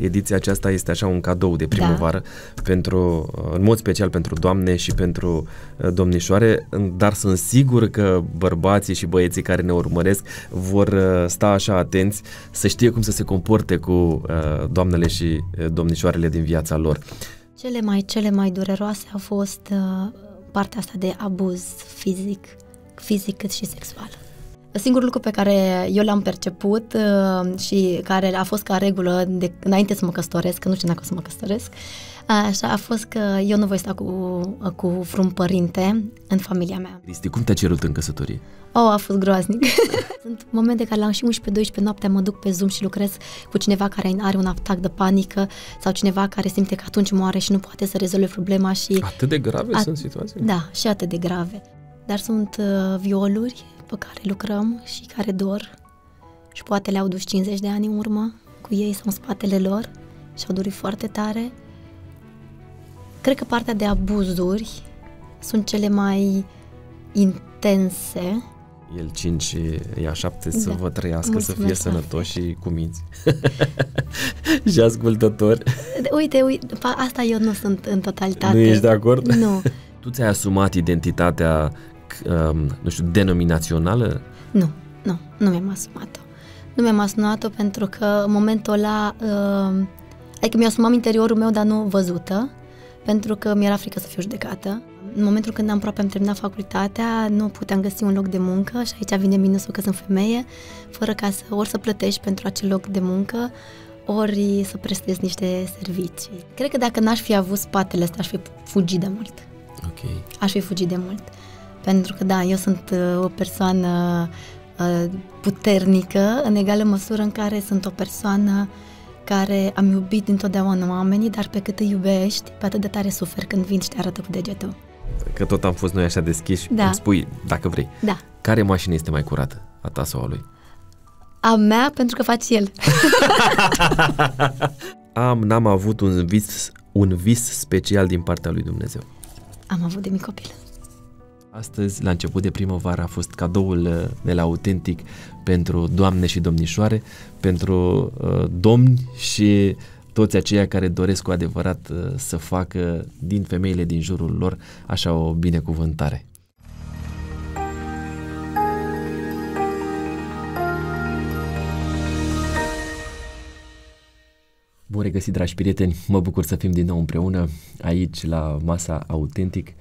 Ediția aceasta este așa un cadou de da. primăvară da. pentru, în mod special pentru doamne și pentru uh, domnișoare, dar sunt sigur că bărbații și băieții care ne urmăresc vor uh, sta așa atenți să știe cum să se comporte cu uh, doamnele și domnișoarele din viața lor. Cele mai, cele mai dureroase au fost partea asta de abuz fizic, fizic cât și sexual. Singurul lucru pe care eu l-am perceput uh, și care a fost ca regulă de, înainte să mă căsătoresc, că nu știu dacă o să mă căsătoresc, uh, așa a fost că eu nu voi sta cu, uh, cu vreun părinte în familia mea. Cristi, cum te-a cerut în căsătorie? Oh, a fost groaznic. Sunt momente care la și 11-12 noaptea mă duc pe Zoom și lucrez cu cineva care are un atac de panică sau cineva care simte că atunci moare și nu poate să rezolve problema și... Atât de grave at- sunt situații? Da, și atât de grave. Dar sunt uh, violuri pe care lucrăm și care dor și poate le-au dus 50 de ani în urmă cu ei sau în spatele lor și au dorit foarte tare. Cred că partea de abuzuri sunt cele mai intense. El 5, ea 7 da. să vă trăiască, Mulțumesc, să fie sănătoși și cu minți și ascultători. Uite, uite, asta eu nu sunt în totalitate. Nu ești de acord? Nu. tu ți-ai asumat identitatea Um, nu știu, denominațională? Nu, nu, nu mi-am asumat-o. Nu mi-am asumat-o pentru că în momentul ăla, um, adică mi a asumat interiorul meu, dar nu văzută, pentru că mi-era frică să fiu judecată. În momentul când am aproape am terminat facultatea, nu puteam găsi un loc de muncă și aici vine minusul că sunt femeie, fără ca să ori să plătești pentru acel loc de muncă, ori să prestezi niște servicii. Cred că dacă n-aș fi avut spatele ăsta, aș fi fugit de mult. Ok. Aș fi fugit de mult. Uh, pentru că, da, eu sunt uh, o persoană uh, puternică în egală măsură în care sunt o persoană care am iubit întotdeauna oamenii, dar pe cât îi iubești, pe atât de tare suferi când vin și te arată cu degetul. Că tot am fost noi așa deschiși, da. îmi spui dacă vrei. Da. Care mașină este mai curată, a ta sau a lui? A mea, pentru că face el. am, n-am avut un vis, un vis special din partea lui Dumnezeu. Am avut de mic copil. Astăzi, la început de primăvară, a fost cadoul uh, de la Autentic pentru doamne și domnișoare, pentru uh, domni și toți aceia care doresc cu adevărat uh, să facă din femeile din jurul lor așa o binecuvântare. Bun regăsit, dragi prieteni! Mă bucur să fim din nou împreună aici la Masa Autentic.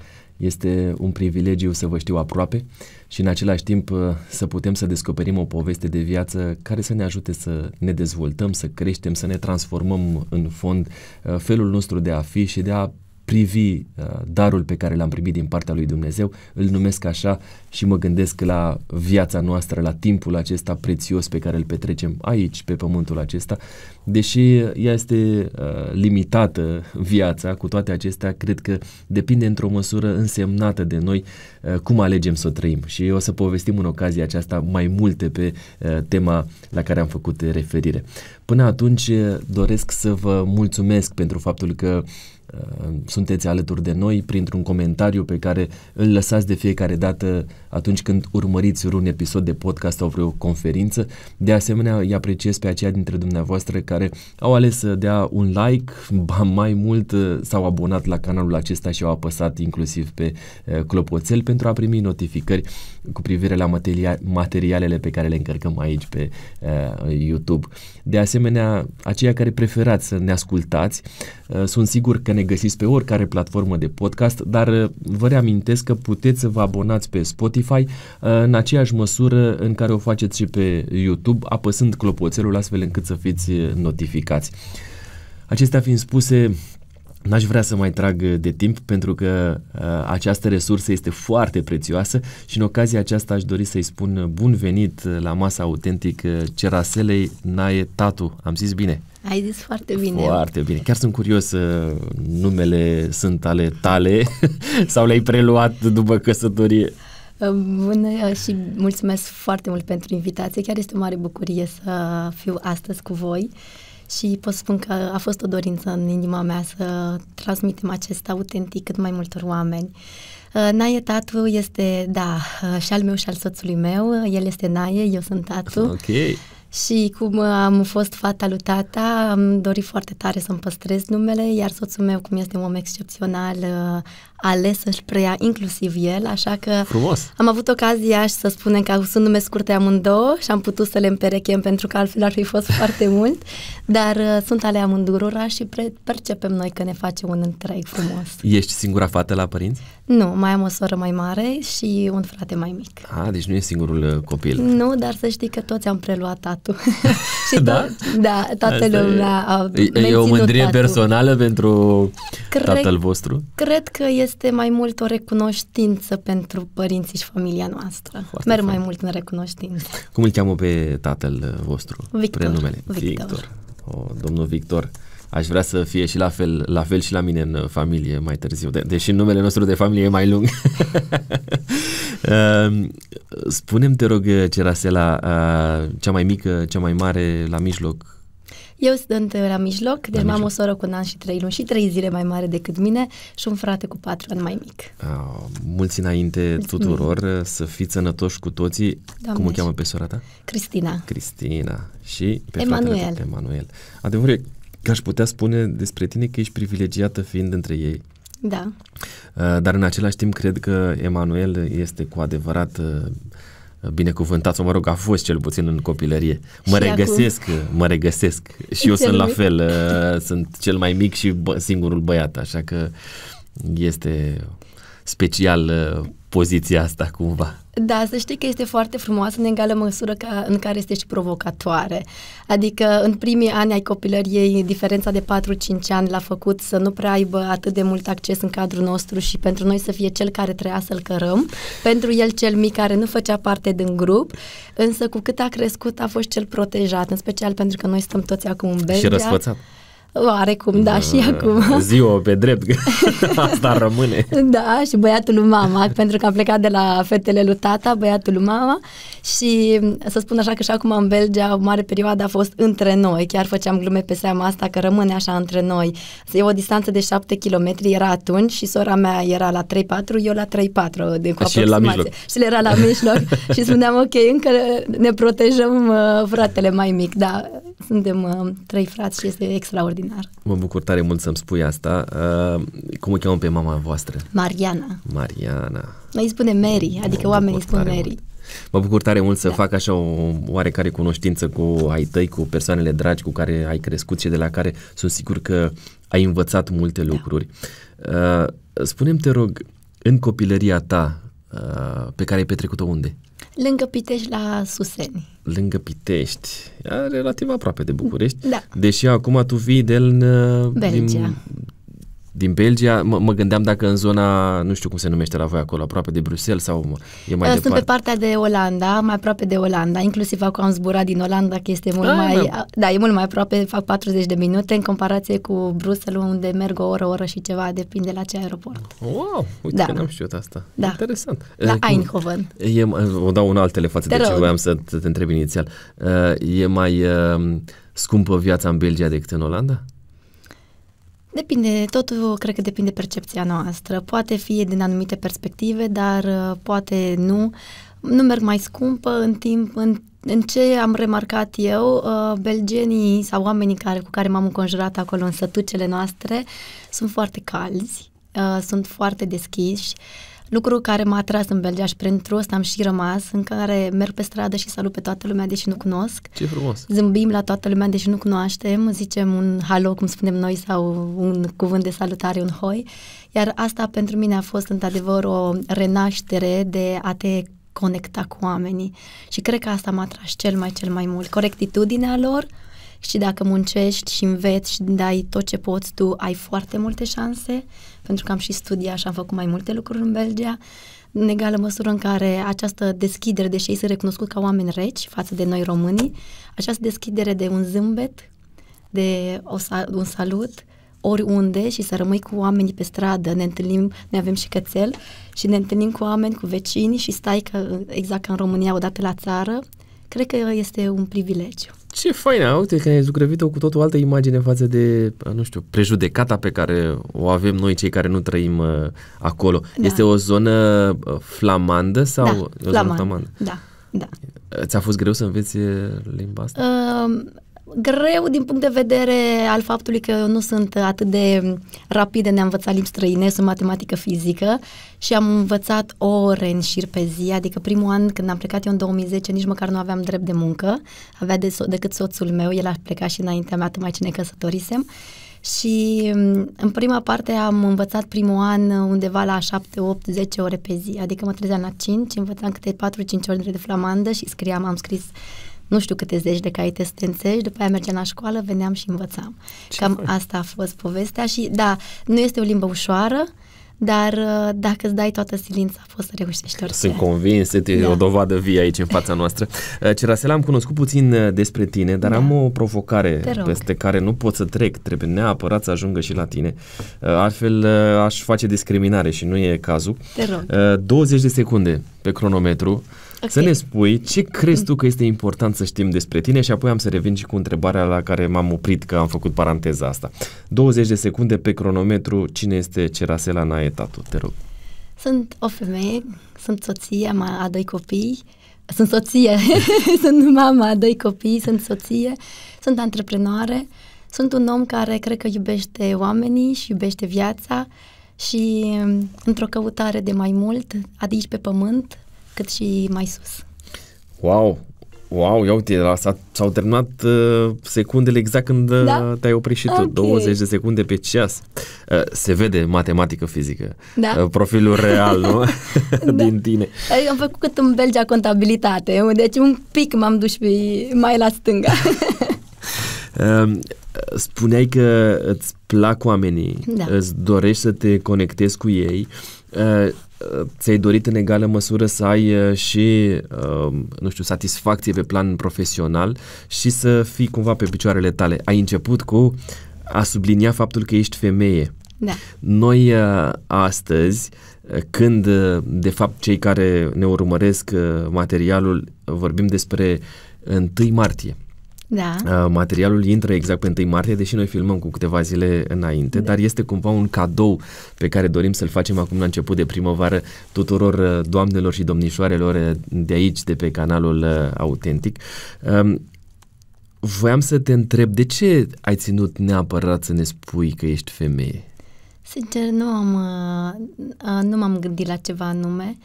Este un privilegiu să vă știu aproape și în același timp uh, să putem să descoperim o poveste de viață care să ne ajute să ne dezvoltăm, să creștem, să ne transformăm în fond uh, felul nostru de a fi și de a privi uh, darul pe care l-am primit din partea lui Dumnezeu, îl numesc așa și mă gândesc la viața noastră, la timpul acesta prețios pe care îl petrecem aici, pe pământul acesta. Deși ea este uh, limitată viața, cu toate acestea, cred că depinde într-o măsură însemnată de noi uh, cum alegem să o trăim. Și o să povestim în ocazia aceasta mai multe pe tema la care am făcut referire. Până atunci doresc să vă mulțumesc pentru faptul că uh, Uh, sunteți alături de noi printr-un comentariu pe care îl lăsați de fiecare dată atunci când urmăriți un episod de podcast sau vreo conferință. De asemenea, îi apreciez pe aceia dintre dumneavoastră care au ales să dea un like, ba mai mult uh, s-au abonat la canalul acesta și au apăsat inclusiv pe uh, clopoțel pentru a primi notificări cu privire la materialele pe care le încărcăm aici pe YouTube. De asemenea, aceia care preferați să ne ascultați, sunt sigur că ne găsiți pe oricare platformă de podcast, dar uh, vă reamintesc că puteți să vă abonați pe Spotify uh, în aceeași măsură în care o faceți și pe YouTube, apăsând clopoțelul astfel încât să fiți uh, notificați. Acestea fiind spuse, N-aș vrea să mai trag uh, de timp pentru că uh, această resursă este foarte prețioasă și în ocazia aceasta aș dori să-i spun uh, bun venit uh, la masa autentic Ceraselei Nae Tatu. Am zis bine? Ai zis foarte bine. Foarte bine. Chiar sunt curios, numele sunt ale tale sau le-ai preluat după căsătorie? Bună și mulțumesc foarte mult pentru invitație. Chiar este o mare bucurie să fiu astăzi cu voi. Uh, și pot spun că a fost o dorință în inima mea să transmitem acest autentic cât mai multor oameni. Uh, Naie tatu este, da, uh, și al meu și al soțului meu, el este Naie, eu sunt tatu. Ok. Și cum am fost fata lui tata, am dorit foarte tare să-mi păstrez numele, iar soțul meu, cum este un om excepțional, uh, ales să-și preia inclusiv el, așa că Frumos. am avut ocazia să spunem că sunt nume scurte amândouă și am putut să le împerechem pentru că altfel ar fi fost foarte mult, dar uh, sunt ale amândurora și pre- percepem noi că ne face un întreg frumos. Ești singura fată la părinți? Nu, mai am o soră mai mare și un frate mai mic. A, deci nu e singurul uh, copil. Nu, dar să știi că toți am preluat tatu. și da? To- da, toată Asta lumea a e, e o mândrie tatu. personală pentru cred, tatăl vostru? Cred că e este mai mult o recunoștință pentru părinții și familia noastră. Foarte Merg fain. mai mult în recunoștință. Cum îl cheamă pe tatăl uh, vostru? Victor. Prenumele. Victor. Victor. O, oh, domnul Victor aș vrea să fie și la fel, la fel și la mine în uh, familie mai târziu, de, deși numele nostru de familie e mai lung. Um, Spune-mi, te rog, uh, Cerasela, cea mai mică, cea mai mare, la mijloc, eu sunt la mijloc, deci am o soră cu un an și trei luni și trei zile mai mare decât mine și un frate cu patru ani mai mic. Uh, mulți înainte Mulțumim. tuturor, uh, să fiți sănătoși cu toții. Doamne Cum o cheamă pe sora ta? Cristina. Cristina și pe Emanuel. fratele Emanuel. Adevărul e că aș putea spune despre tine că ești privilegiată fiind între ei. Da. Uh, dar în același timp cred că Emanuel este cu adevărat uh, binecuvântat, sau mă rog, a fost cel puțin în copilărie. Mă și regăsesc, acum... mă regăsesc. Și eu sunt la fel, uh, sunt cel mai mic și singurul băiat, așa că este special uh, poziția asta cumva. Da, să știi că este foarte frumoasă în egală măsură ca în care este și provocatoare. Adică în primii ani ai copilăriei, diferența de 4-5 ani l-a făcut să nu prea aibă atât de mult acces în cadrul nostru și pentru noi să fie cel care trebuia să-l cărăm, pentru el cel mic care nu făcea parte din grup, însă cu cât a crescut a fost cel protejat, în special pentru că noi stăm toți acum în Belgia. Și răsfățat. Oarecum, da, da, și acum. Ziua pe drept, asta rămâne. Da, și băiatul lui mama, pentru că am plecat de la fetele lui tata, băiatul lui mama și mm, să spun așa că și acum în Belgia o mare perioadă a fost între noi, chiar făceam glume pe seama asta că rămâne așa între noi. E o distanță de 7 km, era atunci și sora mea era la 3-4, eu la 3-4 de cu și la Și el era la mijloc și spuneam ok, încă ne protejăm uh, fratele mai mic, da, suntem uh, trei frați și este extraordinar. Mă bucur tare mult să-mi spui asta. Uh, cum o cheamă pe mama voastră? Mariana. Mariana. Noi spune Mary, adică oamenii spun Mary. Mult. Mă bucur tare mult să da. fac așa o oarecare cunoștință cu ai tăi, cu persoanele dragi cu care ai crescut și de la care sunt sigur că ai învățat multe da. lucruri. Uh, spune-mi, te rog, în copilăria ta, uh, pe care ai petrecut-o unde? Lângă Pitești, la Suseni. Lângă Pitești, relativ aproape de București. Da. Deși acum tu vii de în... Uh, Belgia. Din, din Belgia, mă, mă gândeam dacă în zona, nu știu cum se numește la voi acolo, aproape de Bruxelles sau e mai ă, Sunt departe. pe partea de Olanda, mai aproape de Olanda, inclusiv acum am zburat din Olanda, că este mult Ai, ah, mai, mai... Da. da, e mult mai aproape, fac 40 de minute în comparație cu Bruxelles, unde merg o oră, o oră și ceva, depinde la ce aeroport. Wow, uite da. că n-am știut asta. Da. Interesant. La uh, Eindhoven. E, o dau un altele față de de ce voiam să te, te întreb inițial. Uh, e mai uh, scumpă viața în Belgia decât în Olanda? Depinde, totul cred că depinde percepția noastră. Poate fi din anumite perspective, dar uh, poate nu. Nu merg mai scumpă în timp, în în ce am remarcat eu, uh, belgenii sau oamenii care, cu care m-am înconjurat acolo în sătucele noastre sunt foarte calzi, uh, sunt foarte deschiși, lucru care m-a atras în Belgia și pentru asta am și rămas, în care merg pe stradă și salut pe toată lumea, deși nu cunosc. Ce frumos! Zâmbim la toată lumea, deși nu cunoaștem, zicem un halo, cum spunem noi, sau un cuvânt de salutare, un hoi. Iar asta pentru mine a fost într-adevăr o renaștere de a te conecta cu oamenii. Și cred că asta m-a atras cel mai, cel mai mult. Corectitudinea lor, și dacă muncești și înveți și dai tot ce poți tu, ai foarte multe șanse pentru că am și studiat și am făcut mai multe lucruri în Belgia, în egală măsură în care această deschidere, deși ei sunt recunoscut ca oameni reci față de noi românii, această deschidere de un zâmbet, de o, un salut, oriunde și să rămâi cu oamenii pe stradă, ne întâlnim, ne avem și cățel și ne întâlnim cu oameni, cu vecini și stai că, exact ca în România, odată la țară, cred că este un privilegiu ce faină, uite că ai zugrăvit-o cu totul altă imagine față de, nu știu, prejudecata pe care o avem noi cei care nu trăim uh, acolo. Da. Este o zonă uh, flamandă sau da, o flamand, zonă flamandă? Da, da. Ți-a fost greu să înveți uh, limba asta? Uh, greu din punct de vedere al faptului că eu nu sunt atât de rapide ne-am învățat limbi străine, sunt matematică fizică și am învățat ore în șir pe zi, adică primul an când am plecat eu în 2010 nici măcar nu aveam drept de muncă, avea de so- decât soțul meu, el a plecat și înaintea mea, mai ce ne căsătorisem și mm, în prima parte am învățat primul an undeva la 7, 8, 10 ore pe zi, adică mă trezeam la 5, învățam câte 4-5 ore de flamandă și scriam, am scris nu știu câte zeci de caite strânțești, după aia mergeam la școală, veneam și învățam. Ce Cam fai? asta a fost povestea și da, nu este o limbă ușoară, dar uh, dacă îți dai toată silința, poți să reușești orice. Sunt convins, e da. o dovadă vie aici în fața noastră. Uh, Cerasela, am cunoscut puțin uh, despre tine, dar da. am o provocare peste care nu pot să trec, trebuie neapărat să ajungă și la tine. Altfel aș face discriminare și nu e cazul. Te rog. 20 de secunde pe cronometru Okay. Să ne spui ce crezi tu că este important să știm despre tine și apoi am să revin și cu întrebarea la care m-am oprit că am făcut paranteza asta. 20 de secunde pe cronometru, cine este Cerasela Naetatu? Te rog. Sunt o femeie, sunt soție, am a doi copii, sunt soție, sunt mama a doi copii, sunt soție, sunt antreprenoare, sunt un om care cred că iubește oamenii și iubește viața și mm, într-o căutare de mai mult, adici pe pământ, cât și mai sus. Wow! Wow, ia uite, la, s-a, s-au terminat uh, secundele exact când uh, da? te-ai oprit și tu, okay. 20 de secunde pe ceas. Uh, se vede matematică fizică, da? uh, profilul real, nu? da. Din tine. Eu da. am făcut cât în Belgia contabilitate, deci un pic m-am dus pe, mai la stânga. uh, spuneai că îți plac oamenii, da. îți dorești să te conectezi cu ei. Uh, ți-ai dorit în egală măsură să ai uh, și, uh, nu știu, satisfacție pe plan profesional și să fii cumva pe picioarele tale. Ai început cu a sublinia faptul că ești femeie. Da. Noi uh, astăzi, când de fapt cei care ne urmăresc materialul vorbim despre 1 martie, da. Uh, materialul intră exact pe 1 martie, deși noi filmăm cu câteva zile înainte, da. dar este cumva un cadou pe care dorim să-l facem acum la început de primăvară tuturor uh, doamnelor și domnișoarelor uh, de aici, de pe canalul uh, autentic. Uh, voiam să te întreb, de ce ai ținut neapărat să ne spui că ești femeie? Sincer, nu am, uh, nu m-am gândit la ceva anume,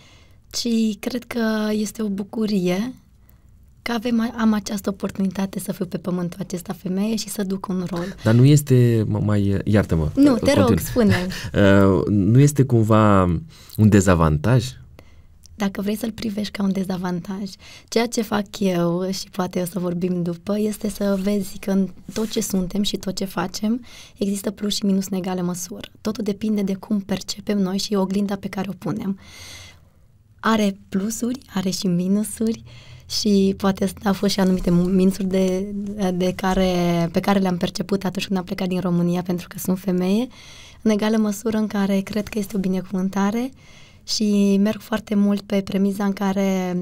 ci cred că este o bucurie că avem, am această oportunitate să fiu pe pământul acesta femeie și să duc un rol. Dar nu este mai, iartă-mă. Nu, te continu. rog, spune. Uh, nu este cumva un dezavantaj dacă vrei să-l privești ca un dezavantaj. Ceea ce fac eu, și poate o să vorbim după, este să vezi că în tot ce suntem și tot ce facem există plus și minus în egală măsură. Totul depinde de cum percepem noi și oglinda pe care o punem. Are plusuri, are și minusuri, uh, și poate au fost și anumite mințuri de, de care, pe care le-am perceput atunci când am plecat din România pentru că sunt femeie, în egală măsură în care cred că este o binecuvântare și merg foarte mult pe premiza în care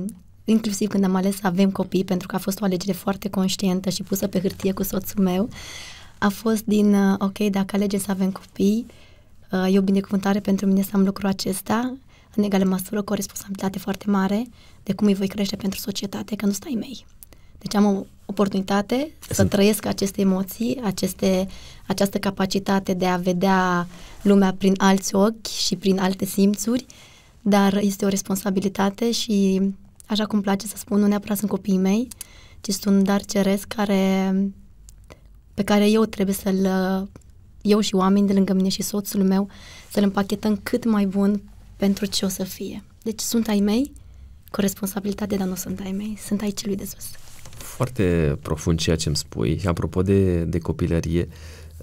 inclusiv când am ales să avem copii, pentru că a fost o alegere foarte conștientă și pusă pe hârtie cu soțul meu, a fost din, ok, dacă alegem să avem copii, uh, e o binecuvântare pentru mine să am lucrul acesta în egală măsură cu o responsabilitate foarte mare de cum îi voi crește pentru societate, că nu stai mei. Deci am o oportunitate să Sunt. trăiesc aceste emoții, aceste, această capacitate de a vedea lumea prin alți ochi și prin alte simțuri, dar este o responsabilitate și, așa cum place să spun, nu neapărat sunt copiii mei, ci sunt dar ceresc care, pe care eu trebuie să-l, eu și oamenii de lângă mine și soțul meu, să-l împachetăm cât mai bun pentru ce o să fie. Deci sunt ai mei cu responsabilitate, dar nu sunt ai mei, sunt ai celui de sus. Foarte profund ceea ce îmi spui. Apropo de, de copilărie,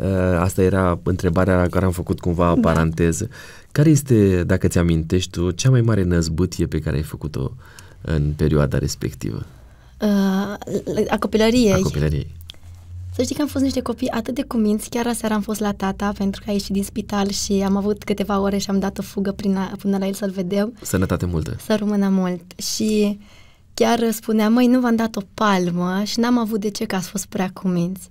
ă, Asta era întrebarea la care am făcut cumva da. paranteză. Care este, dacă ți amintești tu, cea mai mare năzbâtie pe care ai făcut-o în perioada respectivă? Ă, a copilăriei. A copilăriei. Să știi că am fost niște copii atât de cuminți, chiar aseară am fost la tata pentru că a ieșit din spital și am avut câteva ore și am dat o fugă prin a, până la el să-l vedem. Sănătate multă! Să rămână mult! Și chiar spunea, măi, nu v-am dat o palmă și n-am avut de ce că ați fost prea cuminți.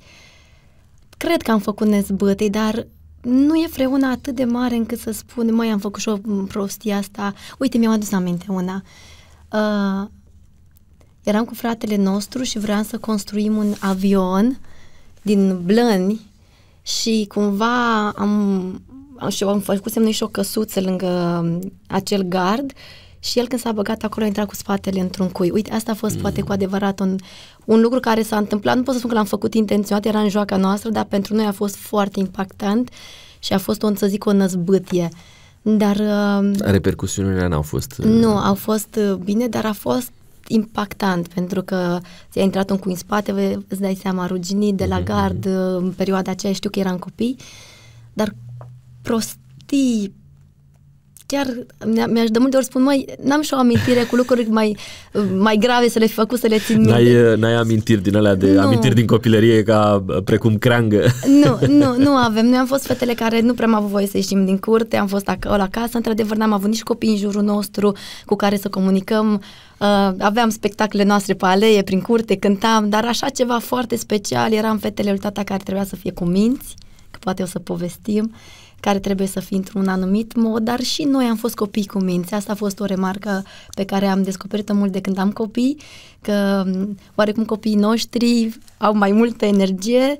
Cred că am făcut nezbătei, dar nu e freuna atât de mare încât să spun, măi, am făcut și o prostie asta. Uite, mi-am adus aminte una. Uh, eram cu fratele nostru și vreau să construim un avion uh, din Blăni și cumva am, și am făcut semnul și o căsuță lângă um, acel gard și el când s-a băgat acolo a intrat cu spatele într-un cui. Uite, asta a fost mm. poate cu adevărat un, un lucru care s-a întâmplat. Nu pot să spun că l-am făcut intenționat, era în joaca noastră, dar pentru noi a fost foarte impactant și a fost, un să zic, o năzbâtie. Dar... Um, Repercusiunile n-au fost... Uh, nu, au fost uh, bine, dar a fost impactant pentru că ți-a intrat un cu în spate, îți dai seama ruginit de la mhm. gard, în perioada aceea știu că eram copii, dar prostii chiar mi-aș de multe ori spun, mai n-am și o amintire cu lucruri mai, mai grave să le fi făcut, să le țin n-ai, minte. N-ai amintiri din alea de nu. amintiri din copilărie ca precum creangă. Nu, nu, nu avem. Noi am fost fetele care nu prea am avut voie să ieșim din curte, am fost acolo acasă, într-adevăr n-am avut nici copii în jurul nostru cu care să comunicăm. Uh, aveam spectacole noastre pe alee, prin curte, cântam, dar așa ceva foarte special. Eram fetele lui tata care trebuia să fie cu minți, că poate o să povestim. Uh, care trebuie să fie într-un anumit mod, dar și noi am fost copii cu minți. Asta a fost o remarcă pe care am descoperit-o mult de când am copii, că mm, oarecum copiii noștri au mai multă energie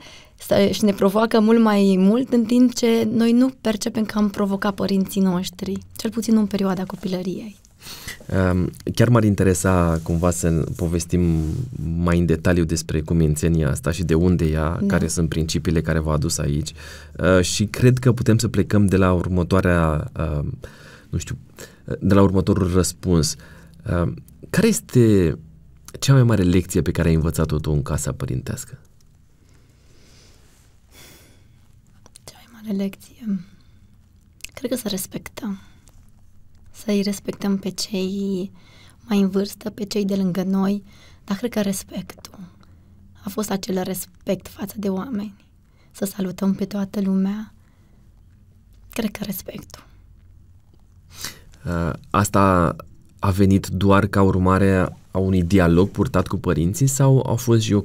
și ne provoacă mult mai mult, în timp ce noi nu percepem că am provocat părinții noștri, cel puțin în perioada copilăriei. Ehm, chiar m-ar interesa cumva să povestim mai în detaliu despre cum înțenia asta și de unde ea, da. care sunt principiile care v au adus aici ehm, și cred că putem să plecăm de la următoarea, ehm, nu știu, de la următorul răspuns. Care este cea mai mare lecție pe care ai învățat-o tu în casa părintească? Cea mai mare lecție? Cred că să respectăm să-i respectăm pe cei mai în vârstă, pe cei de lângă noi, dar cred că respectul a fost acel respect față de oameni. Să salutăm pe toată lumea. Cred că respectul. Uh, asta a venit doar ca urmare a unui dialog purtat cu părinții sau a fost și o,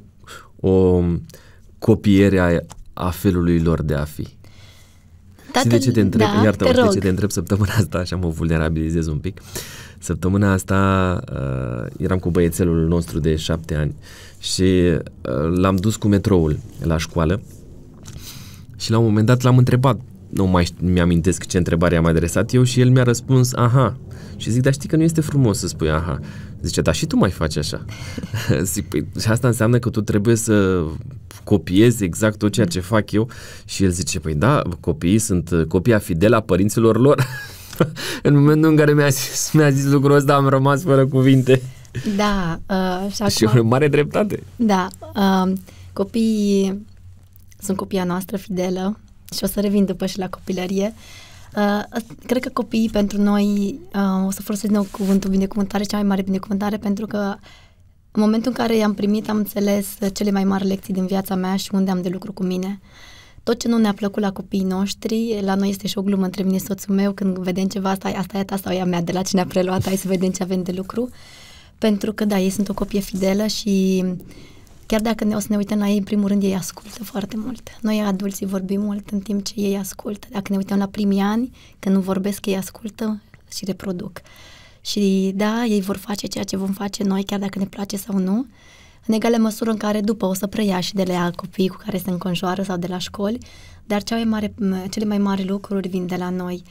o copiere a, a felului lor de a fi? tatăl... Știi de ce te întreb? Da, Iartă, te rog. ce te întreb săptămâna asta, așa mă vulnerabilizez un pic. Săptămâna asta uh, eram cu băiețelul nostru de șapte ani și uh, l-am dus cu metroul la școală și la un moment dat l-am întrebat, nu mai mi-amintesc ce întrebare am adresat eu și el mi-a răspuns, aha. Și zic, dar știi că nu este frumos să spui aha. Zice, dar și tu mai faci așa. zic, păi, și asta înseamnă că tu trebuie să copiez exact tot ceea ce mm. fac eu și el zice, păi da, copiii sunt uh, copia fidelă a părinților lor. în momentul în care mi-a zis, mi-a zis lucrul ăsta, am rămas fără cuvinte. Da. Uh, și, acum, și o mare dreptate. Da. Uh, copiii sunt copia noastră fidelă și o să revin după și la copilărie. Uh, cred că copiii pentru noi, uh, o să folosesc din nou cuvântul binecuvântare, cea mai mare binecuvântare, pentru că uh, în momentul în care i-am primit, am înțeles cele mai mari lecții din viața mea și unde am de lucru cu mine. Tot ce nu ne-a plăcut la copiii noștri, la noi este și o glumă între mine și soțul meu, când vedem ceva, asta, asta e ta sau e a mea, de la cine a preluat, hai să vedem ce avem de lucru. Pentru că, da, ei sunt o copie fidelă și chiar dacă ne, o să ne uităm la ei, în primul rând, ei ascultă foarte mult. Noi, adulții, vorbim mult în timp ce ei ascultă. Dacă ne uităm la primii ani, când nu vorbesc, ei ascultă și reproduc. Uh, și da, ei vor face ceea ce vom face noi, chiar dacă ne place sau nu, în egală măsură în care după o să preia și de la copiii cu care se înconjoară sau de la școli, dar cea mai mare, cele mai mari lucruri vin de la noi.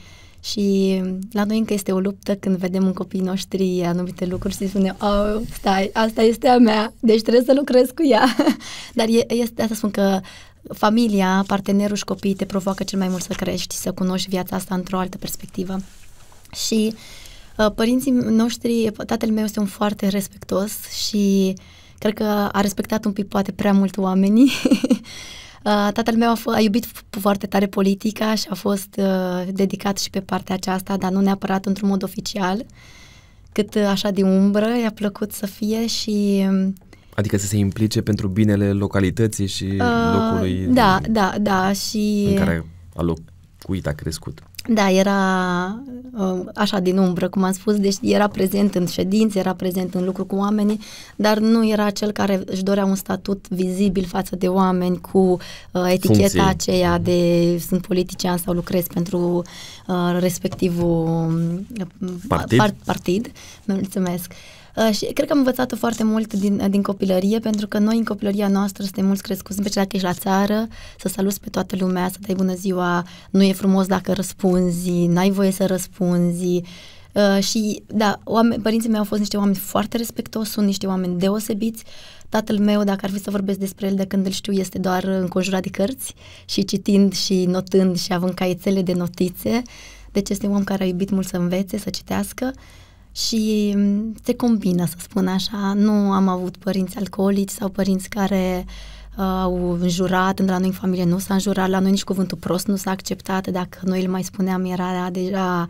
Și la noi încă este o luptă când vedem în copiii noștri anumite lucruri și spunem, oh, stai, asta este a mea, deci trebuie să lucrez cu ea. Dar este, asta spun că familia, partenerul și copiii te provoacă cel mai mult să crești, să cunoști viața asta într-o altă perspectivă. Și Uh, părinții noștri, tatăl meu este un foarte respectos și cred că a respectat un pic poate prea mult oamenii. Uh, tatăl meu a, f- a iubit foarte tare politica și a fost uh, dedicat și pe partea aceasta, dar nu neapărat într-un mod oficial, cât uh, așa de umbră, i-a plăcut să fie și... Um, adică să se implice pentru binele localității și uh, locului da, da, da, și... în care a locuit, a crescut. Da, era uh, așa din umbră, cum am spus, deci era prezent în ședințe, era prezent în lucru cu oamenii, dar nu era cel care își dorea un statut vizibil față de oameni cu uh, eticheta Funcție. aceea mhm. de sunt politician sau lucrez pentru uh, respectivul uh, partid. Par, partid. Mulțumesc. Uh, Uh, și cred că am învățat-o foarte mult din, uh, din copilărie, pentru că noi în copilăria noastră suntem mulți crescuți, în special dacă ești la țară, să saluți pe toată lumea, să dai bună ziua, nu e frumos dacă răspunzi, n-ai voie să răspunzi. Uh, și da, oameni, părinții mei au fost niște oameni foarte respectoși, sunt niște oameni deosebiți. Tatăl meu, dacă ar fi să vorbesc despre el de când îl știu, este doar înconjurat de cărți și citind și notând și având caietele de notițe. Deci este un om care a iubit mult să învețe, să citească. Uh, și mm, se combină, să spun așa. Nu am avut părinți alcoolici sau părinți care uh, au înjurat, la noi în familie nu s-a înjurat, la noi nici cuvântul prost nu s-a acceptat, dacă noi îl mai spuneam era deja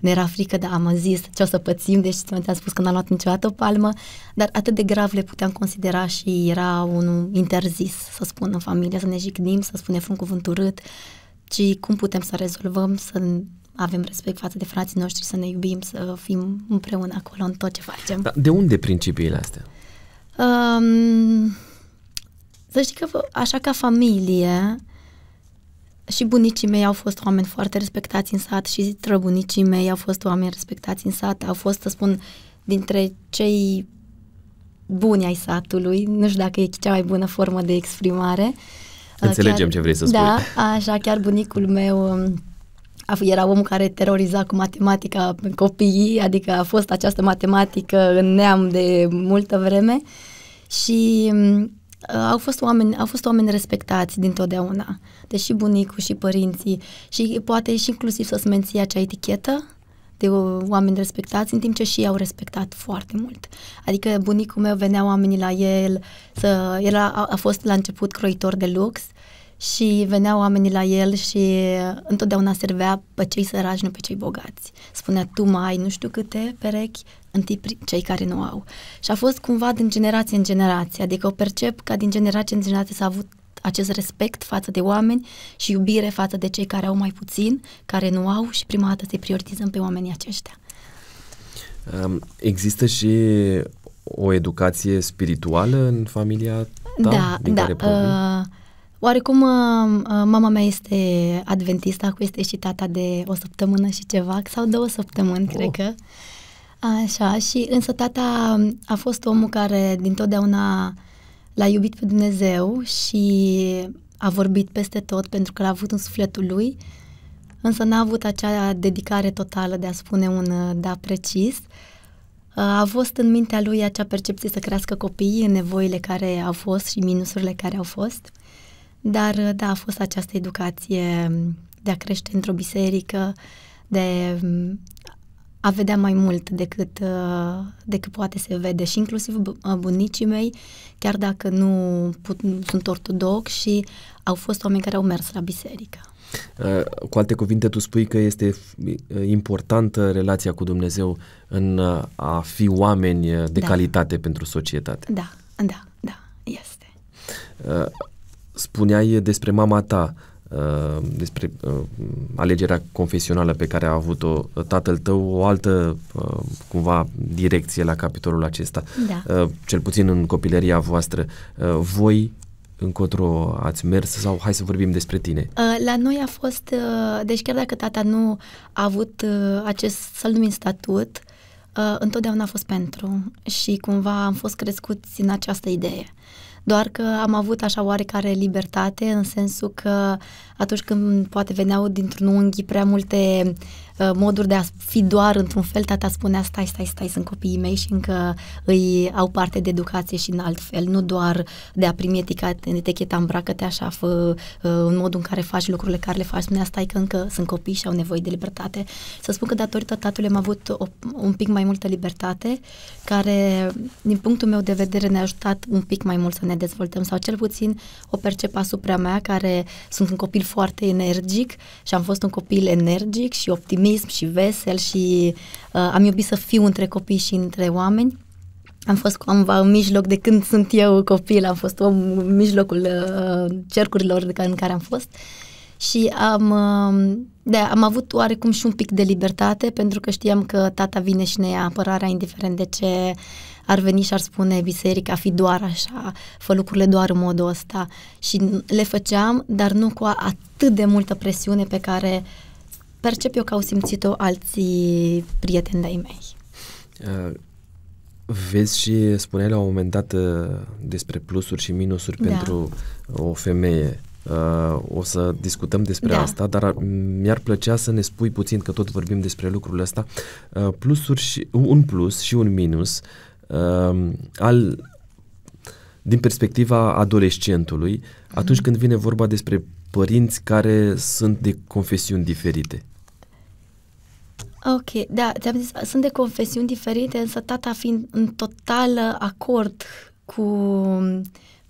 ne era frică, dar am zis ce o să pățim, deci ți-am spus că n-am luat niciodată o palmă, dar atât de grav le puteam considera și era un interzis, să spun, în familie, să ne jignim, să spunem un cuvânt urât, ci cum putem să rezolvăm, să avem respect față de frații noștri, să ne iubim, să fim împreună acolo în tot ce facem. Da, de unde principiile astea? Um, să știi că așa ca familie și bunicii mei au fost oameni foarte respectați în sat și trăbunicii mei au fost oameni respectați în sat, au fost, să spun, dintre cei buni ai satului, nu știu dacă e cea mai bună formă de exprimare. Înțelegem chiar, ce vrei să spui. Da, așa, chiar bunicul meu era omul care teroriza cu matematica copiii, adică a fost această matematică în neam de multă vreme și mm, uh, au fost oameni, au fost oameni respectați dintotdeauna, deși bunicul și părinții și poate și inclusiv să-ți menții acea etichetă de uh, oameni respectați, în timp ce și ei au respectat foarte mult. Adică bunicul meu venea oamenii la el, să, el a, a fost la început croitor de lux, uh, și veneau oamenii la el și uh, întotdeauna servea pe cei săraci, nu pe cei bogați. Spunea, tu mai ai nu știu câte perechi, întâi cei care nu au. Și a fost cumva din generație în generație, adică o percep ca din generație în generație s-a avut acest respect față de oameni și iubire față de cei care au mai puțin, care nu au și prima dată să-i prioritizăm pe oamenii aceștia. Um, există și o educație spirituală în familia ta? Da, da. Care Oarecum uh, uh, mama mea este adventistă, acum este și tata de o săptămână și ceva, sau două săptămâni, oh. cred că. Așa, și însă tata a fost omul care dintotdeauna l-a iubit pe Dumnezeu și a vorbit peste tot pentru că l-a avut în sufletul lui, însă n-a avut acea dedicare totală de a spune un uh, da precis. A fost în mintea lui acea percepție să crească copiii în nevoile care au fost și minusurile care au fost. Dar, uh, da, a fost această educație mm, de a crește într-o biserică, de mm, a vedea mai mult decât, uh, decât poate se vede și inclusiv uh, bunicii mei, chiar dacă nu put, sunt ortodox și au fost oameni care au mers la biserică. Cu alte cuvinte, tu spui că este importantă relația cu Dumnezeu în a fi oameni de da. calitate pentru societate. Da, da, da, este spuneai despre mama ta, uh, despre uh, alegerea confesională pe care a avut-o uh, tatăl tău, o altă cumva direcție la capitolul acesta, da. cel puțin în copilăria voastră. Voi încotro ați mers sau hai să vorbim despre tine? La noi a fost, deci chiar dacă tata nu a avut acest, să-l numim statut, întotdeauna a fost pentru și cumva am fost crescuți în această idee. Uh, doar că am avut așa oarecare libertate în sensul că atunci când poate veneau dintr-un unghi prea multe Uh, moduri de a fi doar într-un fel, tata spunea stai, stai, stai, sunt copiii mei și încă îi au parte de educație și în alt fel, nu doar de a primi eticheta, eticheta îmbracă-te așa, fă, uh, în modul în care faci lucrurile care le faci, spunea stai că încă sunt copii și au nevoie de libertate. Să spun că datorită tatălui am avut o, un pic mai multă libertate, care din punctul meu de vedere ne-a ajutat un pic mai mult să ne dezvoltăm sau cel puțin o percep asupra mea care sunt un copil foarte energic și am fost un copil energic și optimist optimism și vesel și uh, am iubit să fiu între copii și între oameni. Am fost cumva în mijloc de când sunt eu copil, am fost om în mijlocul uh, cercurilor de în care am fost și am, uh, am avut oarecum și un pic de libertate pentru că știam că tata vine și ne ia apărarea indiferent de ce ar veni și ar spune biserica, fi doar așa, fă lucrurile doar în modul ăsta. Și le făceam, dar nu cu atât de multă presiune pe care uh, percep eu că au simțit-o alții prieteni de-ai mei. Uh, vezi și spuneai la un moment dat uh, despre plusuri și minusuri da. pentru o femeie. Uh, o să discutăm despre da. asta, dar uh, mi-ar plăcea să ne spui puțin, că tot vorbim despre lucrul astea, uh, plusuri și, un plus și un minus uh, al din perspectiva adolescentului, mhm. atunci când vine vorba despre părinți care sunt de confesiuni diferite. Ok, da, ți-am zis, sunt de confesiuni diferite, însă tata fiind în total acord cu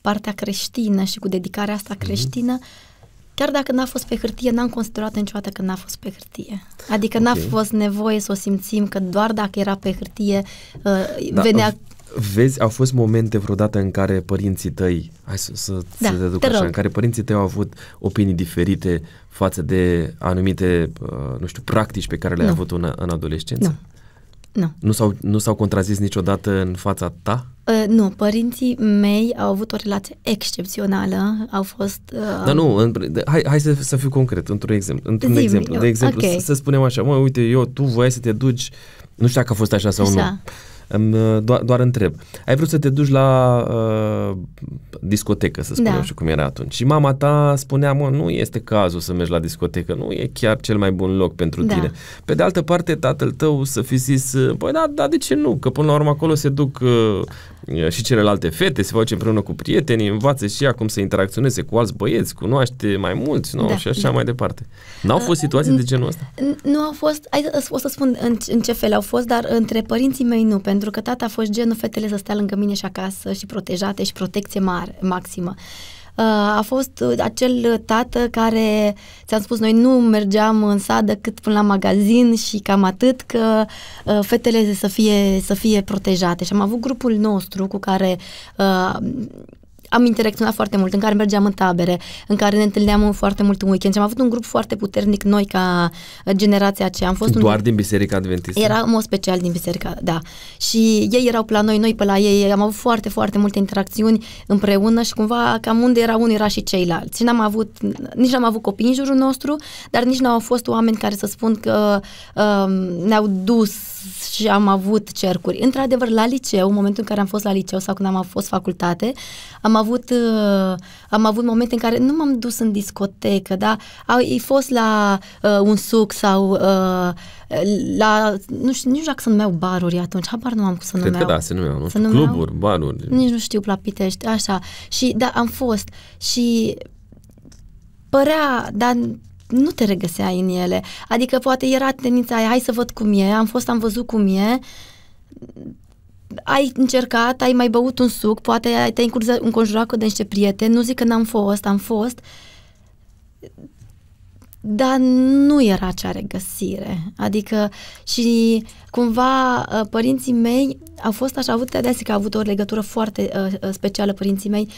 partea creștină și cu dedicarea asta mhm. creștină, mm-hmm. chiar dacă n-a fost pe hârtie, n-am considerat niciodată că n-a fost pe hârtie. Adică okay. n-a fost nevoie să o simțim că doar dacă era pe hârtie uh, da, venea Vezi, au fost momente vreodată în care părinții tăi, hai să, să da, te duc așa, în care părinții tăi au avut opinii diferite față de anumite, uh, nu știu, practici pe care le-ai nu. avut în, în adolescență? Nu. Nu. Nu s-au, nu s-au contrazis niciodată în fața ta? Uh, nu, părinții mei au avut o relație excepțională, au fost... Uh, Dar nu, în, de, hai, hai să, să fiu concret, într-un exemplu. Într-un exemplu, eu. de exemplu okay. să, să spunem așa, mă, uite, eu, tu voiai să te duci, nu știu dacă a fost așa sau așa. nu Uh, doar, doar întreb. Ai vrut să te duci la uh, discotecă, să spunem da. și cum era atunci. Și mama ta spunea, mă, nu este cazul să mergi la discotecă, nu e chiar cel mai bun loc pentru da. tine. Pe de altă parte, tatăl tău să fi zis, uh, păi da, da, de ce nu? Că până la urmă acolo se duc uh, și celelalte fete, se face împreună cu prietenii, învață și ea cum să interacționeze cu alți băieți, cunoaște mai mulți, nu? Da, și așa da. mai departe. N-au fost uh, situații de genul ăsta? Nu au fost, hai, o să spun în, în ce fel au fost, dar între părinții mei nu, pentru pentru că tata a fost genul fetele să stea lângă mine și acasă și protejate și protecție mare, maximă. Uh, a fost uh, acel tată care, ți-am spus, noi nu mergeam în sadă decât până la magazin și cam atât că uh, fetele să fie, să fie protejate. Și am avut grupul nostru cu care am interacționat foarte mult, în care mergeam în tabere, în care ne întâlneam foarte mult în weekend și am avut un grup foarte puternic noi ca uh, generația aceea. Am fost Doar un... din Biserica Adventistă? Era un mod special din Biserica, da. Și ei erau pe la noi, noi pe la ei, am avut foarte, foarte multe interacțiuni împreună și cumva cam unde era unul era și ceilalți. Și n-am avut, nici n-am avut copii în jurul nostru, dar nici n-au fost oameni care să spun că uh, ne-au dus și am avut cercuri. Într-adevăr, la liceu, în momentul în care am fost la liceu sau când am fost facultate, am avut, uh, am avut momente în care nu m-am dus în discotecă, da? Ai fost la uh, un suc sau uh, la, nu știu, nici dacă se numeau baruri atunci, habar nu am cum să Cred numeau. Cred că da, se numeau, nu știu, numeau, cluburi, baruri. Nici nu știu, plapitești, așa. Și da, am fost și părea, dar nu te regăseai în ele. Adică poate era tendința aia, hai să văd cum e, am fost, am văzut cum e, ai încercat, ai mai băut un suc, poate te-ai înconjurat cu de niște prieteni, nu zic că n-am fost, am fost, dar nu era acea regăsire. Adică și cumva ă, părinții mei au fost așa, au avut, de că au avut o legătură foarte ă, ă, specială părinții mei,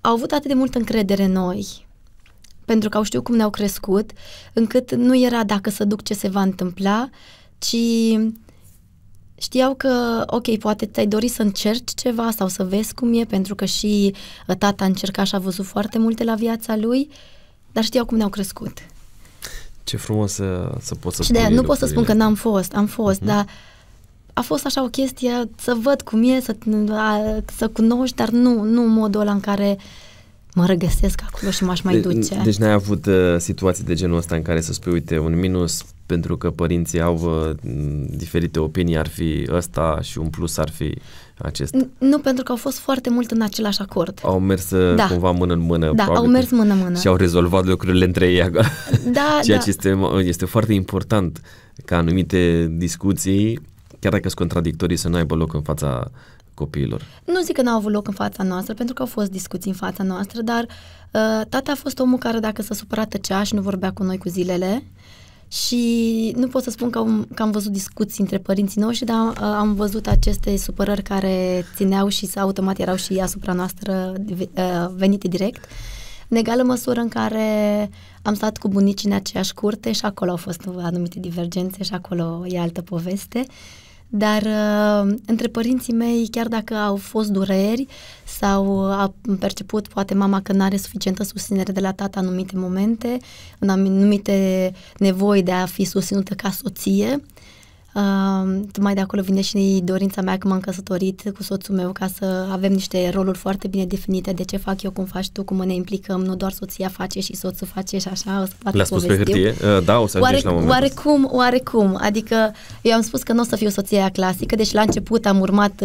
au avut atât de multă încredere în noi, pentru că au știut cum ne-au crescut, încât nu era dacă să duc ce se va întâmpla, ci știau că, ok, poate ți-ai dori să încerci ceva sau să vezi cum e, pentru că și uh, tata încerca și a văzut foarte multe la viața lui, dar știau cum ne-au crescut. Ce frumos să, să pot să și spun. nu pot să spun că n-am fost, am fost, uh-huh. dar a fost așa o chestie să văd cum e, să, a, să cunoști, dar nu, nu modul ăla în care uh, mă regăsesc acolo și m-aș mai de, deci, duce. Deci n-ai avut uh, situații de genul ăsta în care să spui, uite, un minus pentru că părinții au uh, diferite opinii ar fi ăsta și un plus ar fi acest. Nu, pentru că au fost foarte mult în același acord. Au mers uh, da. cumva mână în mână. Da, au mers mână în mână. Și au rezolvat lucrurile între ei. Da, Ceea da. ce este, este foarte important ca anumite discuții, chiar dacă sunt contradictorii, să nu aibă loc în fața copiilor? Nu zic că n-au avut loc în fața noastră, pentru că au fost discuții în fața noastră, dar uh, tata a fost omul care dacă s-a supărat tăcea și nu vorbea cu noi cu zilele. Și nu pot să spun că am, că am văzut discuții între părinții noștri, dar am, uh, am văzut aceste supărări care țineau și s-au automat erau și asupra noastră uh, venite direct. În egală măsură în care am stat cu bunicii în aceeași curte și acolo au fost anumite divergențe și acolo e altă poveste. Uh, dar uh, între părinții mei, chiar dacă au fost dureri sau uh, a perceput poate mama că nu are suficientă susținere de la tata în anumite momente, în anumite nevoi de a fi susținută ca soție, Uh, mai de acolo vine și dorința mea că m-am căsătorit cu soțul meu ca să avem niște roluri foarte bine definite de ce fac eu, cum faci tu, cum ne implicăm, nu doar soția face și soțul face și așa. O să Le-a spus pe hârtie? Uh, da, o să Oare, la Oarecum, oarecum. Adică eu am spus că nu o să fiu soția clasică, deci la început am urmat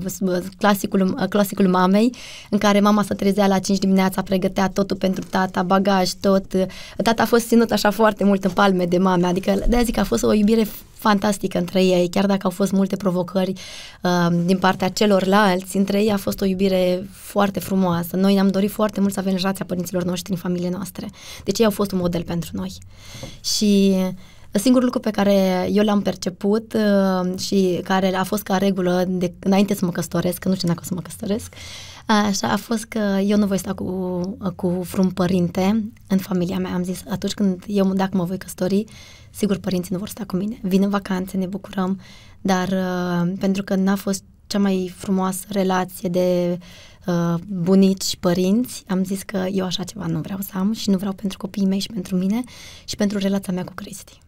uh, clasicul, uh, clasicul mamei, în care mama se trezea la 5 dimineața, pregătea totul pentru tata, bagaj, tot. Tata a fost ținut așa foarte mult în palme de mame, adică de zic că a fost o iubire fantastică între ei, chiar dacă au fost multe provocări uh, din partea celorlalți, între ei a fost o iubire foarte frumoasă. Noi ne-am dorit foarte mult să avem relația părinților noștri în familie noastre. Deci ei au fost un model pentru noi. Și uh, Singurul lucru pe care eu l-am perceput uh, și care a fost ca regulă de, înainte să mă căsătoresc, că nu știu dacă o să mă căsătoresc, așa a fost că eu nu voi sta cu, uh, cu frum părinte în familia mea. Am zis, atunci când eu, dacă mă voi căsători, Sigur, părinții nu vor sta cu mine. Vin în vacanțe, ne bucurăm, dar uh, pentru că n-a fost cea mai frumoasă relație de uh, bunici, părinți, am zis că eu așa ceva nu vreau să am și nu vreau pentru copiii mei și pentru mine și pentru relația mea cu Cristi.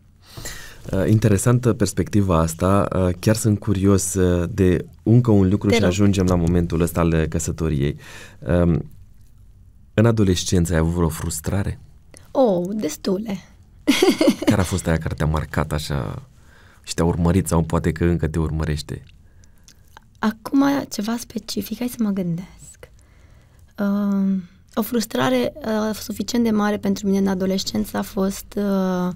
Uh, interesantă perspectiva asta. Uh, chiar sunt curios uh, de încă un lucru și ajungem la momentul ăsta al căsătoriei. Um, în adolescență ai avut vreo frustrare? Oh, destule. Care a fost aia care te-a marcat așa și te-a urmărit sau poate că încă te urmărește? Acum ceva specific, hai să mă gândesc. Uh, o frustrare uh, suficient de mare pentru mine în adolescență a fost, uh,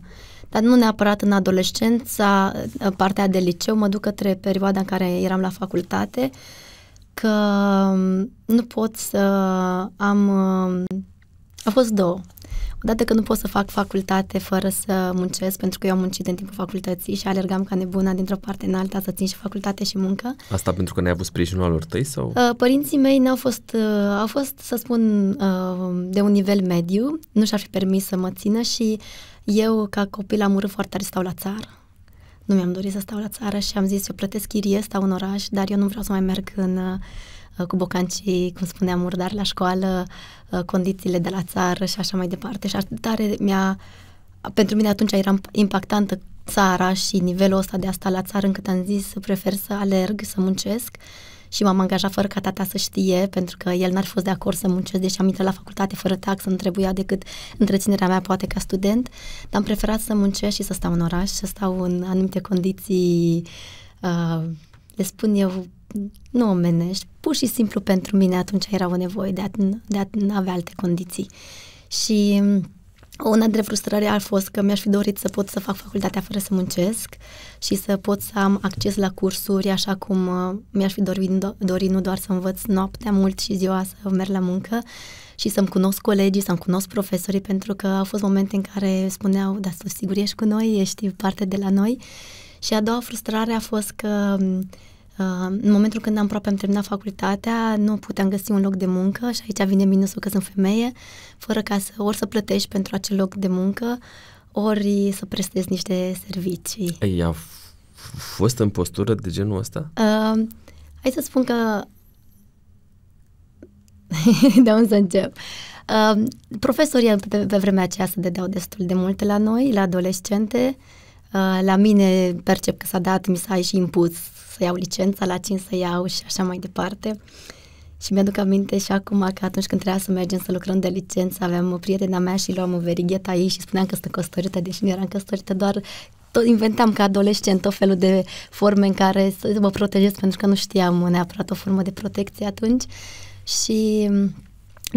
dar nu neapărat în adolescența, uh, partea de liceu, mă duc către perioada în care eram la facultate, că um, nu pot să am... Uh, um, a fost două odată că nu pot să fac facultate fără să muncesc, pentru că eu am muncit în timpul facultății și alergam ca nebuna dintr-o parte în alta să țin și facultate și muncă. Asta pentru că ne-ai avut sprijinul alor tăi sau? Uh, părinții mei n-au fost, uh, au fost, să spun, uh, de un nivel mediu, nu și-ar fi permis să mă țină și eu, ca copil, am urât foarte tare să stau la țară. Nu mi-am dorit să stau la țară și am zis, eu plătesc chirie, stau în oraș, dar eu nu vreau să mai merg în Uh, cu bocancii, cum spuneam, murdar la școală, uh, condițiile de la țară și așa mai departe. Și tare mi-a, pentru mine atunci era impactantă țara și nivelul ăsta de a sta la țară, încât am zis prefer să alerg, să muncesc și m-am angajat fără ca tata să știe, pentru că el n-ar fi fost de acord să muncesc, deși am intrat la facultate fără tax, nu trebuia decât întreținerea mea, poate ca student, dar am preferat să muncesc și să stau în oraș, să stau în anumite condiții, uh, le spun eu, nu omenești, pur și simplu pentru mine atunci era o nevoie de a, de a avea alte condiții. Și mm, una dintre frustrări a fost că mi-aș fi dorit să pot să fac facultatea fără să muncesc și să pot să am acces la cursuri așa cum uh, mi-aș fi dorit, dorit nu doar să învăț noaptea mult și ziua să merg la muncă și să-mi cunosc colegii, să-mi cunosc profesorii, pentru că au fost momente în care spuneau, da, tu sigur ești cu noi, ești parte de la noi. Și a doua frustrare a fost că mm, în momentul când am aproape am terminat facultatea, nu puteam găsi un loc de muncă și aici vine minusul că sunt femeie, fără ca să ori să plătești pentru acel loc de muncă, ori să prestezi niște servicii. Ei, a fost în postură de genul ăsta? Uh, hai să spun că... de unde să încep? Uh, profesorii pe, pe vremea aceea se dădeau destul de multe la noi, la adolescente. Uh, la mine percep că s-a dat, mi s-a și impus să iau licența, la cine să iau și așa mai departe. Și mi-aduc aminte și acum că atunci când trebuia să mergem să lucrăm de licență, aveam o prietena mea și luam o verighetă aici și spuneam că sunt căsătorită, deși nu eram căsătorită, doar tot inventam ca adolescent tot felul de forme în care să mă protejez pentru că nu știam neapărat o formă de protecție atunci și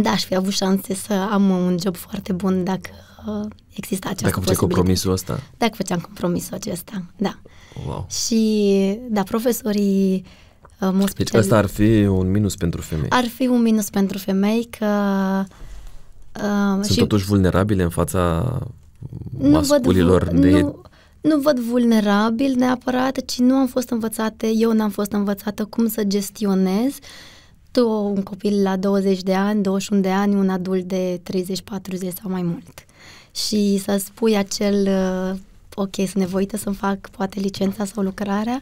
da, aș fi avut șanse să am un job foarte bun dacă uh, exista această Dacă făceai compromisul ăsta? Dacă făceam compromisul acesta, da. Wow. Și, da, profesorii mă uh, special... Deci asta ar fi un minus pentru femei. Ar fi un minus pentru femei că... Uh, Sunt și totuși vulnerabile în fața nu masculilor văd, de... Nu, nu văd vulnerabil neapărat, ci nu am fost învățate, eu n-am fost învățată cum să gestionez tu, un copil la 20 de ani, 21 de ani, un adult de 30-40 sau mai mult. Și să spui acel uh, ok, sunt nevoită să-mi fac poate licența sau lucrarea,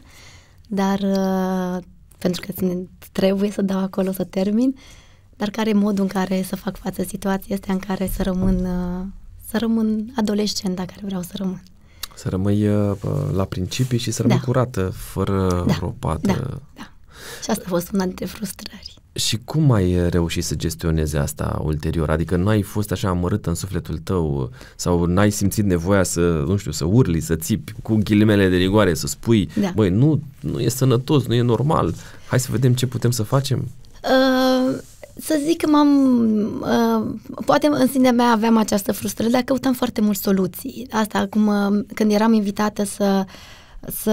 dar uh, pentru că trebuie să dau acolo să termin, dar care e modul în care să fac față situației este în care să rămân, uh, să rămân adolescent dacă vreau să rămân. Să rămâi uh, la principii și să rămâi da. curată, fără da. ropată. Da, da. Și asta a fost una dintre frustrări. Și cum ai eh, reușit să gestionezi asta ulterior? Adică n-ai fost așa amărât în sufletul tău sau n-ai simțit nevoia să, nu știu, să urli, să țipi cu ghilimele de rigoare, să spui, da. băi, nu, nu e sănătos, nu e normal, hai să vedem ce putem să facem? Uh, să zic că m-am, uh, poate în sine mea aveam această frustrare, dar căutam foarte mult soluții. Asta acum, uh, când eram invitată să, să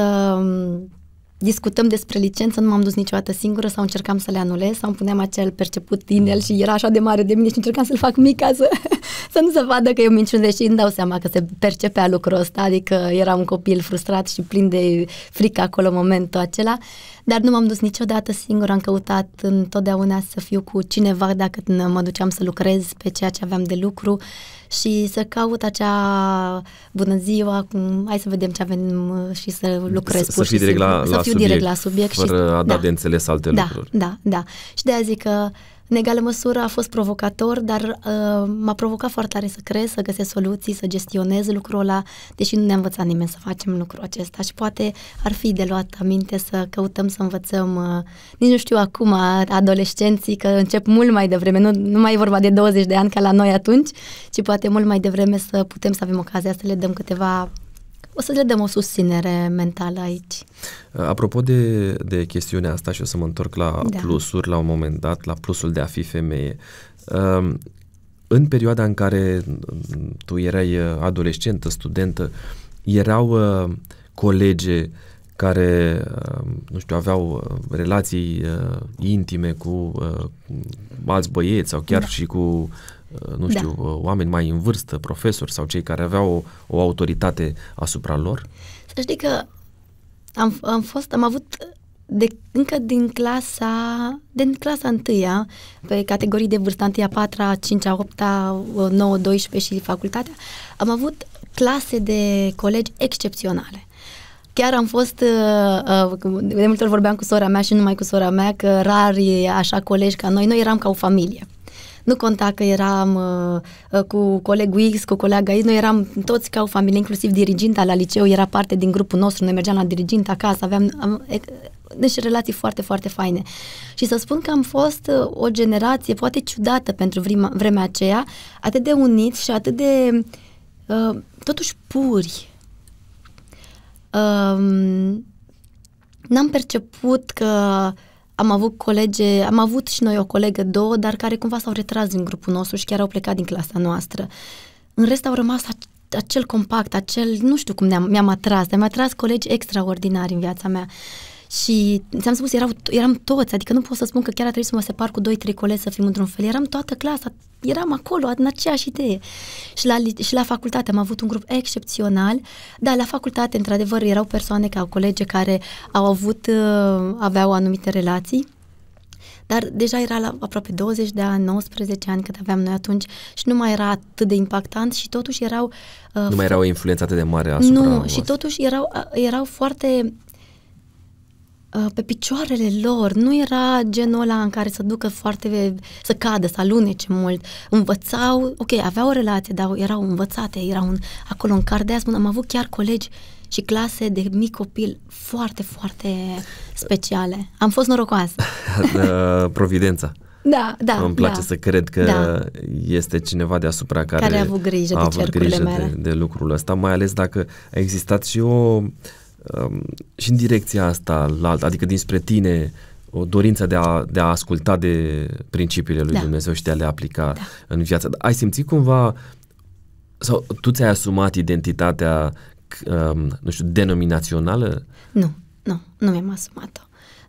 discutăm despre licență, nu m-am dus niciodată singură sau încercam să le anulez sau îmi puneam acel perceput inel mm. și era așa de mare de mine și încercam să-l fac mic ca să, să nu se vadă că e o minciună și îmi dau seama că se percepea lucrul ăsta, adică era un copil frustrat și plin de frică acolo în momentul acela, dar nu m-am dus niciodată singură, am căutat întotdeauna să fiu cu cineva dacă mă duceam să lucrez pe ceea ce aveam de lucru și să caut acea bună ziua, cum, hai să vedem ce avem uh, și să lucrez să, pur și direct la, să fiu subiect, direct la subiect fără și, a da, da de înțeles alte da, lucruri. Da, da, da. Și de aia zic că uh, în egală măsură a fost provocator, dar uh, m-a provocat foarte tare să crez, să găsesc soluții, să gestionez lucrul ăla, deși nu ne-a învățat nimeni să facem lucrul acesta și poate ar fi de luat aminte să căutăm să învățăm, uh, nici nu știu acum, adolescenții, că încep mult mai devreme, nu, nu mai e vorba de 20 de ani ca la noi atunci, ci poate mult mai devreme să putem să avem ocazia să le dăm câteva o să le dăm o susținere mentală aici. Uh, apropo de, de chestiunea asta și o să mă întorc la da. plusuri la un moment dat, la plusul de a fi femeie. Uh, în perioada în care uh, tu erai adolescentă, studentă, erau colege care, nu știu, aveau relații intime cu alți băieți sau chiar da. și cu Uh, nu da. știu, da. oameni mai în vârstă, profesori sau cei care aveau o, o autoritate asupra lor? Să știi că am, am fost, am avut de, încă din clasa, din clasa întâia, pe categorii de vârstă, întâia, patra, cincea, opta, uh, nouă, 12 și facultatea, am avut clase de colegi excepționale. Chiar am fost, de multe ori vorbeam cu sora mea și numai cu sora mea, că rar e așa colegi ca noi, noi eram ca o familie. Nu conta că eram uh, uh, cu colegul X, cu colega X, noi eram toți ca o familie, inclusiv diriginta la liceu, era parte din grupul nostru, noi mergeam la diriginta acasă, aveam am, deci relații foarte, foarte faine. Și să spun că am fost uh, o generație poate ciudată pentru vrima, vremea aceea, atât de uniți și atât de uh, totuși puri. Uh, n-am perceput că uh, am avut colege, am avut și noi o colegă, două, dar care cumva s-au retras din grupul nostru și chiar au plecat din clasa noastră. În rest au rămas acel compact, acel, nu știu cum ne-am, mi-am atras, dar mi-am atras colegi extraordinari în viața mea. Și ți-am spus, erau, eram toți, adică nu pot să spun că chiar a trebuit să mă separ cu doi, trei colegi să fim într-un fel. Eram toată clasa, eram acolo, în aceeași idee. Și la, și la facultate am avut un grup excepțional. dar la facultate, într-adevăr, erau persoane ca colege care au avut, uh, aveau anumite relații, dar deja era la aproape 20 de ani, 19 ani cât aveam noi atunci și nu mai era atât de impactant și totuși erau... Uh, nu mai era o influență atât de mare asupra Nu, voastră. și totuși erau, erau foarte Uh, pe picioarele lor, nu era genul ăla în care să ducă foarte, să cadă, să alunece mult. Învățau, ok, aveau o relație, dar erau învățate, erau un, acolo în spun, Am avut chiar colegi și clase de mic copil foarte, foarte speciale. Am fost norocoasă. Da, providența. Da, da. Îmi place da. să cred că da. este cineva deasupra care, care a avut grijă, a avut de, grijă mele. de, de lucrul ăsta, mai ales dacă a existat și o uh, um, și în direcția asta, la, adică dinspre tine, o dorință de a, de a asculta de principiile lui da. Dumnezeu și de a le aplica da. în viață. Ai simțit cumva sau tu ți-ai asumat identitatea, um, nu știu, denominațională? Nu, nu, nu mi-am asumat-o.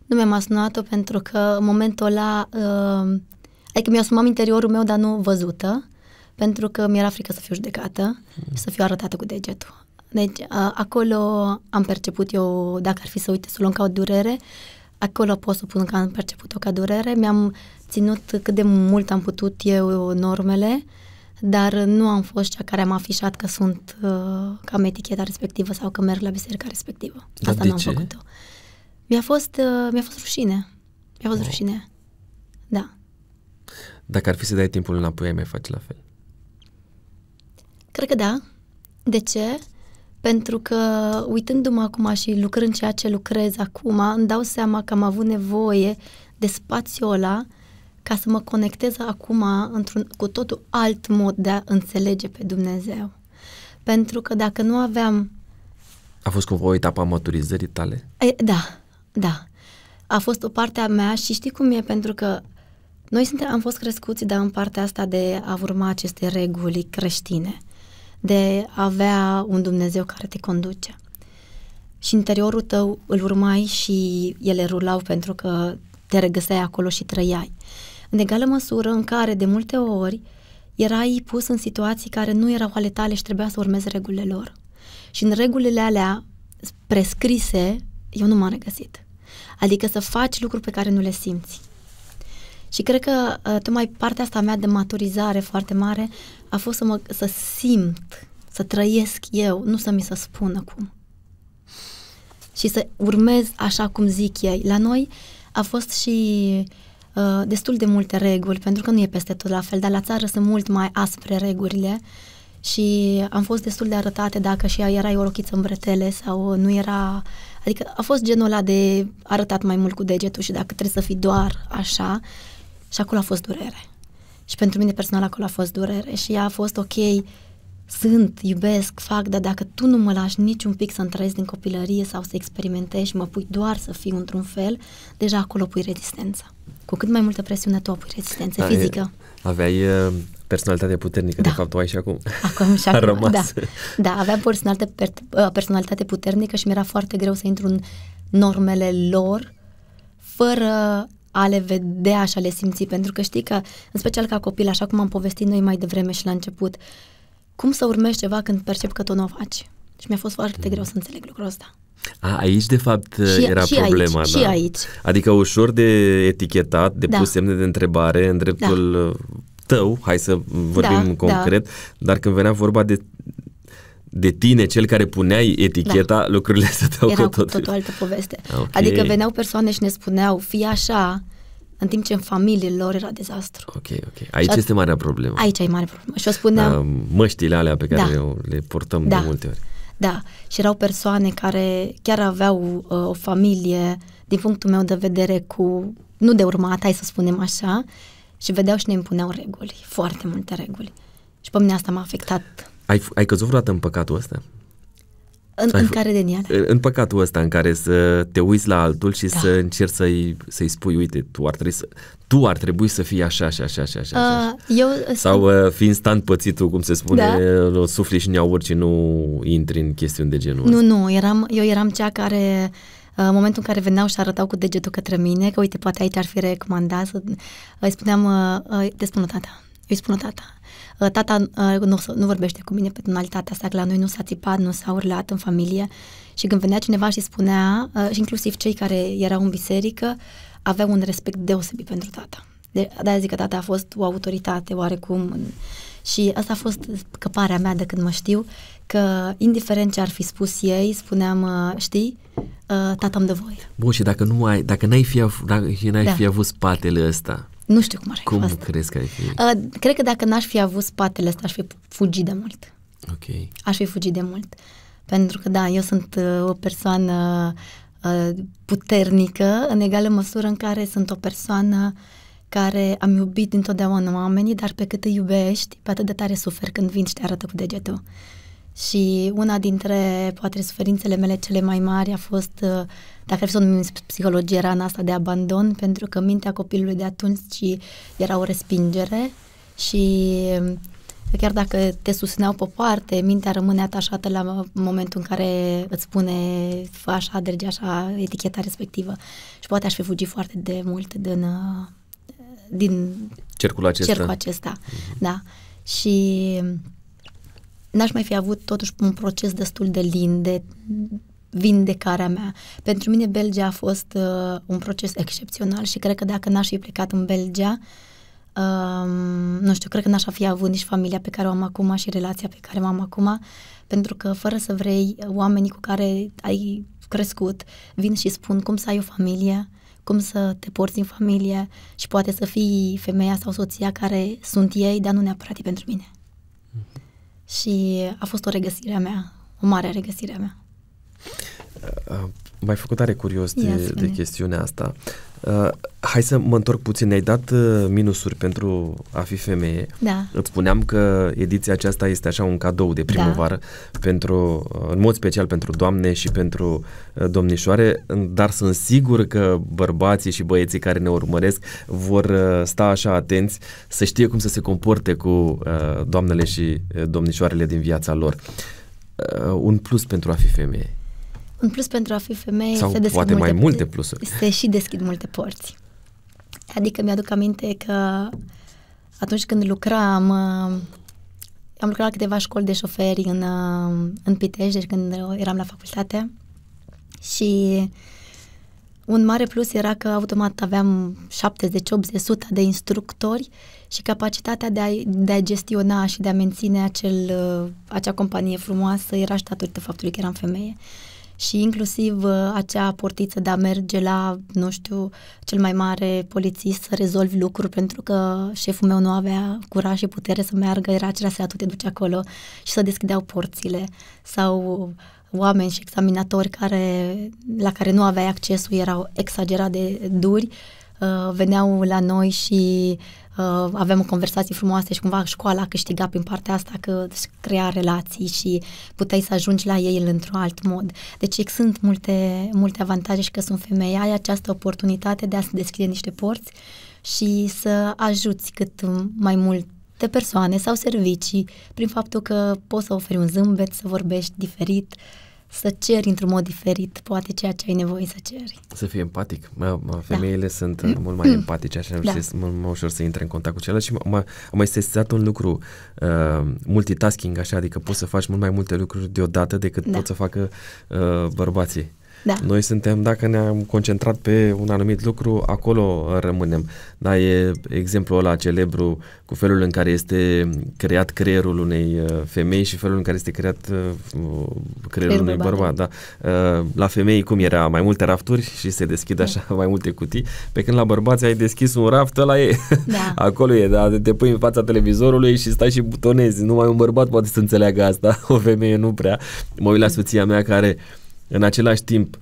Nu mi-am asumat-o pentru că în momentul ăla, uh, adică mi-am asumat interiorul meu, dar nu văzută, pentru că mi-era frică să fiu judecată și să fiu arătată cu degetul. Deci, acolo am perceput eu, dacă ar fi să uite, să o luăm ca o durere, acolo pot să pun că am perceput-o ca durere. Mi-am ținut cât de mult am putut eu normele, dar nu am fost cea care am afișat că sunt, cam eticheta respectivă sau că merg la biserica respectivă. Dar Asta n-am făcut-o. Mi-a fost, mi-a fost rușine. Mi-a fost oh. rușine. Da. Dacă ar fi să dai timpul înapoi, ai mai face la fel? Cred că da. De ce? pentru că uitându-mă acum și lucrând ceea ce lucrez acum, îmi dau seama că am avut nevoie de spațiul ăla ca să mă conectez acum într-un cu totul alt mod de a înțelege pe Dumnezeu. Pentru că dacă nu aveam... A fost cumva o etapă a maturizării tale? E, da, da. A fost o parte a mea și știi cum e, pentru că noi suntem, am fost crescuți, dar în partea asta de a urma aceste reguli creștine de a avea un Dumnezeu care te conduce. Și interiorul tău îl urmai și ele rulau pentru că te regăseai acolo și trăiai. În egală măsură în care de multe ori erai pus în situații care nu erau ale tale și trebuia să urmezi regulile lor. Și în regulile alea prescrise, eu nu m-am regăsit. Adică să faci lucruri pe care nu le simți. Și cred că uh, tocmai partea asta mea de maturizare foarte mare a fost să, mă, să simt, să trăiesc eu, nu să mi se spună cum. Și să urmez așa cum zic ei. La noi a fost și uh, destul de multe reguli, pentru că nu e peste tot la fel, dar la țară sunt mult mai aspre regulile și am fost destul de arătate dacă și era o rochiță în bretele sau nu era... Adică a fost genul ăla de arătat mai mult cu degetul și dacă trebuie să fii doar așa și acolo a fost durere. Și pentru mine personal acolo a fost durere și ea a fost ok, sunt, iubesc, fac, dar dacă tu nu mă lași niciun pic să-mi trăiesc din copilărie sau să experimentezi, și mă pui doar să fiu într-un fel, deja acolo pui rezistență. Cu cât mai multă presiune tu pui rezistență da, fizică. Aveai personalitate puternică, da. de fapt o ai și acum. Acum și acum, rămas. da. Da, aveam personalitate, uh, personalitate puternică și mi-era foarte greu să intru în normele lor fără a le vedea și a le simți, pentru că știi că, în special ca copil, așa cum am povestit noi mai devreme și la început, cum să urmezi ceva când percep că tu nu o faci? Și mi-a fost foarte mm. greu să înțeleg lucrul ăsta. A, aici de fapt și, era și problema, aici, da. Și aici. Adică ușor de etichetat, de da. pus semne de întrebare în dreptul da. tău, hai să vorbim da, da. concret, da. dar când venea vorba de de tine, cel care puneai eticheta, da. lucrurile să te cu totul. Era o altă poveste. Ah, okay. Adică veneau persoane și ne spuneau, fii așa, în timp ce în familie lor era dezastru. Ok, ok. Aici și este marea problemă. Aici e mare problemă. Și o spuneam... Da, măștile alea pe care da. le, le portăm da. de multe ori. Da, și erau persoane care chiar aveau uh, o familie, din punctul meu de vedere, cu nu de urmat, hai să spunem așa, și vedeau și ne impuneau reguli, foarte multe reguli. Și pe mine asta m-a afectat ai, ai căzut vreodată în păcatul ăsta? În, în care de nială? În păcatul ăsta în care să te uiți la altul și da. să încerci să-i, să-i spui, uite, tu ar, trebui să, tu ar trebui să fii așa și așa și așa. așa. Ah, uh, eu Sau uh, fi instant pățitul, cum se spune, da? Uh, sufli și neau și nu intri în chestiuni de genul Nu, ăsta. nu, eram, eu eram cea care uh, în momentul în care veneau și arătau cu degetul către mine, că uite, poate aici ar fi recomandat, să, îi spuneam, uh, îi spună tata, îi spună tata, Uh, tata uh, nu, nu vorbește cu mine pe tonalitatea asta, că la noi nu s-a țipat, nu s-a urlat în familie și când venea cineva și spunea, uh, și inclusiv cei care erau în biserică, aveau un respect deosebit pentru tata. De, aia zic că tata a fost o autoritate oarecum și asta a fost căparea mea de când mă știu, că indiferent ce ar fi spus ei, spuneam, știi, tata am de voie. Bun, și dacă nu ai, dacă n-ai fi, dacă n-ai da. fi avut spatele ăsta, nu știu cum ar fi cum fost. Cum crezi că ai fi? Uh, cred că dacă n-aș fi avut spatele ăsta, aș fi fugit de mult. Ok. Aș fi fugit de mult. Pentru că, da, eu sunt uh, o persoană uh, puternică, în egală măsură în care sunt o persoană care am iubit întotdeauna oamenii, dar pe cât îi iubești, pe atât de tare suferi când vin și te arată cu degetul și una dintre, poate, suferințele mele cele mai mari a fost, uh, dacă ar fi să o numim psihologie, rana asta de abandon, pentru că mintea copilului de atunci și era o respingere și uh, chiar dacă te susțineau pe parte, mintea rămâne atașată la momentul în care îți spune fă așa, aderge așa, eticheta respectivă. Și poate aș fi fugit foarte de mult din, uh, din cercul acesta. Cercul acesta, mm-hmm. da. Și n-aș mai fi avut totuși un proces destul de lin de vindecarea mea. Pentru mine Belgia a fost uh, un proces excepțional și cred că dacă n-aș fi plecat în Belgia, um, nu știu, cred că n-aș fi avut nici familia pe care o am acum și relația pe care o am acum, pentru că fără să vrei, oamenii cu care ai crescut vin și spun cum să ai o familie, cum să te porți în familie și poate să fii femeia sau soția care sunt ei, dar nu neapărat e pentru mine și a fost o regăsire a mea, o mare regăsire a mea. Uh, m-ai făcut tare curios de, de chestiunea asta. Uh, hai să mă întorc puțin. Ne-ai dat uh, minusuri pentru a fi femeie. Da. Îți spuneam că ediția aceasta este așa un cadou de primăvară da. pentru, uh, în mod special pentru doamne și pentru uh, domnișoare, dar sunt sigur că bărbații și băieții care ne urmăresc vor uh, sta așa atenți să știe cum să se comporte cu uh, doamnele și uh, domnișoarele din viața lor. Uh, un plus pentru a fi femeie. În plus, pentru a fi femeie, Sau se deschid poate multe, mai multe plusuri. Se și deschid multe porți. Adică mi-aduc aminte că atunci când lucram, uh, am lucrat la câteva școli de șoferi în, uh, în Pitești, deci când eram la facultate și un mare plus era că automat aveam 70, 80, de instructori și capacitatea de a, de a gestiona și de a menține acel, uh, acea companie frumoasă era și datorită faptului că eram femeie. Uh, și inclusiv uh, acea portiță de a merge la, nu știu, cel mai mare polițist să rezolvi lucruri pentru că șeful meu nu avea curaj și putere să meargă, era acela să tu te duci acolo și să deschideau porțile sau oameni și examinatori care, la care nu aveai accesul erau exagerat de duri, uh, veneau la noi și uh, aveam conversații frumoase și cumva școala a câștigat prin partea asta că își crea relații și puteai să ajungi la ei într-un alt mod. Deci sunt multe, multe avantaje și că sunt femeie, ai această oportunitate de a se deschide niște porți și să ajuți cât mai mult de persoane sau servicii prin faptul că poți să oferi un zâmbet, să vorbești diferit, uh, să ceri într-un mod diferit, poate ceea ce ai nevoie să ceri. Să fii empatic. Da. Femeile da. sunt uh, mult mai empatice, așa da. se, mult mai ușor să intre în contact cu celălalt și am mai sesizat un lucru, uh, multitasking, așa, adică poți să faci mult mai multe lucruri deodată decât da. pot să facă uh, bărbații. Da. Noi suntem, dacă ne-am concentrat pe un anumit lucru, acolo rămânem. Da, e exemplul ăla celebru cu felul în care este creat creierul unei uh, femei și felul în care este creat uh, creierul Creier unui bărbat. Da. da. Uh, la femei, cum era, mai multe rafturi și se deschid da. așa mai multe cutii, pe când la bărbați ai deschis un raft, ăla e. Da. acolo e, da, te pui în fața televizorului și stai și butonezi. Numai un bărbat poate să înțeleagă asta, o femeie nu prea. Mă uit la soția mea care uh, în același timp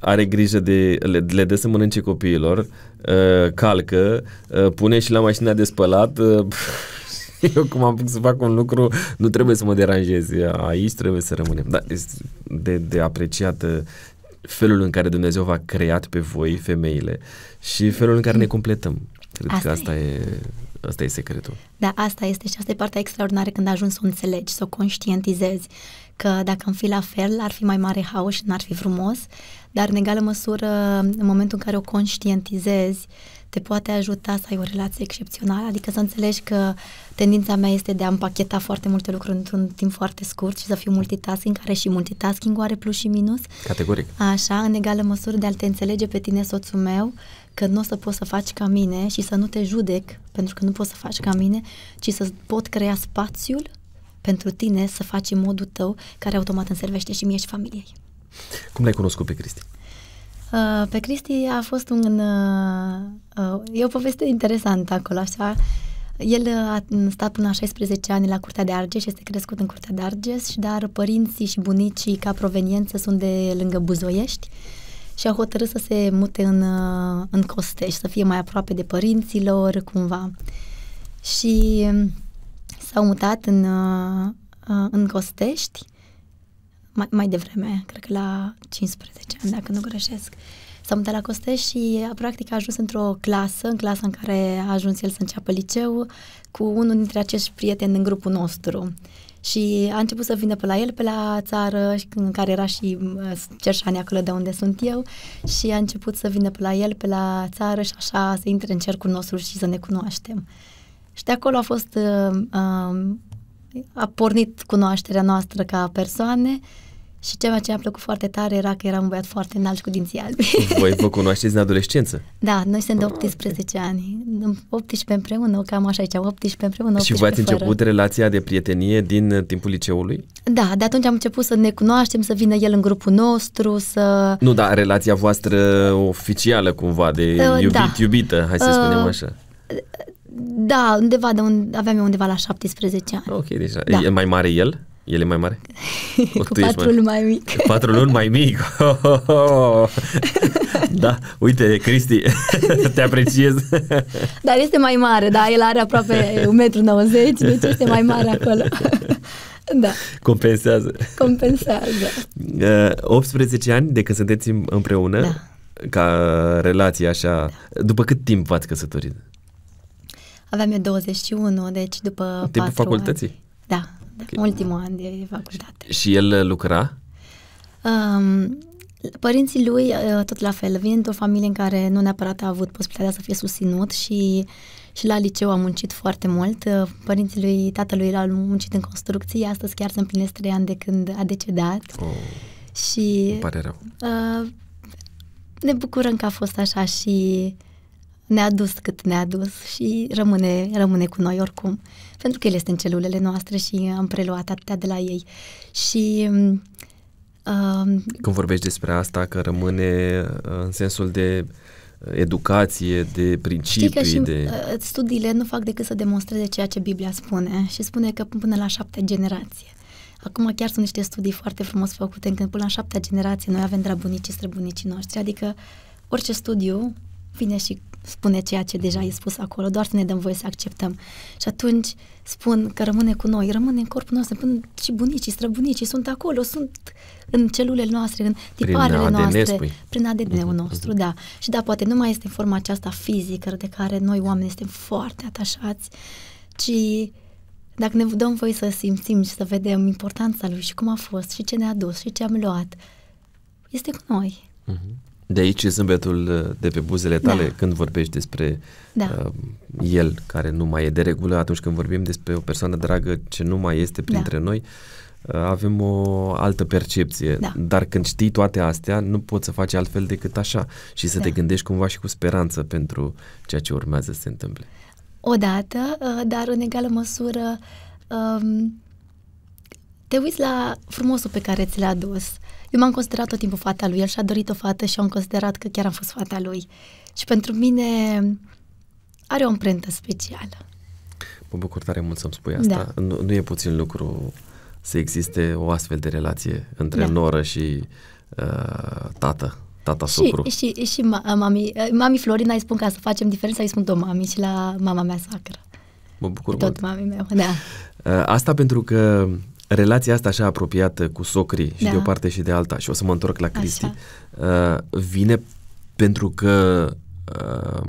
are grijă de, le, le dă să mănânce copiilor, uh, calcă, uh, pune și la mașina de spălat, uh, eu cum am putut să fac un lucru, nu trebuie să mă deranjez. Aici trebuie să rămânem. Dar este de, de apreciat uh, felul în care Dumnezeu v-a creat pe voi, femeile, și felul în care ne completăm. Cred asta că asta e. e asta e secretul. Da, asta este și asta e partea extraordinară când ajungi să o înțelegi, să o conștientizezi că dacă am fi la fel, ar fi mai mare haos și n-ar fi frumos, dar în egală măsură, în momentul în care o conștientizezi, te poate ajuta să ai o relație excepțională, adică să înțelegi că tendința mea este de a împacheta foarte multe lucruri într-un timp foarte scurt și să fiu multitasking, care și multitasking are plus și minus. Categoric. Așa, în egală măsură de a te înțelege pe tine soțul meu, că nu o să poți să faci ca mine și să nu te judec pentru că nu poți să faci ca mine, ci să pot crea spațiul pentru tine să faci în modul tău care automat îmi servește și mie și familiei. Cum l-ai cunoscut pe Cristi? Uh, pe Cristi a fost un... Uh, uh, e o poveste interesantă acolo, așa. El a stat până la 16 ani la Curtea de Argeș, este crescut în Curtea de Argeș, dar părinții și bunicii ca proveniență sunt de lângă Buzoiești și au hotărât să se mute în, în Costești, să fie mai aproape de părinților, cumva. Și um, s-au mutat în, uh, uh, în Costești mai, mai devreme, cred că la 15 ani, dacă nu greșesc. S-a mutat la Costești și uh, practic a ajuns într-o clasă, în clasa în care a ajuns el să înceapă liceu, cu unul dintre acești prieteni din grupul nostru. Și a început să vină pe la el, pe la țară, în care era și cerșanii acolo de unde sunt eu, și a început să vină pe la el, pe la țară și așa să intre în cercul nostru și să ne cunoaștem. Și de acolo a fost uh, uh, a pornit cunoașterea noastră ca persoane și ceea ce mi-a plăcut foarte tare era că era un băiat foarte înalt și cu dinții albi. Voi vă cunoașteți în adolescență? Da, noi suntem de 18 ah, okay. ani. 18 împreună, cam așa aici, 18 împreună, 18 Și voi ați fără. început relația de prietenie din uh, timpul liceului? Da, de atunci am început să ne cunoaștem, să vină el în grupul nostru, să... Nu, da, relația voastră oficială cumva, de uh, iubit, da. iubită, hai să uh, spunem așa uh, da, undeva de unde, aveam eu undeva la 17 ani. Ok, deci da. e mai mare el? El e mai mare? O, cu patru luni mai mic. Patru luni mai mic. Da, uite, Cristi, te apreciez. Dar este mai mare, da, el are aproape 1,90 m, deci este mai mare acolo. Da. Compensează. Compensează. 18 ani de când sunteți împreună, da. ca relație așa, după cât timp v-ați căsătorit? Aveam eu 21, deci după Timpul facultății? Ani. Da, da okay. ultimul an de facultate. Și el lucra? Um, părinții lui, ă, tot la fel, vin într-o familie în care nu neapărat a avut posibilitatea să fie susținut și și la liceu am muncit foarte mult. Ă, părinții lui, tatălui l-au muncit în construcție, astăzi chiar se împlinesc trei ani de când a decedat. Oh, și îmi pare rău. Uh, ne bucurăm că a fost așa și ne-a dus cât ne-a dus și rămâne, rămâne cu noi oricum, pentru că el este în celulele noastre și am preluat atâtea de la ei. Și um, uh, Când vorbești despre asta, că rămâne uh, în sensul de uh, educație, de principii. Știi că și de... Uh, studiile nu fac decât să demonstreze ceea ce Biblia spune și spune că până la șapte generații. Acum chiar sunt niște studii foarte frumos făcute încât până la șaptea generație noi avem de la bunicii străbunicii noștri, adică orice studiu vine și spune ceea ce deja e spus acolo, doar să ne dăm voie să acceptăm. Și atunci spun că rămâne cu noi, rămâne în corpul nostru, până și bunicii, străbunicii sunt acolo, sunt în celulele noastre, în tiparele prin noastre, spui. prin ADN-ul mhm, mhm. nostru, da. Și da, poate nu mai este în forma aceasta fizică de care noi oameni suntem foarte atașați, ci dacă ne dăm voie să simțim și să vedem importanța lui și cum a fost și ce ne-a dus și ce am luat, este cu noi. Uh-huh. De aici zâmbetul uh, de pe buzele tale da. când vorbești despre da. uh, el care nu mai e de regulă, atunci când vorbim despre o persoană dragă ce nu mai este printre da. noi, uh, avem o altă percepție. Da. Dar când știi toate astea, nu poți să faci altfel decât așa și să da. te gândești cumva și cu speranță pentru ceea ce urmează să se întâmple. Odată, uh, dar în egală măsură um, te uiți la frumosul pe care ți l-a adus eu m-am considerat tot timpul fata lui, el și-a dorit o fată și am considerat că chiar am fost fata lui. Și pentru mine are o amprentă specială. Mă bucur tare mult să-mi spui asta. Da. Nu, nu e puțin lucru să existe o astfel de relație între da. noră și uh, tată tata și, socru. Și, și, uh, mami, uh, mami Florina îi spun ca să facem diferența, îi spun tot mami și la mama mea sacră. Mă bucur Tot mult. mami meu, da. Uh, asta pentru că relația asta așa apropiată cu socrii și da. de o parte și de alta, și o să mă întorc la Cristi, așa. uh, vine pentru că uh,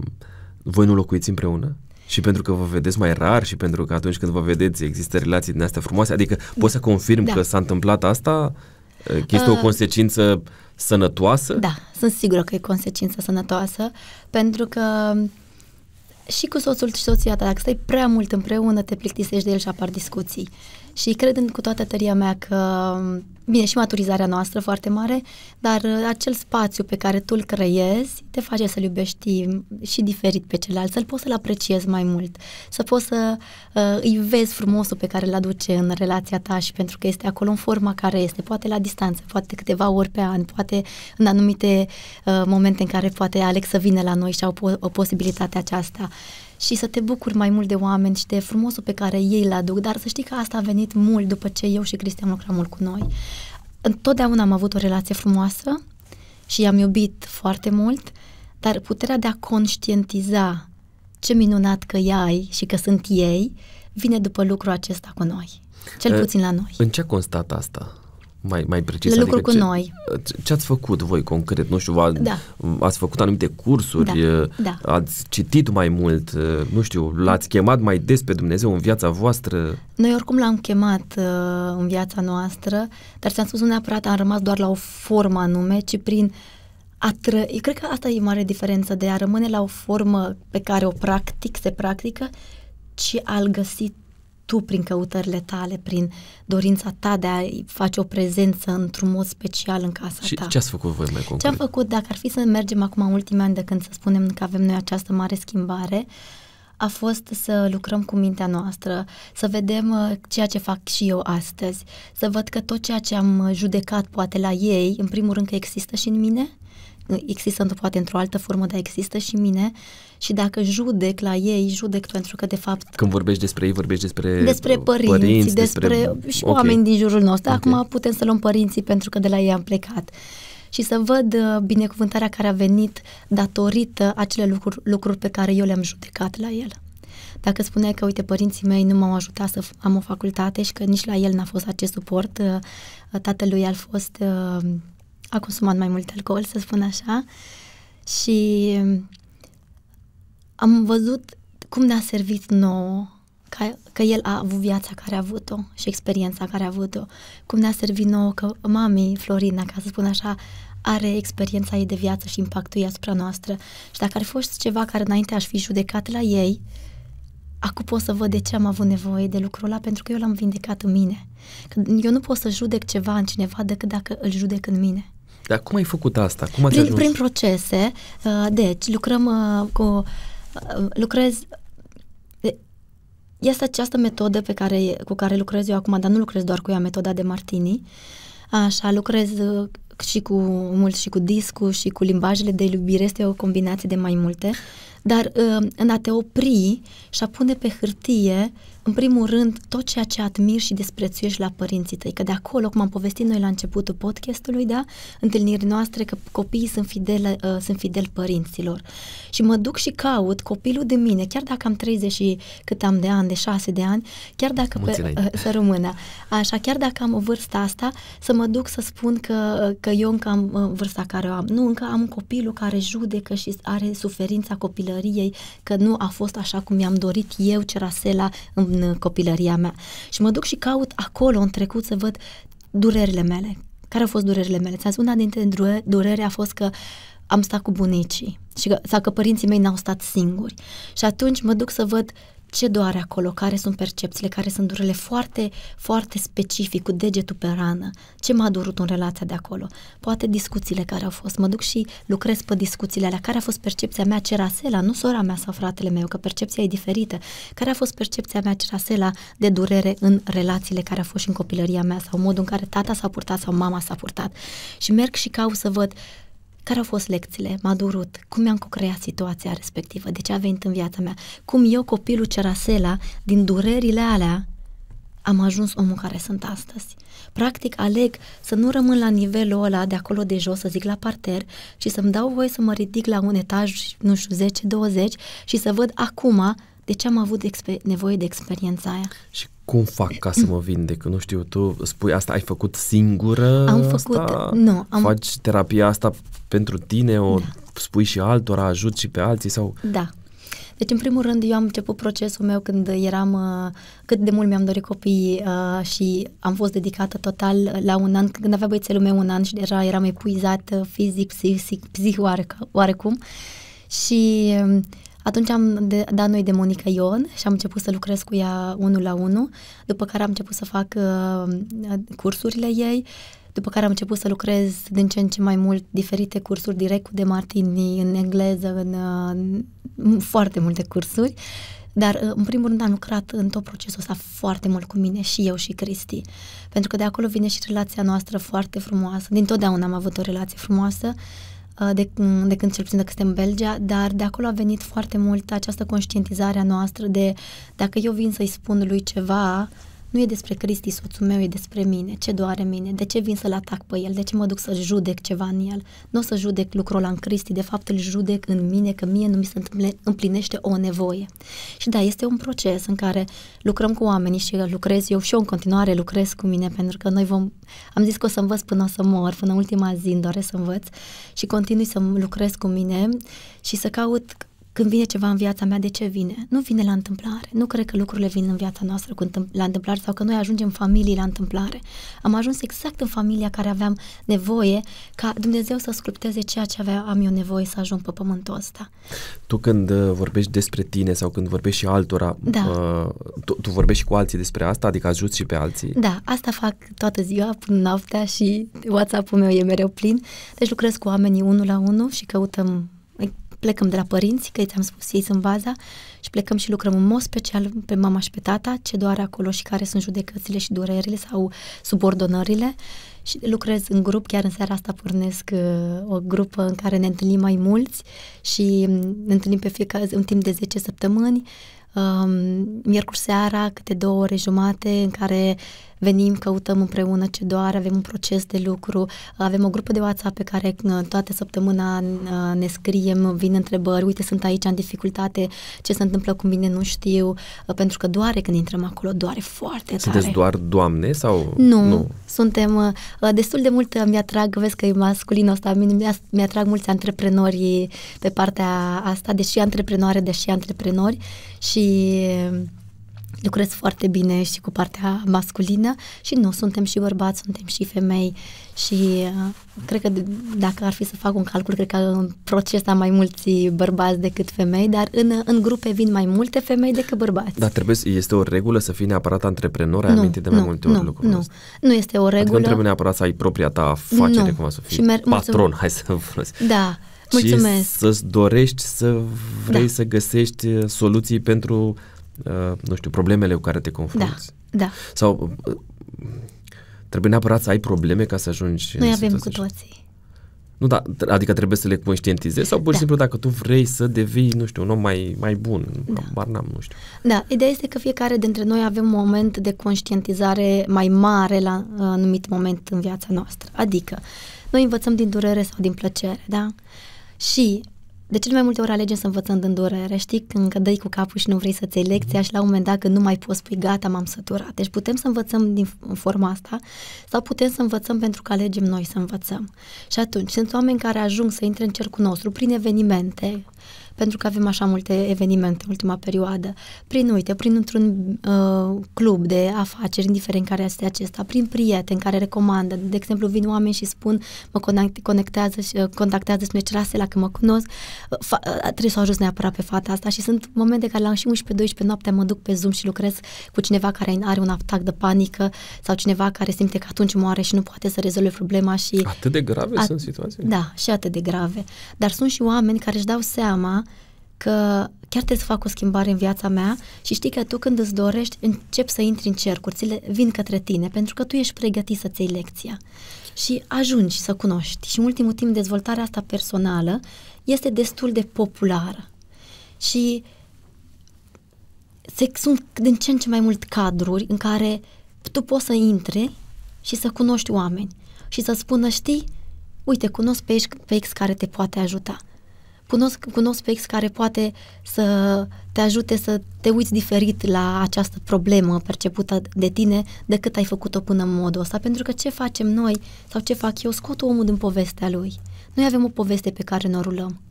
voi nu locuiți împreună? Și pentru că vă vedeți mai rar și pentru că atunci când vă vedeți există relații din astea frumoase? Adică da. poți să confirm da. că s-a întâmplat asta? Uh, că este uh, o consecință sănătoasă? Da, sunt sigură că e consecință sănătoasă, pentru că um, și cu soțul și soția ta, dacă stai prea mult împreună, te plictisești de el și apar discuții și cred în, cu toată tăria mea că, bine, um, și maturizarea noastră foarte mare, dar uh, acel spațiu pe care tu îl creezi te face să-l iubești um, și diferit pe celălalt, să-l poți să-l apreciezi mai mult, să poți să uh, îi vezi frumosul pe care îl aduce în relația ta și pentru că este acolo în forma care este, poate la distanță, poate câteva ori pe an, poate în anumite uh, momente în care poate Alex să vină la noi și au po- o posibilitate aceasta. Uh, și să te bucuri mai mult de oameni și de frumosul pe care ei îl aduc, dar să știi că asta a venit mult după ce eu și Cristian lucrat mult cu noi. Întotdeauna am avut o relație frumoasă și i-am iubit foarte mult, dar puterea de a conștientiza ce minunat că i ai și că sunt ei, vine după lucrul acesta cu noi. Cel puțin la noi. În ce constat asta? mai, mai precis. La adică cu ce, noi. Ce ați făcut voi concret? Nu știu, v-a, da. ați făcut anumite cursuri, da. Da. ați citit mai mult, nu știu, l-ați chemat mai des pe Dumnezeu în viața voastră? Noi oricum l-am chemat uh, în viața noastră, dar ți-am spus nu neapărat am rămas doar la o formă anume, ci prin a tră... Eu cred că asta e mare diferență de a rămâne la o formă pe care o practic, se practică, ci al găsit tu, prin căutările tale, prin dorința ta de a face o prezență într-un mod special în casa și, ta. ce ați făcut voi mai concret? Ce am făcut, dacă ar fi să mergem acum în ultimii ani de când să spunem că avem noi această mare schimbare, a fost să lucrăm cu mintea noastră, să vedem uh, ceea ce fac și eu astăzi, să văd că tot ceea ce am uh, judecat poate la ei, în primul rând că există și în mine, există poate într-o altă formă, dar există și mine și dacă judec la ei, judec pentru că de fapt... Când vorbești despre ei, vorbești despre Despre părinți, părinți despre, despre și okay. oameni din jurul nostru. Okay. Acum putem să luăm părinții pentru că de la ei am plecat și să văd uh, binecuvântarea care a venit datorită acele lucruri, lucruri pe care eu le-am judecat la el. Dacă spunea că, uite, părinții mei nu m-au ajutat să am o facultate și că nici la el n-a fost acest suport, uh, uh, tatălui a fost a consumat mai mult alcool, să spun așa, și am văzut cum ne-a servit nouă că, că el a avut viața care a avut-o și experiența care a avut-o, cum ne-a servit nouă că mamei Florina, ca să spun așa, are experiența ei de viață și impactul ei asupra noastră. Și dacă ar fi fost ceva care înainte aș fi judecat la ei, acum pot să văd de ce am avut nevoie de lucrul ăla, pentru că eu l-am vindecat în mine. Că eu nu pot să judec ceva în cineva decât dacă îl judec în mine. Dar cum ai făcut asta? Cum ați prin, ajuns? prin procese. Uh, deci, lucrăm uh, cu... Uh, lucrez este această metodă pe care, cu care lucrez eu acum, dar nu lucrez doar cu ea, metoda de martini. Așa, lucrez și cu mult și cu discul și cu limbajele de iubire, este o combinație de mai multe, dar în a te opri și a pune pe hârtie în primul rând, tot ceea ce admir și desprețuiești la părinții tăi, că de acolo, cum am povestit noi la începutul podcastului, da, întâlniri noastre, că copiii sunt fidel, uh, sunt fidel părinților. Și mă duc și caut copilul de mine, chiar dacă am 30 și cât am de ani, de 6 de ani, chiar dacă pe, uh, să rămână. Așa, chiar dacă am o vârstă asta, să mă duc să spun că, uh, că eu încă am uh, vârsta care o am. Nu, încă am un copilul care judecă și are suferința copilăriei, că nu a fost așa cum mi-am dorit eu, Cerasela, în din copilăria mea. Și mă duc și caut acolo, în trecut, să văd durerile mele. Care au fost durerile mele? Ți-a una dintre durere a fost că am stat cu bunicii și că, sau că părinții mei n-au stat singuri. Și atunci mă duc să văd ce doare acolo, care sunt percepțiile, care sunt durele foarte, foarte specific, cu degetul pe rană, ce m-a durut în relația de acolo, poate discuțiile care au fost, mă duc și lucrez pe discuțiile alea, care a fost percepția mea cerasela, nu sora mea sau fratele meu, că percepția e diferită, care a fost percepția mea cerasela de durere în relațiile care a fost și în copilăria mea sau modul în care tata s-a purtat sau mama s-a purtat și merg și caut să văd care au fost lecțiile, m-a durut, cum mi-am creat situația respectivă, de ce a venit în viața mea, cum eu, copilul Cerasela, din durerile alea, am ajuns omul care sunt astăzi. Practic, aleg să nu rămân la nivelul ăla de acolo de jos, să zic la parter, ci să-mi dau voie să mă ridic la un etaj, nu știu, 10-20 și să văd acum deci am avut exper- nevoie de experiența aia. Și cum fac ca să mă vindec? Nu știu, tu spui asta ai făcut singură? Am făcut, nu. Am... Faci terapia asta pentru tine, o da. spui și altora, ajut și pe alții sau... Da. Deci, în primul rând, eu am început procesul meu când eram, uh, cât de mult mi-am dorit copii uh, și am fost dedicată total la un an, când avea băiețelul meu un an și deja eram epuizată fizic, psihic, psihic oarecum. Și um, atunci am de, dat noi de Monica Ion și am început să lucrez cu ea unul la unul, după care am început să fac uh, cursurile ei, după care am început să lucrez din ce în ce mai mult diferite cursuri direct cu de Martini, în engleză, în, în uh, foarte multe cursuri. Dar, uh, în primul rând, am lucrat în tot procesul ăsta foarte mult cu mine și eu și Cristi. Pentru că de acolo vine și relația noastră foarte frumoasă. Din totdeauna am avut o relație frumoasă Uh, de, mm, de când cel puțin dacă suntem în Belgia, dar de acolo a venit foarte mult această conștientizare a noastră de dacă eu vin să-i spun lui ceva, nu e despre Cristi, soțul meu, e despre mine, ce doare mine, de ce vin să-l atac pe el, de ce mă duc să judec ceva în el. Nu o să judec lucrul ăla în Cristi, de fapt îl judec în mine, că mie nu mi se împlinește o nevoie. Și da, este un proces în care lucrăm cu oamenii și lucrez eu și eu în continuare lucrez cu mine, pentru că noi vom, am zis că o să învăț până o să mor, până ultima zi îmi doresc să învăț și continui să lucrez cu mine și să caut când vine ceva în viața mea, de ce vine? Nu vine la întâmplare. Nu cred că lucrurile vin în viața noastră cu întâmpl- la întâmplare sau că noi ajungem familii la întâmplare. Am ajuns exact în familia care aveam nevoie ca Dumnezeu să sculpteze ceea ce avea, am eu nevoie să ajung pe pământul ăsta. Tu când uh, vorbești despre tine sau când vorbești și altora, da. Uh, tu, tu vorbești și cu alții despre asta? Adică ajut și pe alții? Da, asta fac toată ziua, până noaptea și WhatsApp-ul meu e mereu plin. Deci lucrez cu oamenii unul la unul și căutăm plecăm de la părinți, că ți-am spus, ei sunt baza și plecăm și lucrăm în mod special pe mama și pe tata, ce doare acolo și care sunt judecățile și durerile sau subordonările și lucrez în grup, chiar în seara asta pornesc uh, o grupă în care ne întâlnim mai mulți și mm, ne întâlnim pe fiecare în timp de 10 săptămâni, um, miercuri seara, câte două ore jumate în care venim, căutăm împreună ce doare, avem un proces de lucru, avem o grupă de WhatsApp pe care uh, toată săptămâna uh, ne scriem, vin întrebări, uite sunt aici în dificultate, ce se întâmplă cu mine nu știu, uh, pentru că doare când intrăm acolo, doare foarte tare. Sunteți doar doamne sau? Nu, nu. suntem destul de mult mi-atrag, vezi că e masculin ăsta, mi-atrag mulți antreprenori pe partea asta, deși antreprenoare, deși antreprenori și lucrez foarte bine și cu partea masculină și nu, suntem și bărbați, suntem și femei și uh, cred că dacă ar fi să fac un calcul, cred că în proces am mai mulți bărbați decât femei, dar în, în grupe vin mai multe femei decât bărbați. Dar trebuie, este o regulă să fii neapărat antreprenor, ai nu, amintit de mai nu, multe ori nu, nu. Nu este o regulă. Adică nu trebuie neapărat să ai propria ta afacere, nu. cumva să fii și mer- patron, mulțumesc. hai să folosesc. Da, Mulțumesc. să-ți dorești să da. vrei da. să găsești uh, soluții pentru nu știu, problemele cu care te confrunți. Da, da. Sau uh, trebuie neapărat să ai probleme ca să ajungi Noi în avem cu toții. Nu, da, adică trebuie să le conștientizezi sau pur și da. simplu dacă tu vrei să devii, nu știu, un om mai, mai bun, da. bar n-am, nu știu. Da, ideea este că fiecare dintre noi avem un moment de conștientizare mai mare la uh, anumit moment în viața noastră. Adică, noi învățăm din durere sau din plăcere, da? Și de cele mai multe ori alegem să învățăm din durere. Știi, când că dai cu capul și nu vrei să-ți iei lecția și la un moment dat când nu mai poți spui gata, m-am săturat. Deci putem să învățăm din forma asta sau putem să învățăm pentru că alegem noi să învățăm. Și atunci sunt oameni care ajung să intre în cercul nostru prin evenimente, pentru că avem așa multe evenimente în ultima perioadă, prin, uite, prin într-un uh, club de afaceri, indiferent care este acesta, prin prieteni care recomandă. De exemplu, vin oameni și spun, mă conectează și uh, contactează și ce la că mă cunosc, uh, fa- uh, trebuie să ajut neapărat pe fata asta și sunt momente care la și 11-12 noaptea mă duc pe Zoom și lucrez cu cineva care are un atac de panică sau cineva care simte că atunci moare și nu poate să rezolve problema și... Atât de grave at- sunt situații? Da, și atât de grave. Dar sunt și oameni care își dau seama că chiar trebuie să fac o schimbare în viața mea și știi că tu când îți dorești, începi să intri în cercuri, le vin către tine, pentru că tu ești pregătit să-ți iei lecția și ajungi să cunoști. Și în ultimul timp, dezvoltarea asta personală este destul de populară și se, sunt din ce în ce mai mult cadruri în care tu poți să intri și să cunoști oameni și să spună, știi, uite, cunosc pe, pe ex care te poate ajuta cunosc, cunosc pe ex care poate să te ajute să te uiți diferit la această problemă percepută de tine decât ai făcut-o până în modul ăsta, pentru că ce facem noi sau ce fac eu scot omul din povestea lui. Noi avem o poveste pe care ne rulăm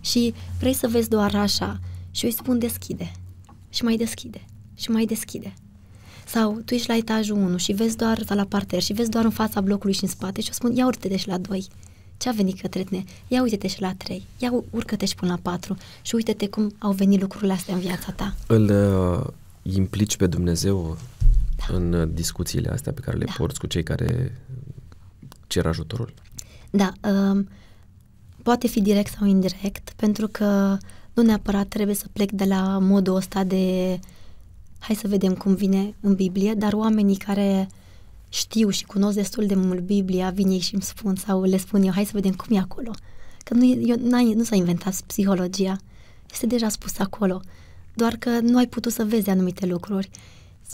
și vrei să vezi doar așa și eu îi spun deschide și mai deschide și mai deschide. Sau tu ești la etajul 1 și vezi doar la parter și vezi doar în fața blocului și în spate și eu spun ia urte de și la 2 ce a venit către tine? Ia uite-te și la trei, ia urcă-te și până la patru și uite-te cum au venit lucrurile astea în viața ta. Îl uh, implici pe Dumnezeu da. în uh, discuțiile astea pe care le da. porți cu cei care cer ajutorul? Da, uh, poate fi direct sau indirect, pentru că nu neapărat trebuie să plec de la modul ăsta de hai să vedem cum vine în Biblie, dar oamenii care uh, știu și cunosc destul de mult Biblia, vin ei și îmi spun sau le spun eu, hai să vedem cum e acolo. Că nu, e, eu, n-ai, nu s-a inventat psihologia, este deja spus acolo, doar că nu ai putut să vezi anumite lucruri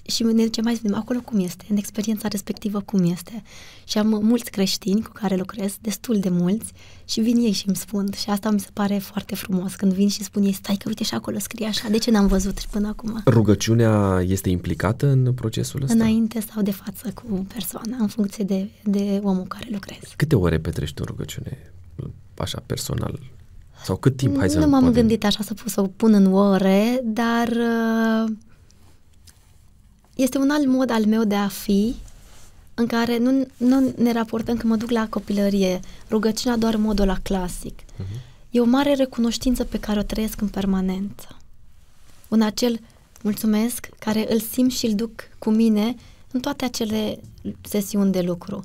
și ne ducem mai să vedem acolo cum este, în experiența respectivă cum este. Și am mulți creștini cu care lucrez, destul de mulți, și vin ei și îmi spun. Și asta mi se pare foarte frumos, când vin și spun ei, stai că uite și acolo scrie așa, de ce n-am văzut și până acum? Rugăciunea este implicată în procesul ăsta? Înainte sau de față cu persoana, în funcție de, de omul care lucrez. Câte ore petrești în rugăciune, așa, personal? Sau cât timp? Hai să nu m-am poate... gândit așa să, pun, să o pun în ore, dar... Uh este un alt mod al meu de a fi în care nu, nu ne raportăm că mă duc la copilărie, rugăciunea doar modul la clasic. Uh-huh. E o mare recunoștință pe care o trăiesc în permanență. Un acel mulțumesc care îl simt și îl duc cu mine în toate acele sesiuni de lucru.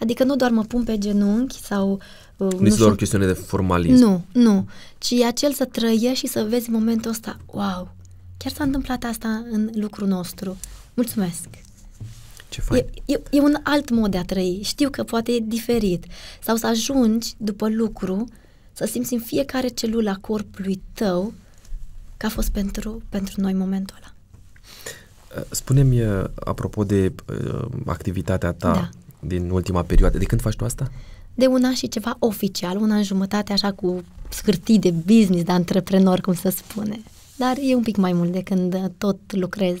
Adică nu doar mă pun pe genunchi sau... Uh, nu doar o chestiune de formalism. Nu, nu. Ci e acel să trăiești și să vezi momentul ăsta. Wow! Chiar s-a întâmplat asta în lucrul nostru mulțumesc. Ce fain. E, e, e un alt mod de a trăi. Știu că poate e diferit. Sau să ajungi după lucru să simți în fiecare celulă a corpului tău că a fost pentru, pentru noi momentul ăla. Uh, spune-mi, uh, apropo de uh, activitatea ta da. din ultima perioadă, de când faci tu asta? De an și ceva oficial, un an jumătate, așa cu scârtii de business, de antreprenor, cum se spune. Dar e un pic mai mult de când tot lucrez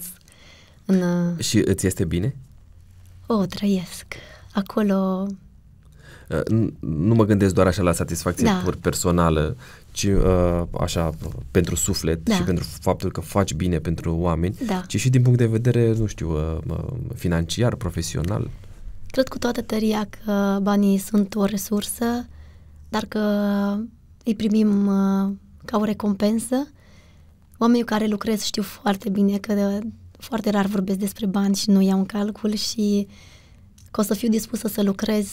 în... Uh, și îți este bine? O, oh, trăiesc. Acolo... Uh, nu mă gândesc doar așa la satisfacție da. pur personală, ci uh, așa pentru suflet da. și pentru faptul că faci bine pentru oameni, da. ci și din punct de vedere, nu știu, financiar, profesional. Cred cu toată tăria că banii sunt o resursă, dar că îi primim ca o recompensă. Oamenii care lucrez știu foarte bine că foarte rar vorbesc despre bani și nu iau în calcul și că o să fiu dispusă să lucrez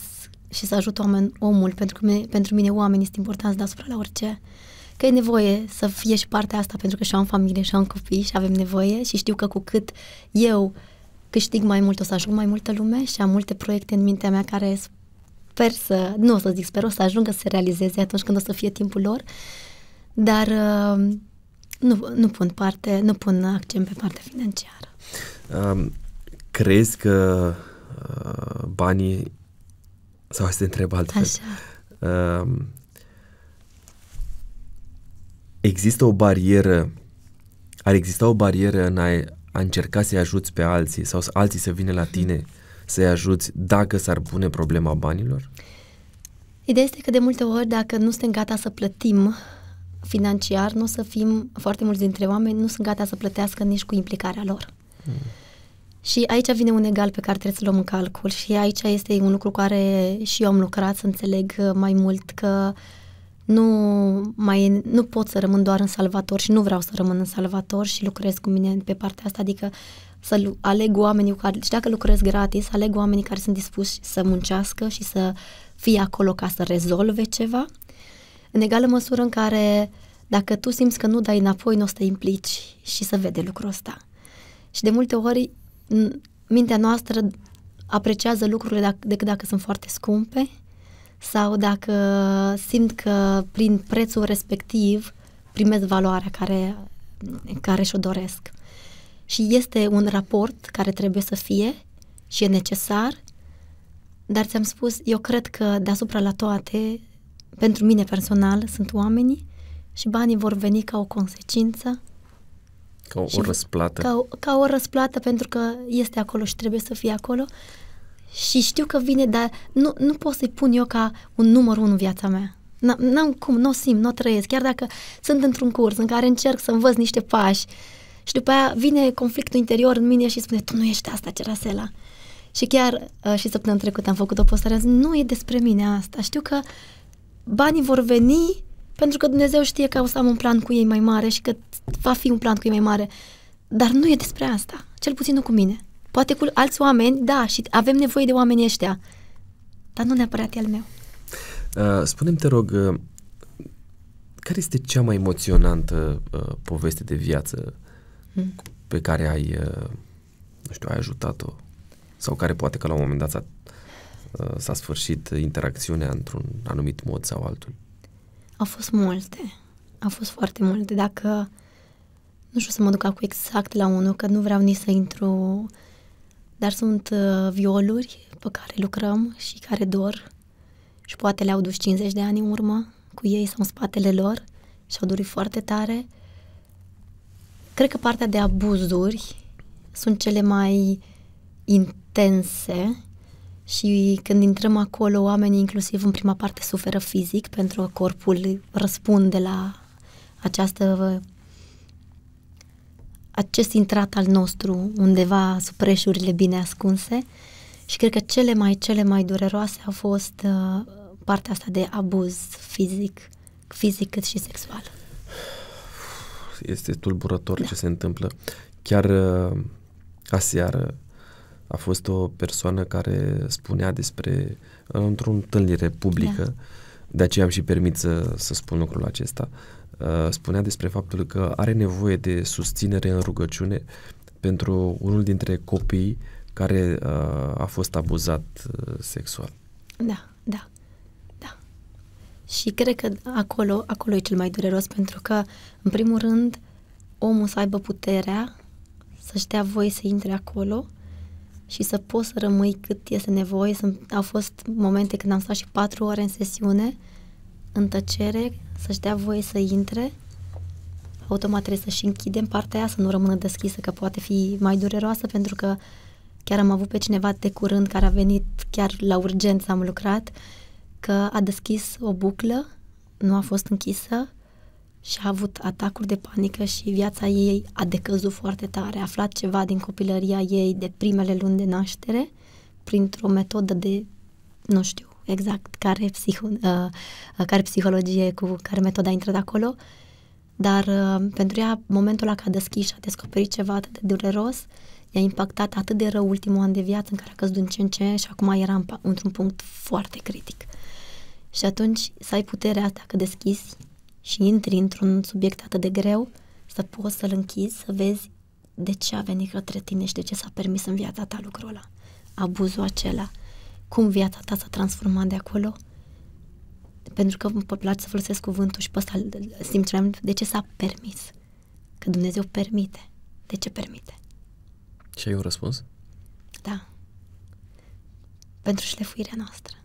și să ajut oameni, omul, pentru că me, pentru mine oamenii sunt importanți deasupra la orice. Că e nevoie să fie și partea asta, pentru că și am familie, și am copii și avem nevoie și știu că cu cât eu câștig mai mult, o să ajung mai multă lume și am multe proiecte în mintea mea care sper să, nu o să zic sper, o să ajungă să se realizeze atunci când o să fie timpul lor, dar uh, nu, nu pun parte, nu pun accent pe partea financiară. Um, crezi că uh, banii sau să te întreb altfel. Așa. Uh, există o barieră, ar exista o barieră în a, a încerca să-i ajuți pe alții sau să alții să vină la hmm. tine să-i ajuți dacă s-ar pune problema banilor? Ideea este că de multe ori dacă nu suntem gata să plătim financiar, nu o să fim, foarte mulți dintre oameni nu sunt gata să plătească nici cu implicarea lor. Mm. Și aici vine un egal pe care trebuie să luăm în calcul și aici este un lucru care și eu am lucrat să înțeleg uh, mai mult că nu, mai, nu pot să rămân doar în salvator și nu vreau să rămân în salvator și lucrez cu mine pe partea asta, adică să aleg oamenii care, și deci dacă lucrez gratis, aleg oamenii care sunt dispuși să muncească și să fie acolo ca să rezolve ceva în egală măsură în care dacă tu simți că nu dai înapoi, nu o să te implici și să vede lucrul ăsta. Și de multe ori mintea noastră apreciază lucrurile dacă, decât dacă sunt foarte scumpe sau dacă simt că prin prețul respectiv primesc valoarea care, care și-o doresc. Și este un raport care trebuie să fie și e necesar, dar ți-am spus, eu cred că deasupra la toate pentru mine personal sunt oamenii și banii vor veni ca o consecință. Ca o, o răsplată. Ca, o, ca o răsplată pentru că este acolo și trebuie să fie acolo. Și știu că vine, dar nu, nu pot să-i pun eu ca un număr unu în viața mea. N-am cum, nu o simt, nu o trăiesc. Chiar dacă sunt într-un curs în care încerc să învăț niște pași și după aia vine conflictul interior în mine și spune, tu nu ești asta, Cerasela. Și chiar uh, și săptămâna trecută am făcut o postare, nu e despre mine asta. Știu că uh, banii vor veni pentru că Dumnezeu știe că o să am un plan cu ei mai mare și că va fi un plan cu ei mai mare. Dar nu e despre asta, cel puțin nu cu mine. Poate cu alți oameni, da, și avem nevoie de oamenii ăștia, dar nu neapărat el meu. Uh, spune-mi, te rog, uh, care este cea mai emoționantă uh, poveste de viață hmm. pe care ai, uh, nu știu, ai ajutat-o? Sau care poate că la un moment dat Uh, s-a sfârșit interacțiunea într-un anumit mod sau altul? Au fost multe. Au fost foarte multe. Dacă nu știu să mă duc acum exact la unul, că nu vreau nici să intru, dar sunt uh, violuri pe care lucrăm și care dor și poate le-au dus 50 de ani în urmă cu ei sau în spatele lor și au dorit foarte tare. Cred că partea de abuzuri sunt cele mai intense și când intrăm acolo, oamenii inclusiv în prima parte suferă fizic pentru că corpul răspunde la această acest intrat al nostru undeva sub preșurile bine ascunse și cred că cele mai, cele mai dureroase au fost uh, partea asta de abuz fizic, fizic cât și sexual. Este tulburător da. ce se întâmplă. Chiar uh, aseară a fost o persoană care spunea despre, într-o întâlnire publică, da. de aceea am și permit să, să spun lucrul acesta, uh, spunea despre faptul că are nevoie de susținere în rugăciune pentru unul dintre copiii care uh, a fost abuzat uh, sexual. Da, da, da. Și cred că acolo, acolo e cel mai dureros, pentru că, în primul rând, omul să aibă puterea să-și dea voie să intre acolo și să poți să rămâi cât este nevoie. Sunt, au fost momente când am stat și patru ore în sesiune, în tăcere, să-și dea voie să intre. Automat trebuie să-și închidem partea aia, să nu rămână deschisă, că poate fi mai dureroasă, pentru că chiar am avut pe cineva de curând care a venit chiar la urgență, am lucrat, că a deschis o buclă, nu a fost închisă și a avut atacuri de panică și viața ei a decăzut foarte tare. A aflat ceva din copilăria ei de primele luni de naștere printr-o metodă de, nu știu exact care, psiho, uh, uh care psihologie, cu care metodă a intrat acolo, dar uh, pentru ea momentul ăla că a deschis și a descoperit ceva atât de dureros, i-a impactat atât de rău ultimul an de viață în care a căzut din ce în ce și acum era în, într-un punct foarte critic. Și atunci să ai puterea asta că deschizi și intri într-un subiect atât de greu, să poți să-l închizi, să vezi de ce a venit către tine și de ce s-a permis în viața ta lucrul ăla, abuzul acela, cum viața ta s-a transformat de acolo, pentru că îmi place să folosesc cuvântul și pe ăsta simțeam de ce s-a permis, că Dumnezeu permite. De ce permite? Și ai un răspuns? Da. Pentru șlefuirea noastră.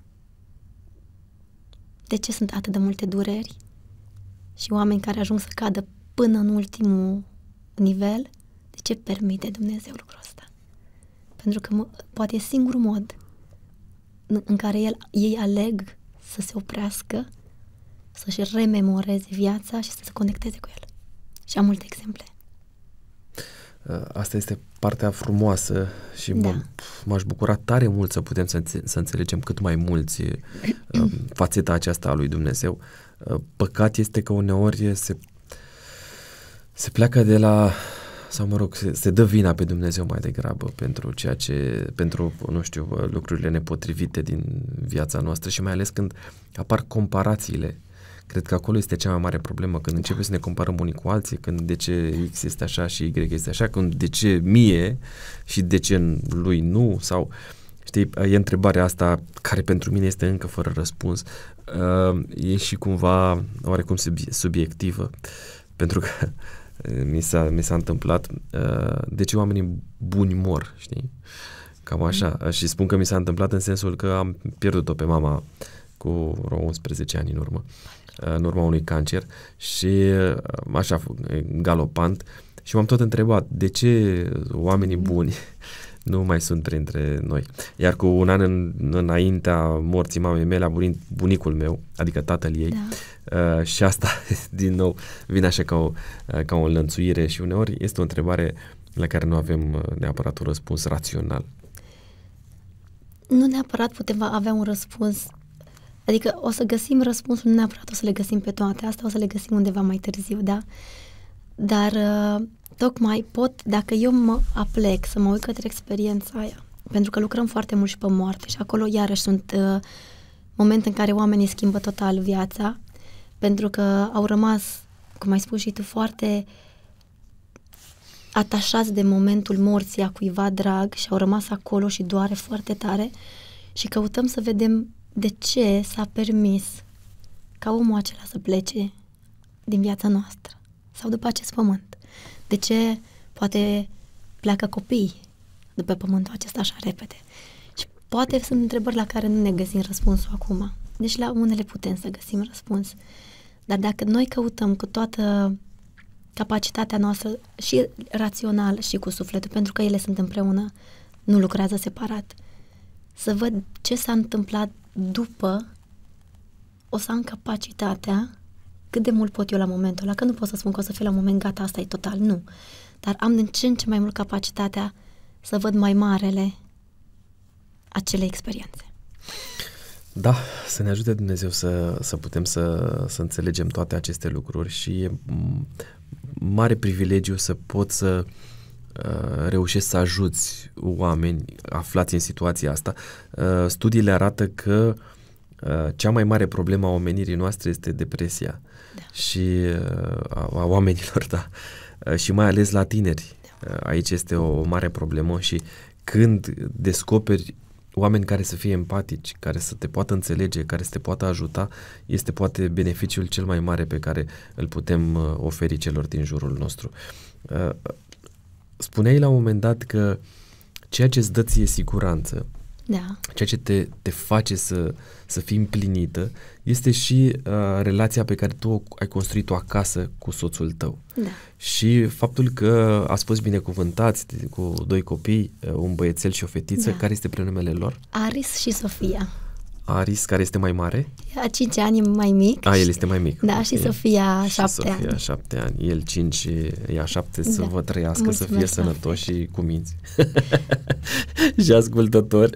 De ce sunt atât de multe dureri și oameni care ajung să cadă până în ultimul nivel, de ce permite Dumnezeu lucrul ăsta? Pentru că poate e singurul mod în, care el, ei aleg să se oprească, să-și rememoreze viața și să se conecteze cu el. Și am multe exemple. Asta este partea frumoasă și da. m-aș bucura tare mult să putem să, înțe- să înțelegem cât mai mulți um, fațeta aceasta a lui Dumnezeu. Uh, păcat este că uneori se, se pleacă de la sau mă rog, se, se dă vina pe Dumnezeu mai degrabă pentru ceea ce, pentru, nu știu, uh, lucrurile nepotrivite din viața noastră și mai ales când apar comparațiile. Cred că acolo este cea mai mare problemă, când începem să ne comparăm unii cu alții, când de ce X este așa și Y este așa, când de ce mie și de ce lui nu, sau uh, Știi, e întrebarea asta care pentru mine este încă fără răspuns. Ehm, e și cumva oarecum subiectivă, pentru că mi s-a, mi s-a întâmplat. Ehm, de ce oamenii buni mor, știi? Cam așa. Mm. Și spun că mi s-a întâmplat în sensul că am pierdut-o pe mama cu 11 ani în urmă, ehm, în urma unui cancer și așa, galopant. Și m-am tot întrebat, de ce oamenii buni nu mai sunt printre noi. Iar cu un an în, înaintea morții mamei mele a murit bunicul meu, adică tatăl ei, da. uh, și asta, din nou, vine așa ca o, uh, ca o lănțuire și uneori este o întrebare la care nu avem uh, neapărat un răspuns rațional. Nu neapărat putem avea un răspuns Adică o să găsim răspunsul, nu neapărat o să le găsim pe toate, asta o să le găsim undeva mai târziu, da? Dar uh, tocmai pot, dacă eu mă aplec să mă uit către experiența aia, pentru că lucrăm foarte mult și pe moarte și acolo iarăși sunt uh, momente în care oamenii schimbă total viața, pentru că au rămas, cum ai spus și tu, foarte atașați de momentul morții a cuiva drag și au rămas acolo și doare foarte tare și căutăm să vedem de ce s-a permis ca omul acela să plece din viața noastră sau după acest pământ. De ce poate pleacă copii de pe pământul acesta așa repede? Și poate sunt întrebări la care nu ne găsim răspunsul acum. Deci la unele putem să găsim răspuns. Dar dacă noi căutăm cu toată capacitatea noastră și rațional și cu sufletul, pentru că ele sunt împreună, nu lucrează separat, să văd ce s-a întâmplat după o să am capacitatea cât de mult pot eu la momentul ăla, că nu pot să spun că o să fiu la moment gata, asta e total, nu. Dar am din ce în ce mai mult capacitatea să văd mai marele acele experiențe. Da, să ne ajute Dumnezeu să, să putem să, să înțelegem toate aceste lucruri și e mare privilegiu să pot să uh, reușesc să ajuți oameni aflați în situația asta. Uh, studiile arată că uh, cea mai mare problemă a omenirii noastre este depresia. Da. și uh, a, a oamenilor, da, uh, și mai ales la tineri. Da. Uh, aici este o, o mare problemă și când descoperi oameni care să fie empatici, care să te poată înțelege, care să te poată ajuta, este poate beneficiul cel mai mare pe care îl putem oferi celor din jurul nostru. Spuneai la un moment dat că ceea ce îți dă ție siguranță, da. ceea ce te, te face să, să fii împlinită, este și uh, relația pe care tu ai construit-o acasă cu soțul tău. Da. Și faptul că ați fost binecuvântați cu doi copii, uh, un băiețel și o fetiță, da. care este prenumele lor? Aris și Sofia. Aris, care este mai mare? A 5 ani mai mic. A, el este mai mic. Da, okay. și Sofia 7 ani. Sofia 7 ani. El 5, ea 7, da. să vă trăiască, Mulțumesc, să fie sănătoși și cu minți. și ascultători.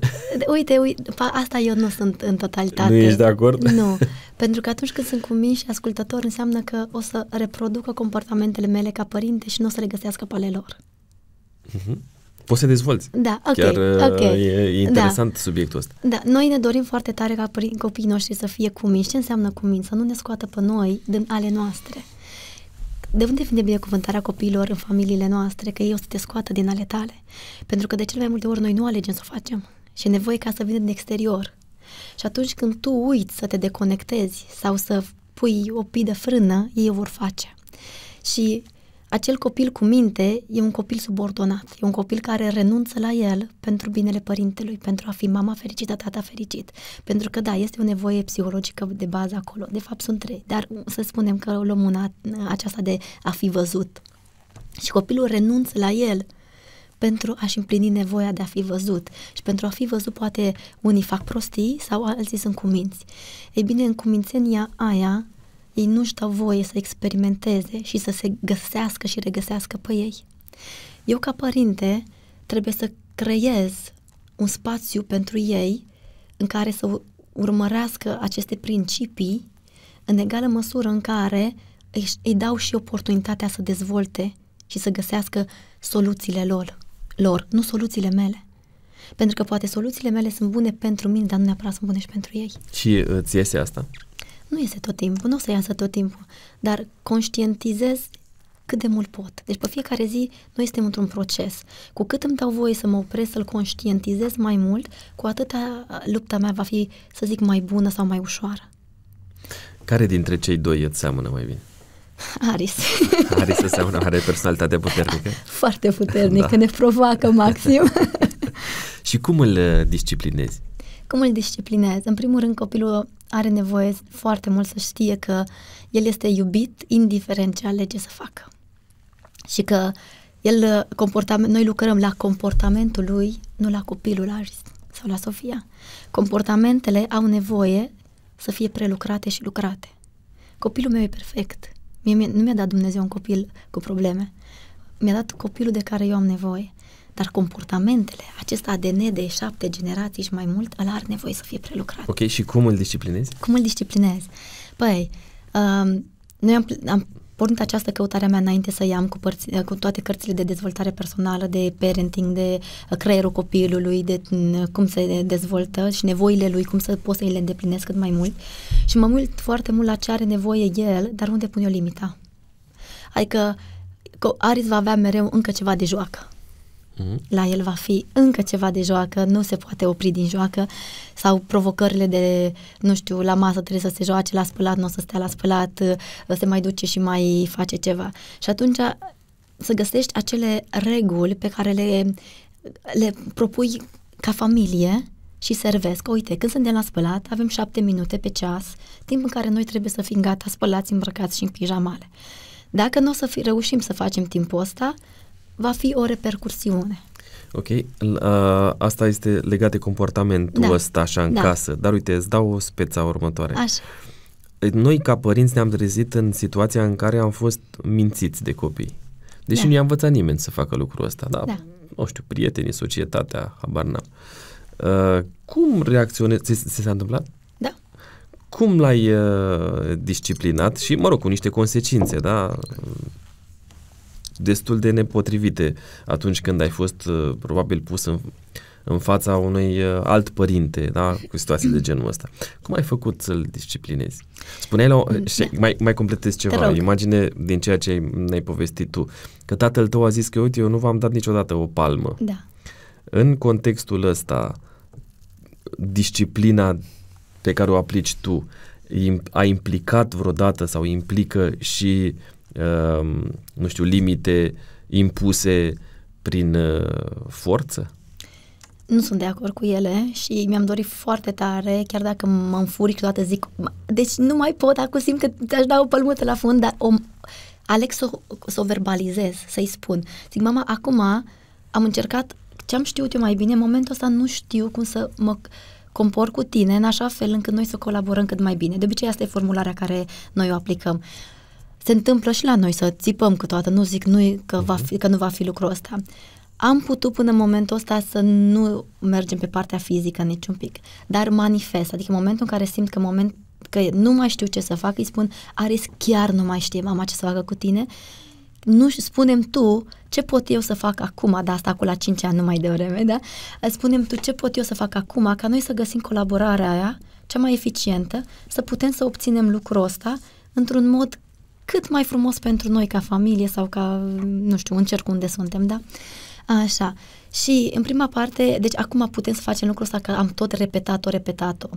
Uite, uite, asta eu nu sunt în totalitate. Nu ești de acord? Nu. Pentru că atunci când sunt cu minți și ascultători, înseamnă că o să reproducă comportamentele mele ca părinte și nu o să le găsească pe ale lor. Uh-huh poți să dezvolți. Da, ok. Chiar uh, okay. e da. interesant da. subiectul ăsta. Da, noi ne dorim foarte tare ca copiii noștri să fie cuminți. Ce înseamnă cuminți? Să nu ne scoată pe noi din ale noastre. De unde vine binecuvântarea copiilor în familiile noastre? Că ei o să te scoată din ale tale. Pentru că de cele mai multe ori noi nu alegem să o facem. Și e nevoie ca să vină din exterior. Și atunci când tu uiți să te deconectezi sau să pui o pidă frână, ei o vor face. Și acel copil cu minte e un copil subordonat, e un copil care renunță la el pentru binele părintelui, pentru a fi mama fericită, tata fericit. Pentru că, da, este o nevoie psihologică de bază acolo. De fapt, sunt trei, dar să spunem că luăm una aceasta de a fi văzut. Și copilul renunță la el pentru a-și împlini nevoia de a fi văzut. Și pentru a fi văzut, poate unii fac prostii sau alții sunt cuminți. Ei bine, în cumințenia aia, ei nu-și dau voie să experimenteze și să se găsească și regăsească pe ei. Eu, ca părinte, trebuie să creez un spațiu pentru ei în care să urmărească aceste principii în egală măsură în care îi, îi dau și oportunitatea să dezvolte și să găsească soluțiile lor, lor, nu soluțiile mele. Pentru că poate soluțiile mele sunt bune pentru mine, dar nu neapărat sunt bune și pentru ei. Și îți uh, iese asta? Nu este tot timpul, nu o să iasă tot timpul, dar conștientizez cât de mult pot. Deci pe fiecare zi noi suntem într-un proces. Cu cât îmi dau voie să mă opresc, să-l conștientizez mai mult, cu atâta lupta mea va fi, să zic, mai bună sau mai ușoară. Care dintre cei doi îți seamănă mai bine? Aris. Aris înseamnă are personalitate puternică? Foarte puternică, da. ne provoacă maxim. și cum îl uh, disciplinezi? Cum îl disciplinez? În primul rând, copilul are nevoie foarte mult să știe că el este iubit indiferent ce alege să facă. Și că el, uh, comportament, noi lucrăm la comportamentul lui, nu la copilul Aris sau la Sofia. Comportamentele au nevoie să fie prelucrate și lucrate. Copilul meu e perfect. Mie, mie, nu mi-a dat Dumnezeu un copil cu probleme. Mi-a dat copilul de care eu am nevoie dar comportamentele, acest ADN de șapte generații și mai mult, ăla are nevoie să fie prelucrat. Ok, și cum îl disciplinezi? Cum îl disciplinezi? Păi, um, noi am, am pornit această căutare a mea înainte să iau cu, părți, cu toate cărțile de dezvoltare personală, de parenting, de creierul copilului, de mm, cum se dezvoltă și nevoile lui, cum să pot să le îndeplinesc cât mai mult. Și mă mult, foarte mult la ce are nevoie el, dar unde pun eu limita. Adică Aris va avea mereu încă ceva de joacă. La el va fi încă ceva de joacă, nu se poate opri din joacă sau provocările de, nu știu, la masă trebuie să se joace, la spălat nu o să stea la spălat, ă, se mai duce și mai face ceva. Și atunci să găsești acele reguli pe care le, le propui ca familie și servesc. Uite, când suntem la spălat, avem șapte minute pe ceas, timp în care noi trebuie să fim gata, spălați, îmbrăcați și în pijamale. Dacă nu o să fi, reușim să facem timpul ăsta, va fi o repercursiune. Ok, uh, asta este legat de comportamentul da. ăsta așa în da. casă, dar uite, îți dau o speța următoare. Așa. Noi ca părinți ne-am trezit în situația în care am fost mințiți de copii. Deși da. nu i-a învățat nimeni să facă lucrul ăsta, dar da. nu știu, prietenii, societatea, habar n-am. Uh, cum reacționezi? Ți, ți s-a întâmplat? Da. Cum l-ai uh, disciplinat? Și, mă rog, cu niște consecințe, da? destul de nepotrivite atunci când ai fost uh, probabil pus în, în fața unui uh, alt părinte, da? cu situații de genul ăsta. Cum ai făcut să-l disciplinezi? Spuneai la o, mm, și da. mai, mai completez ceva, imagine din ceea ce ne-ai povestit tu, că tatăl tău a zis că, uite, eu nu v-am dat niciodată o palmă. Da. În contextul ăsta, disciplina pe care o aplici tu, a implicat vreodată sau implică și Ehm, nu știu, limite impuse prin uh, forță? Nu sunt de acord cu ele și mi-am dorit foarte tare, chiar dacă mă înfuric toată zic, deci nu mai pot, acum simt că ți-aș da o pălmută la fund, dar o, aleg să, să o verbalizez, să-i spun. Zic, mama, acum am încercat ce am știut eu mai bine, în momentul ăsta nu știu cum să mă compor cu tine în așa fel încât noi să colaborăm cât mai bine. De obicei, asta e formularea care noi o aplicăm. Uh, se întâmplă și la noi să țipăm câteodată, nu zic nu că, va mhm. fi, că nu va fi lucrul ăsta. Am putut până în momentul ăsta să nu mergem pe partea fizică niciun pic, dar manifest, adică în momentul în care simt că moment că nu mai știu ce să fac, îi spun, Aris, chiar nu mai știe mama ce să facă cu tine, nu spunem tu ce pot eu să fac acum, da, asta cu la 5 ani numai de vreme, da? Spunem tu ce pot eu să fac acum, ca noi să găsim colaborarea aia, cea mai eficientă, să putem să obținem lucrul ăsta într-un mod cât mai frumos pentru noi ca familie sau ca, nu știu, un cerc unde suntem, da? Așa. Și în prima parte, deci acum putem să facem lucrul ăsta, că am tot repetat-o, repetat-o.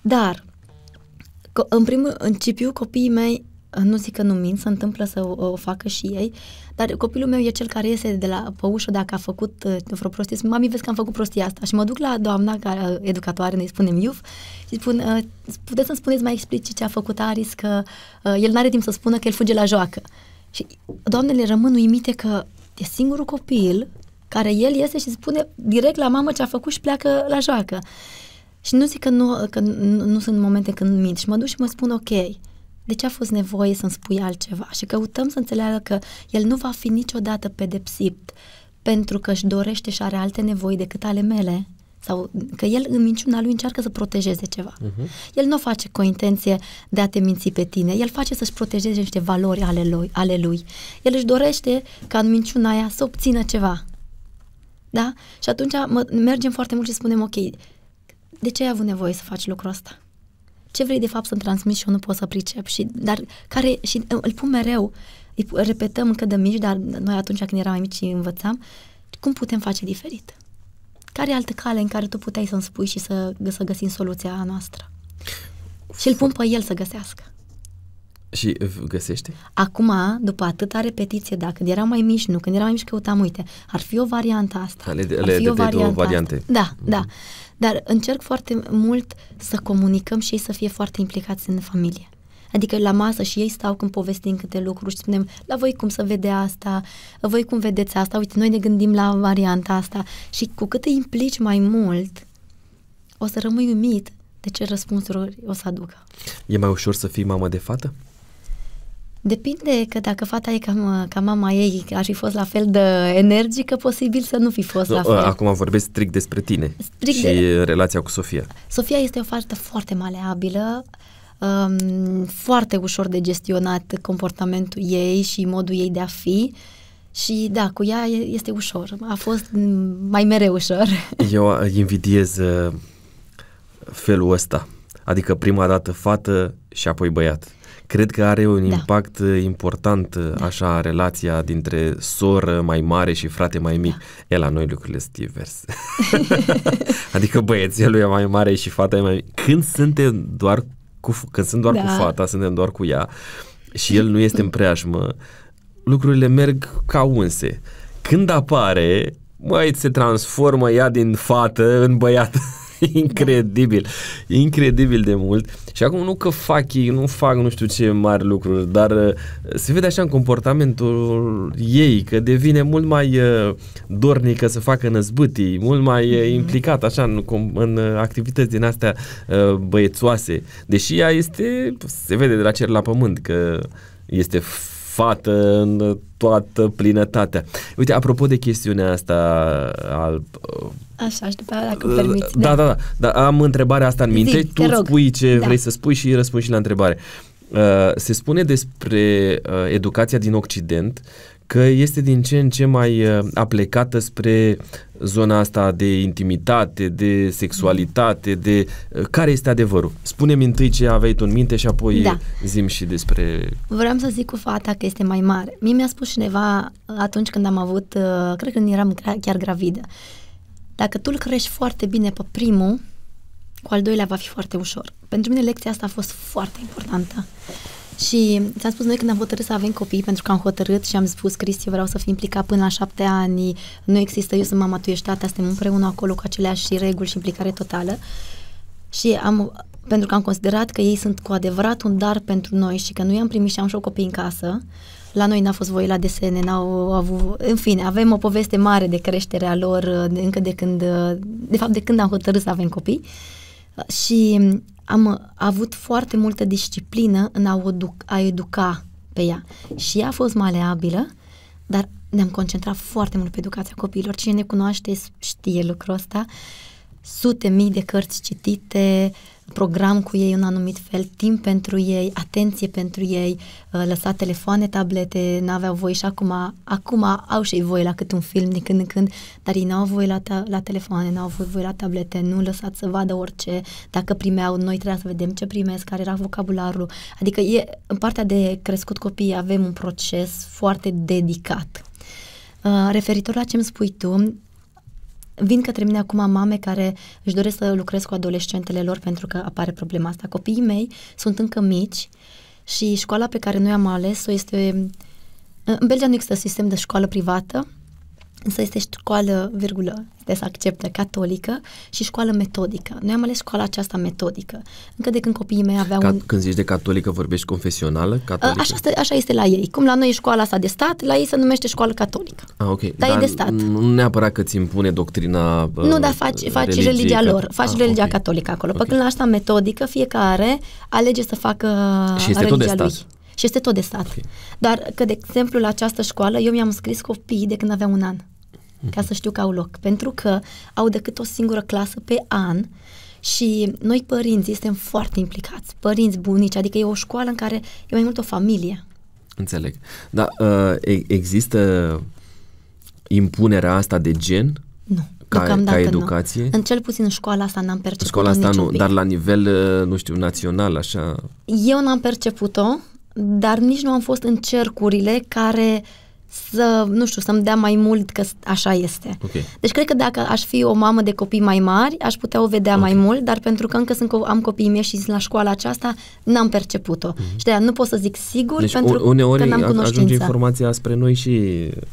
Dar, în primul principiu, copiii mei Uh, nu zic că nu mint, se întâmplă să o, o facă și ei, dar copilul meu e cel care iese de la pe ușă dacă a făcut uh, vreo prostie, spune, mami, vezi că am făcut prostia asta și mă duc la doamna care, uh, educatoare, ne spunem iuf și spun, puteți să-mi spuneți mai explicit ce a făcut Aris, că el n-are timp să spună că el fuge la joacă. Și doamnele rămân uimite că e singurul copil care el iese și spune direct la mamă ce a făcut și pleacă la joacă. Și nu zic că nu, că nu, nu sunt momente când mint și mă duc și mă spun ok, de ce a fost nevoie să-mi spui altceva? Și căutăm să înțeleagă că el nu va fi niciodată pedepsit pentru că își dorește și are alte nevoi decât ale mele sau că el în minciuna lui încearcă să protejeze ceva. Uh-huh. El nu face cu o intenție de a te minți pe tine, el face să-și protejeze niște valori ale lui, ale lui. El își dorește ca în minciuna aia să obțină ceva. Da? Și atunci mă, mergem foarte mult și spunem, ok, de ce ai avut nevoie să faci lucrul ăsta? ce vrei de fapt să-mi transmiți și eu nu pot să pricep. Și, dar care, și îl pun mereu, îi repetăm încă de mici, dar noi atunci când eram mai mici învățam, cum putem face diferit? Care e altă cale în care tu puteai să-mi spui și să, să găsim soluția noastră? Și îl pun pe el să găsească. Și găsește? Acum, după atâta repetiție, da, când eram mai mici, nu, când eram mai mici căutam, uite, ar fi o variantă asta. Le, da, le, ar fi le, o variantă două variante. Asta. Da, mm. da. Dar încerc foarte mult să comunicăm și ei să fie foarte implicați în familie. Adică la masă și ei stau când povestim câte lucruri și spunem, la voi cum să vede asta, voi cum vedeți asta, uite, noi ne gândim la varianta asta și cu cât îi implici mai mult, o să rămâi umit de ce răspunsuri o să aducă. E mai ușor să fii mamă de fată? Depinde că dacă fata e cam, ca mama ei, ar fi fost la fel de energică, posibil să nu fi fost no, la fel. Acum vorbesc strict despre tine strict și de... relația cu Sofia. Sofia este o fată foarte maleabilă, um, foarte ușor de gestionat comportamentul ei și modul ei de a fi. Și da, cu ea este ușor. A fost mai mereu ușor. Eu invidiez uh, felul ăsta. Adică prima dată fată și apoi băiat. Cred că are un da. impact uh, important uh, da. așa relația dintre soră mai mare și frate mai mic. Da. E la noi lucrurile sunt diverse. adică băiețelul e mai mare și fata e mai mic. Când suntem doar cu, când sunt doar da. cu fata, suntem doar cu ea și el nu este în preajmă, lucrurile merg ca unse. Când apare, mai se transformă ea din fată în băiat. incredibil, incredibil de mult. Și acum nu că fac ei, nu fac nu știu ce mari lucruri, dar uh, se vede așa în comportamentul ei, că devine mult mai uh, dornică să facă năzbâtii, mult mai mm-hmm. implicat așa în, în activități din astea băiețoase. Deși ea este, se vede de la cer la pământ că este fată în toată plinătatea. Uite, apropo de chestiunea asta al... Uh, Așa, și după aia, dacă îmi permiți. Da, da, da, da. Am întrebarea asta în Zic, minte. Tu rog. spui ce da. vrei să spui și răspunzi și la întrebare. Uh, se spune despre uh, educația din Occident uh, că este din ce în ce mai uh, aplecată spre uh, zona asta de intimitate, de sexualitate, de uh, care este adevărul. Spune-mi întâi ce aveai tu în minte și apoi da. zim și despre... Vreau să zic cu fata că este mai mare. Mie mi-a spus cineva atunci când am avut, cred că nu eram chiar gravidă, dacă tu îl crești foarte bine pe primul, cu al doilea va fi foarte ușor. Pentru mine lecția asta a fost foarte importantă. Și ți-am spus, noi când am hotărât să avem copii, pentru că am hotărât și am spus, Cristi, vreau să fiu implicat până la șapte ani, nu există, eu sunt mama, tu ești tata, suntem împreună acolo cu aceleași reguli și implicare totală. Și am, pentru că am considerat că ei sunt cu adevărat un dar pentru noi și că nu i-am primit și am și o copii în casă, la noi n-a fost voie la desene, n-au avut... În fine, avem o poveste mare de creștere a lor încă de când... De fapt, de când am hotărât să avem copii. Și am uh, avut foarte multă disciplină în a, edu- a educa pe ea. Și ea a fost maleabilă, dar ne-am concentrat foarte mult pe educația copiilor. Cine ne cunoaște știe lucrul ăsta. Sute mii de cărți citite, uh, program cu ei în anumit fel, timp pentru ei, atenție pentru ei, uh, lăsa telefoane, tablete, n-aveau voie și acum, acum au și ei voie la cât un film din când în când, dar ei n-au voie la, ta- la telefoane, n-au voie la tablete, nu lăsați să vadă orice, dacă primeau, noi trebuia să vedem ce primesc, care era vocabularul, adică e, în partea de crescut copii avem un proces foarte dedicat. Uh, referitor la ce îmi spui tu, vin către mine acum mame care își doresc să lucrez cu adolescentele lor pentru că apare problema asta. Copiii mei sunt încă mici și școala pe care noi am ales-o este... În Belgia nu există sistem de școală privată, Însă este școală, virgulă, este să acceptă, catolică și școală metodică. Noi am ales școala aceasta metodică. Încă de când copiii mei aveau Ca, un... Când zici de catolică, vorbești confesională? Catolică? Așa, este, așa este la ei. Cum la noi e școala asta de stat, la ei se numește școală catolică. Ah, ok. Dar, dar e de stat. Nu neapărat că ți impune doctrina Nu, uh, dar faci, faci religie, religia ca... lor, faci ah, religia okay. catolică acolo. Okay. Pe când la asta metodică, fiecare alege să facă și este religia tot de lui. Și este tot de stat. Okay. Dar că, de exemplu, la această școală, eu mi-am scris copiii de când aveam un an ca să știu că au loc, pentru că au decât o singură clasă pe an și noi părinții suntem foarte implicați, părinți, bunici, adică e o școală în care e mai mult o familie. Înțeleg. Dar uh, există impunerea asta de gen? Nu ca, ca educație? Nu. În cel puțin în școala asta n-am perceput-o. Școala asta nu, pic. dar la nivel, uh, nu știu, național, așa. Eu n-am perceput-o, dar nici nu am fost în cercurile care să, nu știu, să-mi dea mai mult că așa este. Okay. Deci cred că dacă aș fi o mamă de copii mai mari, aș putea o vedea okay. mai mult, dar pentru că încă sunt, am copiii mei și la școala aceasta, n-am perceput-o. Mm-hmm. Și de nu pot să zic sigur deci, pentru uneori că n-am cunoștință. ajunge informația spre noi și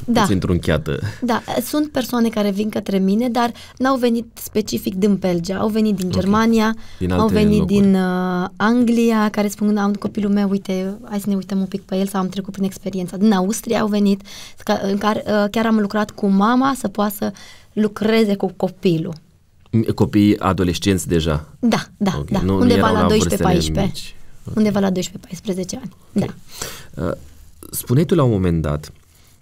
da. puțin trunchiată. Da, sunt persoane care vin către mine, dar n-au venit specific din Belgia, au venit din okay. Germania, din au venit locuri. din uh, Anglia, care spun, am copilul meu, uite, hai să ne uităm un pic pe el sau am trecut prin experiența. Din Austria au venit, în care uh, chiar am lucrat cu mama să poată să lucreze cu copilul. Copii adolescenți deja? Da, da, okay. da. Nu, undeva nu la 12-14. Okay. Undeva la 12-14 ani, okay. da. Uh, Spuneai tu la un moment dat,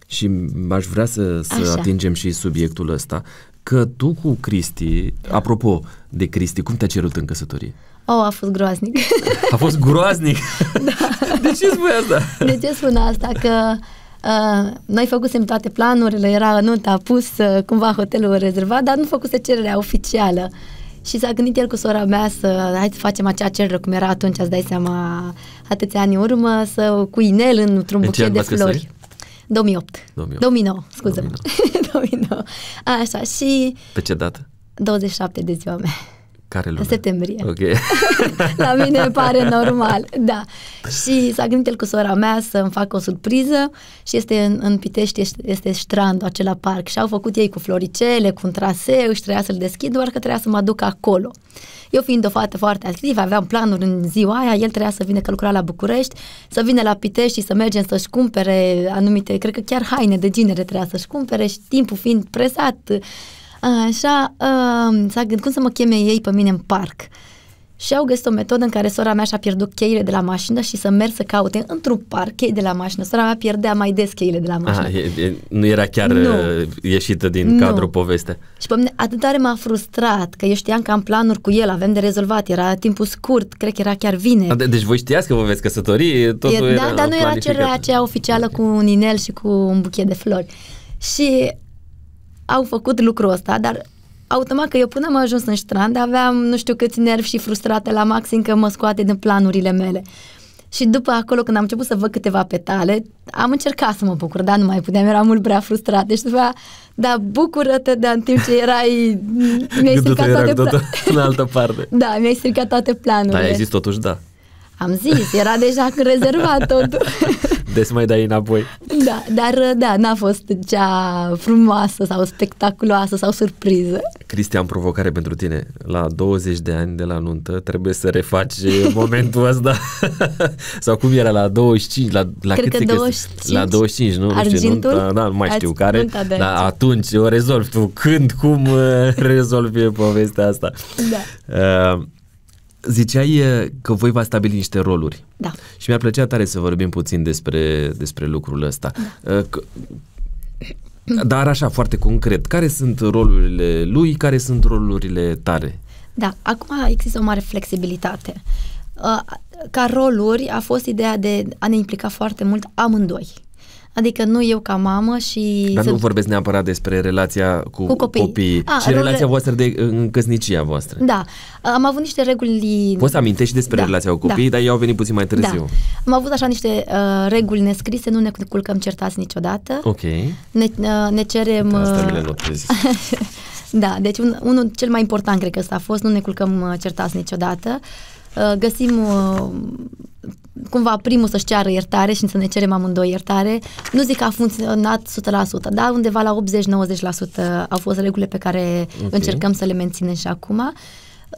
și aș vrea să, să atingem și subiectul ăsta, că tu cu Cristi, apropo de Cristi, cum te-a cerut în căsătorie? Oh, a fost groaznic. A fost groaznic? Da. De ce spui asta? De ce spun asta? Că Uh, noi făcusem toate planurile, era nunta pus, uh, cumva hotelul rezervat, dar nu făcuse cererea oficială. Și s-a gândit el cu sora mea să hai să facem acea cerere cum era atunci, îți dai seama, atâția ani urmă, să cu inel într-un deci buchet de flori. 2008. 2008. 2009, scuze 2009. 2009. Așa, și... Pe ce dată? 27 de ziua mea. Care lună? Septembrie. Ok. La mine pare normal, da. Și s-a gândit el cu sora mea să-mi facă o surpriză și este în, în Pitești, este, este acela parc și au făcut ei cu floricele, cu un traseu și trebuia să-l deschid, doar că trebuia să mă duc acolo. Eu fiind o fată foarte activă, aveam planuri în ziua aia, el trebuia să vină că lucra la București, să vină la Pitești și să mergem să-și cumpere anumite, cred că chiar haine de ginere trebuia să-și cumpere și timpul fiind presat, Așa, s-a gândit cum să mă cheme ei pe mine în parc. Și au găsit o metodă în care sora mea și-a pierdut cheile de la mașină și să merg să caute într-un parc chei de la mașină. Sora mea pierdea mai des cheile de la mașină. Ah, e, e, nu era chiar nu. Uh, ieșită din nu. cadrul poveste. Și pe mine atât tare m-a frustrat că eu știam că am planuri cu el, avem de rezolvat, era timpul scurt, cred că era chiar vineri. De, deci voi știați că vă veți căsători, totul e, da, era Da, dar nu era cererea aceea oficială cu un inel și cu un buchet de flori. Și au făcut lucrul ăsta, dar automat că eu până am ajuns în strand aveam nu știu câți nervi și frustrate la maxim că mă scoate din planurile mele. Și după acolo, când am început să văd câteva petale, am încercat să mă bucur, dar nu mai puteam, eram mult prea frustrată. Și deci, după da, bucură-te, dar în timp ce erai... Mi-ai stricat toate planurile. în altă parte. Da, mi-ai stricat toate da, planurile. Dar ai zis totuși da. Am zis, era deja rezervat totul. de să mai dai înapoi. Da, dar uh, da, n-a fost cea frumoasă sau spectaculoasă sau surpriză. Cristian, provocare pentru tine. La 20 de ani de la nuntă trebuie să refaci momentul ăsta. sau cum era la 25? La, la Cred cât că 25. La 25, nu? Argintul? Nu știu, nunta, da, da, nu mai știu Azi, care. Dar atunci o rezolvi tu. Când, cum uh, rezolvi povestea asta? Da. Uh, Ziceai că voi v-ați niște roluri. Da. Și mi-ar plăcea tare să vorbim puțin despre, despre lucrul ăsta. Da. C- dar așa, foarte concret, care sunt rolurile lui, care sunt rolurile tare? Da, acum există o mare flexibilitate. Ca roluri a fost ideea de a ne implica foarte mult amândoi. Adică nu eu ca mamă și... Dar să... nu vorbesc neapărat despre relația cu, cu copii. copiii, A, ah, ci re... relația voastră de căsnicia voastră. Da, am avut niște reguli... Poți să amintești despre da, relația cu da. copiii, da. dar eu au venit puțin mai da. târziu. Da. Am avut așa niște uh, reguli nescrise, nu ne culcăm certați niciodată. Ok. Ne, uh, ne cerem... Da, asta uh, le da, deci un, unul cel mai important cred că ăsta a fost, nu ne culcăm uh, certați niciodată. Uh, Uh, găsim uh, cumva primul să-și ceară iertare și să ne cerem amândoi iertare. Nu zic că a funcționat 100%, dar undeva la 80-90% au fost regulile pe care okay. încercăm să le menținem și acum. Uh,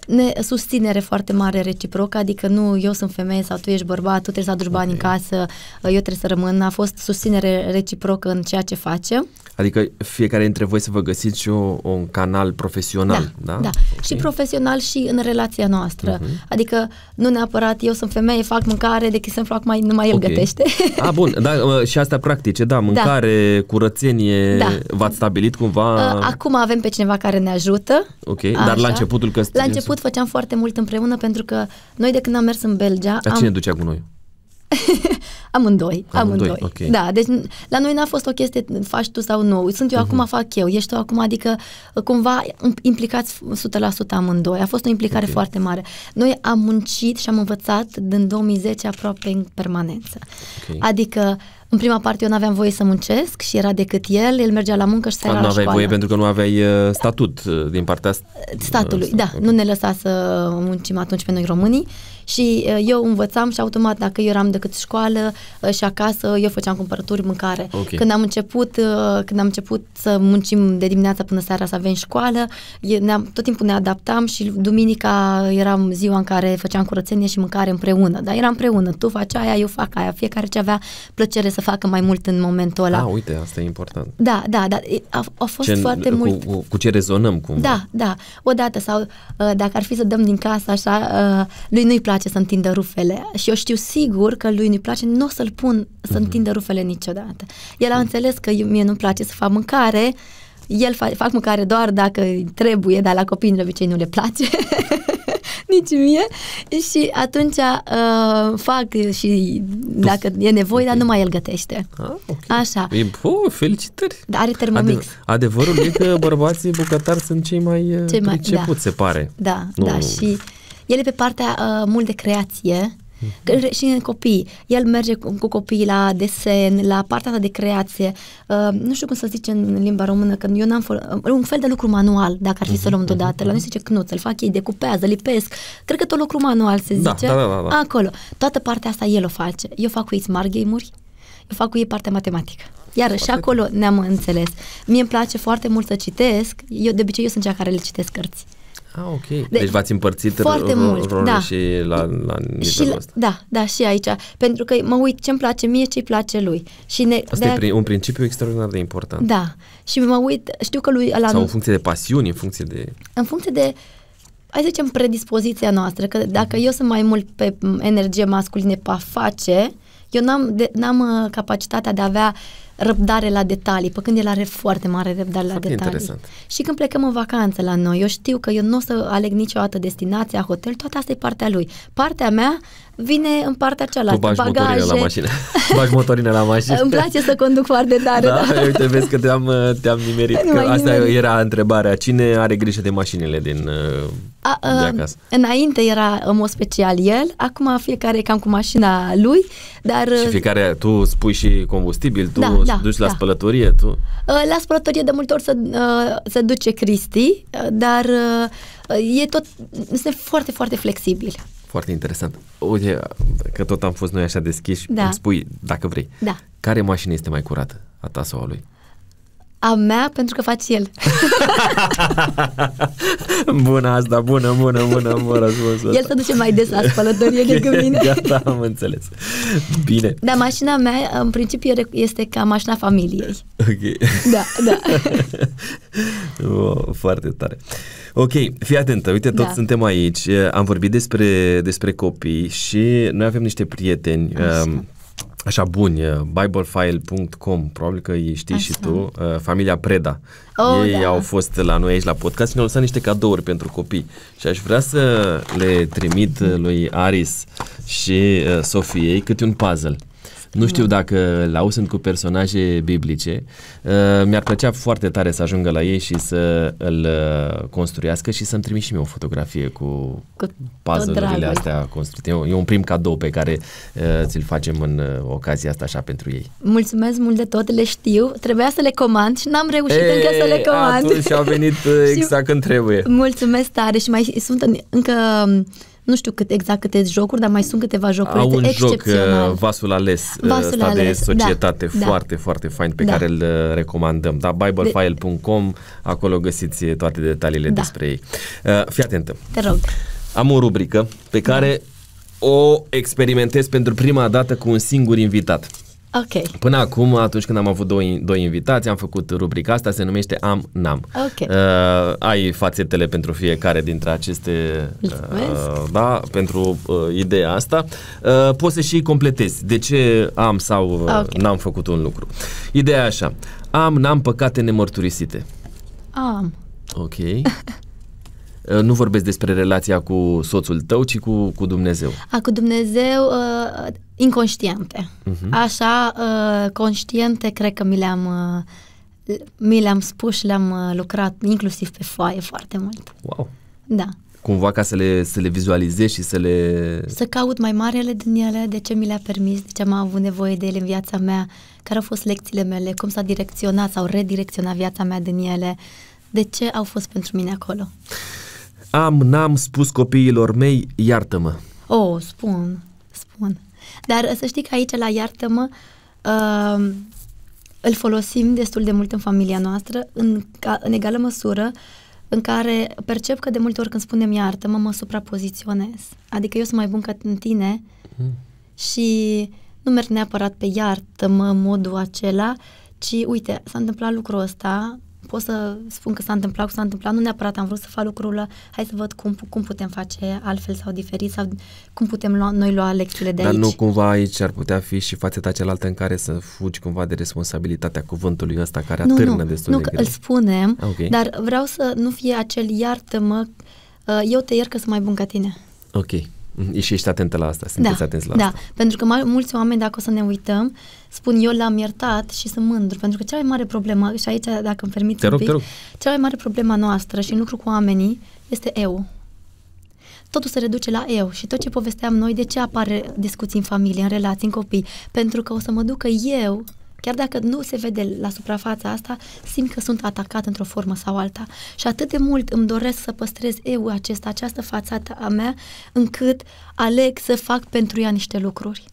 ne susținere foarte mare reciprocă, adică nu eu sunt femeie sau tu ești bărbat, tu trebuie să aduci bani okay. în casă, eu trebuie să rămân. A fost susținere reciprocă în ceea ce facem. Adică fiecare dintre voi să vă găsiți și un canal profesional, da? Da, da. Okay. și profesional și în relația noastră. Uh-huh. Adică nu neapărat eu sunt femeie, fac mâncare, de exemplu, mai numai el okay. gătește. A, bun, da, și astea practice, da, da. mâncare, da. curățenie, da. v-ați stabilit cumva? Acum avem pe cineva care ne ajută. Ok, Așa. dar la începutul că La început început făceam foarte mult împreună pentru că noi de când am mers în Belgia... Dar am... cine ducea noi? amândoi, amândoi. amândoi. Okay. Da, deci la noi n-a fost o chestie faci tu sau nou. Sunt eu uh-huh. acum, fac eu. Ești tu acum, adică uh, cumva implicați 100% amândoi. A fost o implicare okay. foarte mare. Noi am muncit și am învățat din 2010 aproape în permanență. Okay. Adică uh, în prima parte eu nu aveam voie să muncesc și era decât el, el mergea la muncă și seara la Nu aveai voie pentru că nu aveai uh, statut uh, din partea uh, statului. Statut. Da, nu ne lăsa să muncim atunci pe noi românii și eu învățam și automat dacă eu eram decât școală și acasă, eu făceam cumpărături, mâncare. Okay. Când am început, când am început să muncim de dimineața până seara să avem școală, ne-am, tot timpul ne adaptam și duminica eram ziua în care făceam curățenie și mâncare împreună. Dar eram împreună, tu faci aia, eu fac aia, fiecare ce avea plăcere să să facă mai mult în momentul ăla. Ah, uite, asta e important. Da, da, da. A, a fost ce, foarte cu, mult. Cu, cu ce rezonăm cum? Da, da. Odată sau uh, dacă ar fi să dăm din casă așa, uh, lui nu-i place să întindă rufele și eu știu sigur că lui nu-i place, nu o să-l pun să mm-hmm. întindă rufele niciodată. El a mm-hmm. înțeles că mie nu-mi place să fac mâncare, el fa- fac mâncare doar dacă trebuie, dar la copii de obicei nu le place. nici mie. Și atunci uh, fac și dacă e nevoie, dar numai el gătește. Ah, okay. Așa. E, po felicitări! Dar are termomix. Adev- adevărul e că bărbații bucătari sunt cei mai cei mai, da. se pare. Da, nu, da. Și el e pe partea uh, mult de creație Mm-hmm. Și în copii. El merge cu, cu copiii la desen, la partea de creație. Uh, nu știu cum să zice în limba română, că eu n-am fol- uh, un fel de lucru manual, dacă ar fi mm-hmm. să mhm, luăm mhm, deodată. La noi mhm. se zice cnuț, îl fac ei, decupează, lipesc. Cred că tot lucru manual se da, zice. Da, da, da, da. Acolo. Toată partea asta el o face. Eu fac cu ei smart game-uri, eu fac cu ei partea matematică. Iar și acolo ne-am înțeles. Mie îmi place foarte mult să citesc. Eu, de obicei, eu sunt cea care le citesc cărți. Ah, ok. Deci, deci v-ați împărțit foarte mult, da. și la, la nivelul și, ăsta. Da, da, și aici. Pentru că mă uit ce-mi place mie, ce-i place lui. Și ne, Asta de e un principiu extraordinar de important. Da. Și mă uit, știu că lui... Ala, Sau în funcție de pasiuni, în funcție de... În funcție de hai să zicem, predispoziția noastră, că dacă mhm. eu sunt mai mult pe energie masculină, pe a face, eu n-am, de, n-am uh, capacitatea de a avea uh, răbdare la detalii. Pe când el are foarte mare răbdare la foarte detalii. Interesant. Și când plecăm în vacanță la noi, eu știu că eu nu o să aleg niciodată destinația, hotel, toate asta e partea lui. Partea mea vine în partea cealaltă. Tu bagi bagaje. motorină la mașină. bagi motorină la mașină. Îmi place să conduc foarte tare. Da, da. uite, vezi că te-am, te-am nimerit. Că asta nimerit. era întrebarea. Cine are grijă de mașinile din a, uh, a, de uh, acasă? Înainte era în mod special el, acum fiecare e cam cu mașina lui, dar... Și uh, fiecare, tu spui și combustibil, tu da, da, duci da. la spălătorie, tu... La spălătorie de multe ori se, se duce Cristi, dar e tot, sunt foarte, foarte flexibil foarte interesant. Uite, că tot am fost noi așa deschiși, da. îmi spui, dacă vrei, da. care mașină este mai curată, a ta sau a lui? A mea, pentru că faci el. bună asta, bună, bună, bună, bună răspuns. El se duce mai des la spălătorie decât mine. Gata, da, am înțeles. Bine. Dar mașina mea, în principiu, este ca mașina familiei. Ok. Da, da. o, foarte tare. Uh, Ok, fii atentă, uite, toți da. suntem aici, eh, am vorbit despre, despre copii și noi avem niște prieteni, așa, ehm, așa buni, eh, biblefile.com, probabil că îi știi așa. și tu, eh, familia Preda. Oh, Ei da. au fost la noi aici la podcast și ne-au lăsat niște cadouri pentru copii și aș vrea să le trimit lui Aris și Sofiei câte un puzzle. Nu știu dacă la au sunt cu personaje biblice. Uh, mi-ar plăcea foarte tare să ajungă la ei și să îl uh, construiască și să-mi trimit și mie o fotografie cu, cu puzzle-urile astea construite. E un prim cadou pe care uh, ți-l facem în ocazia asta așa pentru ei. Mulțumesc mult de tot, le știu. Trebuia să le comand și n-am reușit Ei, încă să le comand. Atunci au venit exact când trebuie. Mulțumesc tare și mai sunt încă nu știu cât exact câte jocuri, dar mai sunt câteva jocuri Au un joc, uh, Vasul ales, uh, Vasul ăsta ales, de da, societate da, foarte, da. foarte fain pe da. care îl uh, recomandăm. Da, biblefile.com, acolo găsiți toate detaliile da. despre ei. Uh, fii atentă. Te rog. Am o rubrică pe care da. o experimentez pentru prima dată cu un singur invitat. Ok. Până acum, atunci când am avut doi, doi invitați, am făcut rubrica asta, se numește Am N-am. Ok. Uh, ai fațetele pentru fiecare dintre aceste... Uh, da, pentru uh, ideea asta. Uh, poți să și completezi de ce am sau uh, okay. n-am făcut un lucru. Ideea așa. Am, n-am păcate nemărturisite. Am. Ok. Uh, nu vorbesc despre relația cu soțul tău, ci cu, cu Dumnezeu. A, cu Dumnezeu uh, inconștiente. Uh-huh. Așa, uh, conștiente, cred că mi le-am uh, mi le-am spus și le-am uh, lucrat inclusiv pe foaie foarte mult. Wow! Da. Cumva ca să le, să le vizualizezi și să le... Să caut mai marele din ele, de ce mi le-a permis, de ce am avut nevoie de ele în viața mea, care au fost lecțiile mele, cum s-a direcționat sau redirecționat viața mea din ele, de ce au fost pentru mine acolo. Am, n-am spus copiilor mei, iartă-mă. Oh, spun, spun. Dar să știi că aici, la iartă-mă, uh, îl folosim destul de mult în familia noastră, în, ca, în egală măsură în care percep că de multe ori când spunem iartă-mă, mă suprapoziționez. Adică eu sunt mai bun ca tine mm. și nu merg neapărat pe iartă-mă modul acela, ci uite, s-a întâmplat lucrul ăsta, pot să spun că s-a întâmplat, că s-a întâmplat, nu neapărat am vrut să fac lucrul hai să văd cum, cum putem face altfel sau diferit sau cum putem lua, noi lua lecțiile de Dar aici. Dar nu cumva aici ar putea fi și fațeta cealaltă în care să fugi cumva de responsabilitatea cuvântului ăsta care nu, atârnă nu, destul nu, de Nu, că îl spunem, ah, okay. dar vreau să nu fie acel iartă-mă, uh, eu te iert că sunt mai bun ca tine. Ok. Mhm, și ești atentă la asta, sunteți da, atenți la da. asta. pentru că mai, mulți oameni, dacă o să ne uităm, spun eu l-am iertat și sunt mândru, pentru că cea mai mare problemă, și aici, dacă îmi permiți te rog, un pic, te rog. cea mai mare problema noastră și în lucru cu oamenii este eu. Totul se reduce la eu și tot ce povesteam noi, de ce apare discuții în familie, în relații, în copii? Pentru că o să mă ducă eu Chiar dacă nu se vede la suprafața asta, simt că sunt atacat într-o formă sau alta. Și atât de mult îmi doresc să păstrez eu acesta, această fațată a mea, încât aleg să fac pentru ea niște lucruri.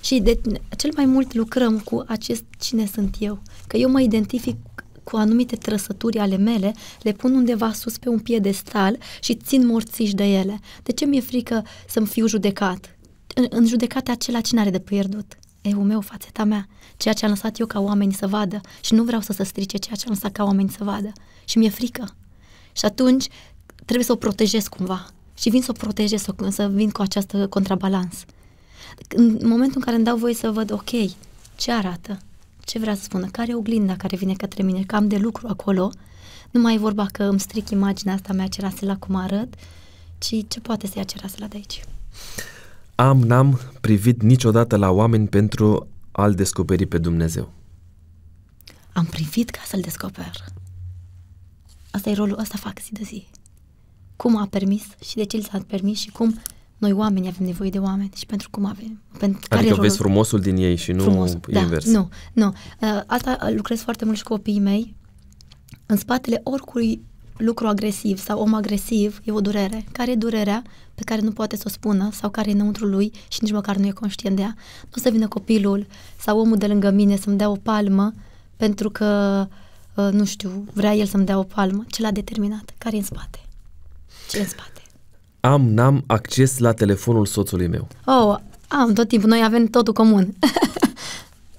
Și de, cel mai mult lucrăm cu acest cine sunt eu. Că eu mă identific cu anumite trăsături ale mele, le pun undeva sus pe un piedestal și țin morțiș de ele. De ce mi-e frică să-mi fiu judecat? În, în judecata acela cine are de pierdut? eu meu, fațeta mea, ceea ce am lăsat eu ca oameni să vadă și nu vreau să se strice ceea ce am lăsat ca oameni să vadă și mi-e frică. Și atunci trebuie să o protejez cumva și vin să o protejez, să, vin cu această contrabalans. În momentul în care îmi dau voie să văd, ok, ce arată, ce vrea să spună, care e oglinda care vine către mine, cam am de lucru acolo, nu mai e vorba că îmi stric imaginea asta mea la cum arăt, ci ce poate să ia la de aici am, n-am privit niciodată la oameni pentru a-L descoperi pe Dumnezeu. Am privit ca să-L descoper. Asta e rolul, asta fac zi de zi. Cum a permis și de ce l s-a permis și cum noi oameni avem nevoie de oameni și pentru cum avem. Pentru adică care vezi rolul? frumosul din ei și nu Frumos, da, invers. Da, nu, nu. Uh, asta uh, lucrez foarte mult și cu copiii mei. În spatele oricui lucru agresiv sau om agresiv e o durere. Care e durerea? pe care nu poate să o spună sau care e înăuntru lui și nici măcar nu e conștient de ea. Nu să vină copilul sau omul de lângă mine să-mi dea o palmă pentru că, uh, nu știu, vrea el să-mi dea o palmă. Ce l-a determinat? Care e în spate? Ce în spate? Am, n-am acces la telefonul soțului meu. Oh, am tot timpul. Noi avem totul comun.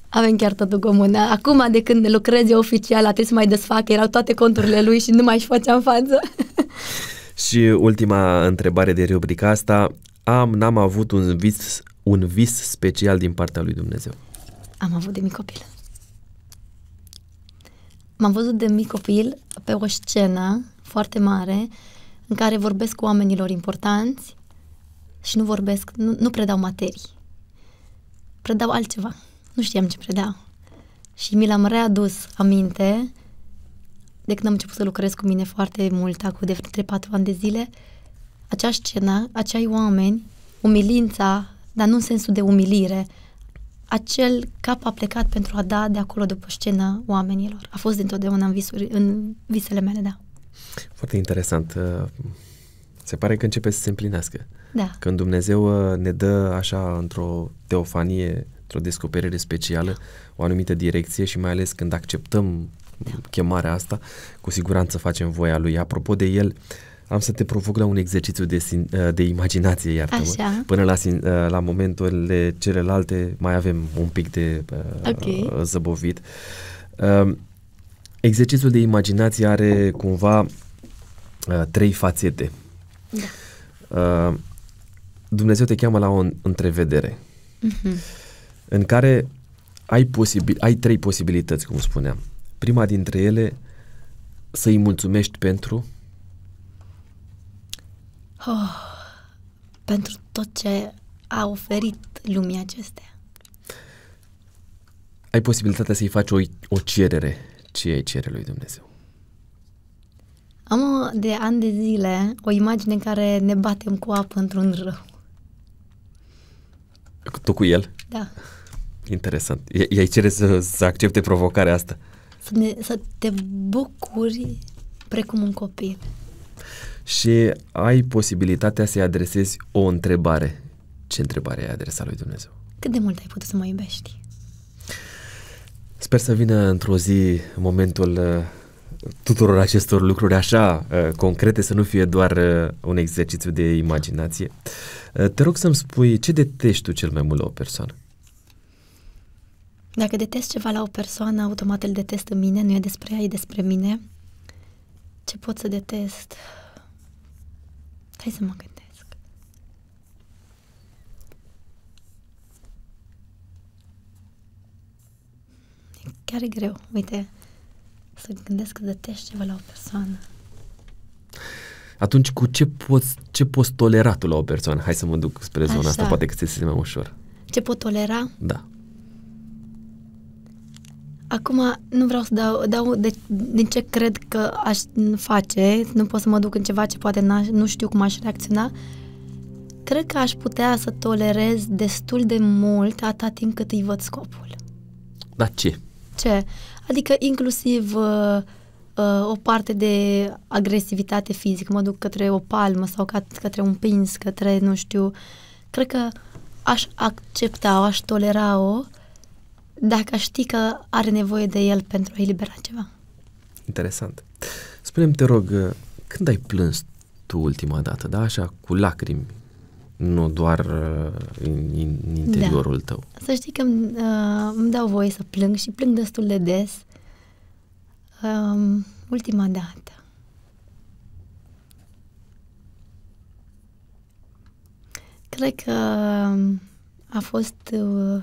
Avem chiar totul comun. Acum, de când lucrez eu oficial, a trebuit să mai desfac, erau toate conturile lui și nu mai își făceam față. Și ultima întrebare de rubrica asta, am, n-am avut un vis, un vis special din partea lui Dumnezeu? Am avut de mic copil. M-am văzut de mic copil pe o scenă foarte mare în care vorbesc cu oamenilor importanți și nu vorbesc, nu, nu predau materii. Predau altceva. Nu știam ce predau. Și mi l-am readus aminte de când am început să lucrez cu mine foarte mult, acum de între patru ani de zile, acea scenă, acei oameni, umilința, dar nu în sensul de umilire, acel cap a plecat pentru a da de acolo după scenă oamenilor. A fost dintotdeauna în, visuri, în visele mele, da. Foarte interesant. Uh, se pare că începe să se împlinească. Da. Când Dumnezeu uh, ne dă așa într-o teofanie, într-o descoperire specială, da. o anumită direcție și mai ales când acceptăm da. chemarea asta, cu siguranță facem voia lui. Apropo de el, am să te provoc la un exercițiu de, uh, de imaginație, iar Până la, uh, la momenturile celelalte mai avem un pic de uh, okay. zăbovit. Um, exercițiul de imaginație are cumva trei fațete. Da. Dumnezeu te cheamă la o întrevedere mm-hmm. în care ai, posibil, ai trei posibilități, cum spuneam. Prima dintre ele, să îi mulțumești pentru? Oh, pentru tot ce a oferit lumii acestea. Ai posibilitatea să-i faci o, o cerere. Ce ai cere lui Dumnezeu? Am de ani de zile o imagine care ne batem cu apă într-un rău. Tu cu el? Da. Interesant. I-ai cere să, să accepte provocarea asta să, ne, să te bucuri precum un copil. Și ai posibilitatea să-i adresezi o întrebare. Ce întrebare ai adresat lui Dumnezeu? Cât de mult ai putut să mă iubești? Sper să vină într-o zi momentul uh, tuturor acestor lucruri așa uh, concrete, să nu fie doar uh, un exercițiu de imaginație. Te rog să-mi spui ce detești tu cel mai mult la o persoană? Dacă detest ceva la o persoană, automat îl detest în mine, nu e despre ea, e despre mine. Ce pot să detest? Hai să mă gândesc. E chiar e greu, uite, să gândesc că detest ceva la o persoană. Atunci, cu ce poți, ce poți tolera tu la o persoană? Hai să mă duc spre zona Așa. asta, poate că ți se mai ușor. Ce pot tolera? Da. Acum nu vreau să dau, dau de, din ce cred că aș face, nu pot să mă duc în ceva ce poate nu știu cum aș reacționa. Cred că aș putea să tolerez destul de mult atâta timp cât îi văd scopul. Dar ce? Ce? Adică inclusiv uh, uh, o parte de agresivitate fizică, mă duc către o palmă sau către un pins, către, nu știu, cred că aș accepta-o, aș tolera-o, uh, dacă aș ști că are nevoie de el pentru a elibera ceva. Interesant. Spune-mi, te rog, când ai plâns tu ultima dată, da? Așa, cu lacrimi, nu doar uh, în, în interiorul da. tău. Să știi că uh, îmi dau voie să plâng și plâng destul de des. Um, ultima dată. Cred că uh, a fost uh,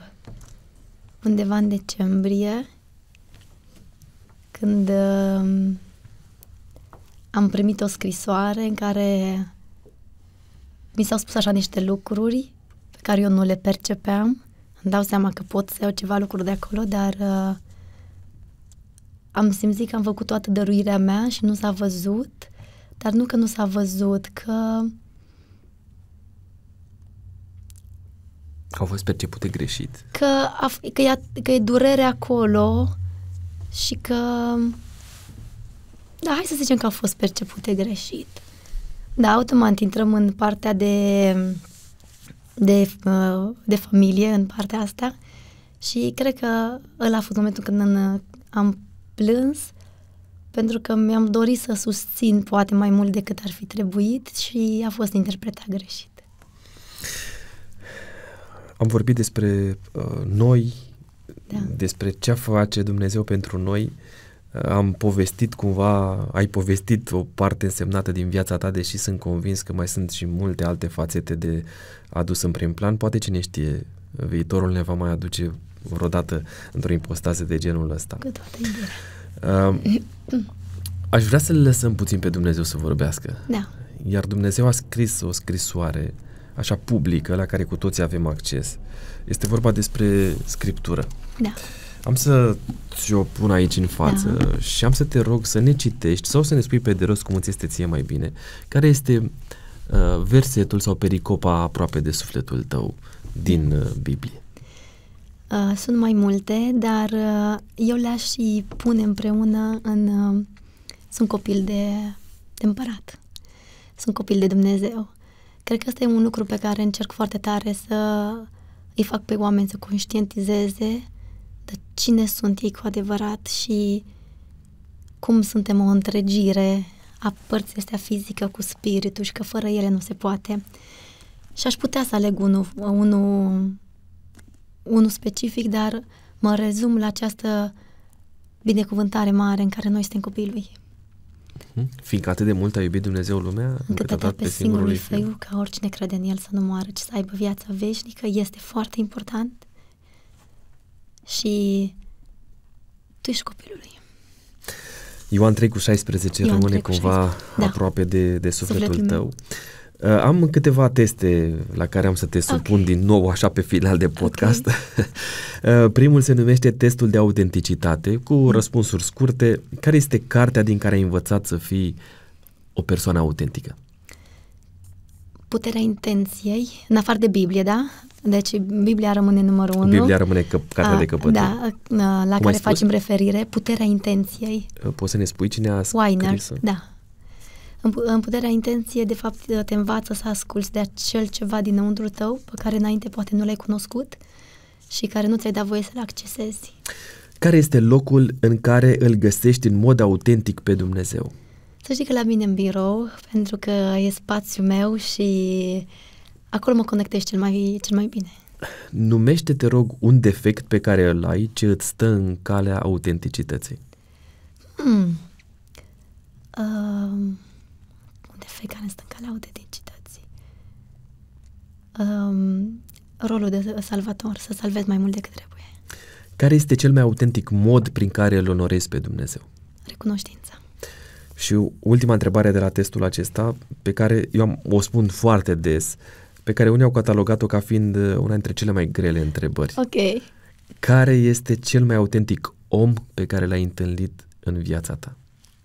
undeva în decembrie, când um, am primit o scrisoare în care mi s-au spus așa niște lucruri pe care eu nu le percepeam. Îmi dau seama că pot să iau ceva lucruri de acolo, dar uh, am simțit că am făcut toată dăruirea mea și nu s-a văzut, dar nu că nu s-a văzut, că Că au fost percepute greșit. Că, a, că, e, că e durere acolo și că... Da, hai să zicem că au fost percepute greșit. Da, automat intrăm în partea de, de, de familie, în partea asta. Și cred că ăla a fost momentul când am plâns pentru că mi-am dorit să susțin poate mai mult decât ar fi trebuit și a fost interpretat greșit am vorbit despre uh, noi, da. despre ce face Dumnezeu pentru noi. Uh, am povestit cumva, ai povestit o parte însemnată din viața ta, deși sunt convins că mai sunt și multe alte fațete de adus în prim plan. Poate cine știe, viitorul ne va mai aduce vreodată într-o impostază de genul ăsta. Cu toată uh, Aș vrea să l lăsăm puțin pe Dumnezeu să vorbească. Da. Iar Dumnezeu a scris o scrisoare uh, așa publică la care cu toții avem acces. Este vorba despre scriptură. Da. Am să ți-o pun aici în față da. și am să te rog să ne citești sau să ne spui pe de rost cum îți este ție mai bine, care este uh, versetul sau pericopa aproape de sufletul tău din uh, Biblie. Uh, sunt mai multe, dar uh, eu le-aș și pune împreună în... Uh, sunt copil de, de împărat. Sunt copil de Dumnezeu. Cred că asta e un lucru pe care încerc foarte tare să îi fac pe oameni să conștientizeze de cine sunt ei cu adevărat și cum suntem o întregire a părții astea fizică cu spiritul și că fără ele nu se poate. Și aș putea să aleg unul, unul, unul specific, dar mă rezum la această binecuvântare mare în care noi suntem copiii lui. Mhm. Fiindcă atât de mult a iubit Dumnezeu lumea, încât a dat pe singurul fiu, ca oricine crede în el să nu moară, ci să aibă viața veșnică, este foarte important. Și tu ești copilul lui. Ioan 3 cu 16 Ioan rămâne cu 16. cumva da. aproape de, de sufletul, sufletul tău. Meu. Uh, am câteva teste la care am să te supun okay. din nou așa pe final de podcast. Okay. Uh, primul se numește testul de autenticitate cu mhm. răspunsuri scurte. Care este cartea din care ai învățat să fii o persoană autentică? Puterea intenției, în afară de Biblie, da? Deci Biblia rămâne numărul unu. Biblia rămâne că, cartea a, de căpătă. Da, uh, la Cum care facem referire, puterea intenției. Poți să ne spui cine a scris? Weiner, da. În puterea intenție, de fapt, te învață să asculți de acel ceva dinăuntru tău pe care înainte poate nu l-ai cunoscut și care nu ți-ai dat voie să-l accesezi. Care este locul în care îl găsești în mod autentic pe Dumnezeu? Să știi că la mine în birou, pentru că e spațiul meu și acolo mă conectez cel mai, cel mai bine. Numește, te rog, un defect pe care îl ai ce îți stă în calea autenticității. Hmm. Uh care africane, stânga la autenticității. Um, rolul de salvator, să salvezi mai mult decât trebuie. Care este cel mai autentic mod prin care îl onorezi pe Dumnezeu? Recunoștința. Și ultima întrebare de la testul acesta, pe care eu am, o spun foarte des, pe care unii au catalogat-o ca fiind uh, una dintre cele mai grele întrebări. Ok. Care este cel mai autentic om pe care l-ai întâlnit în viața ta?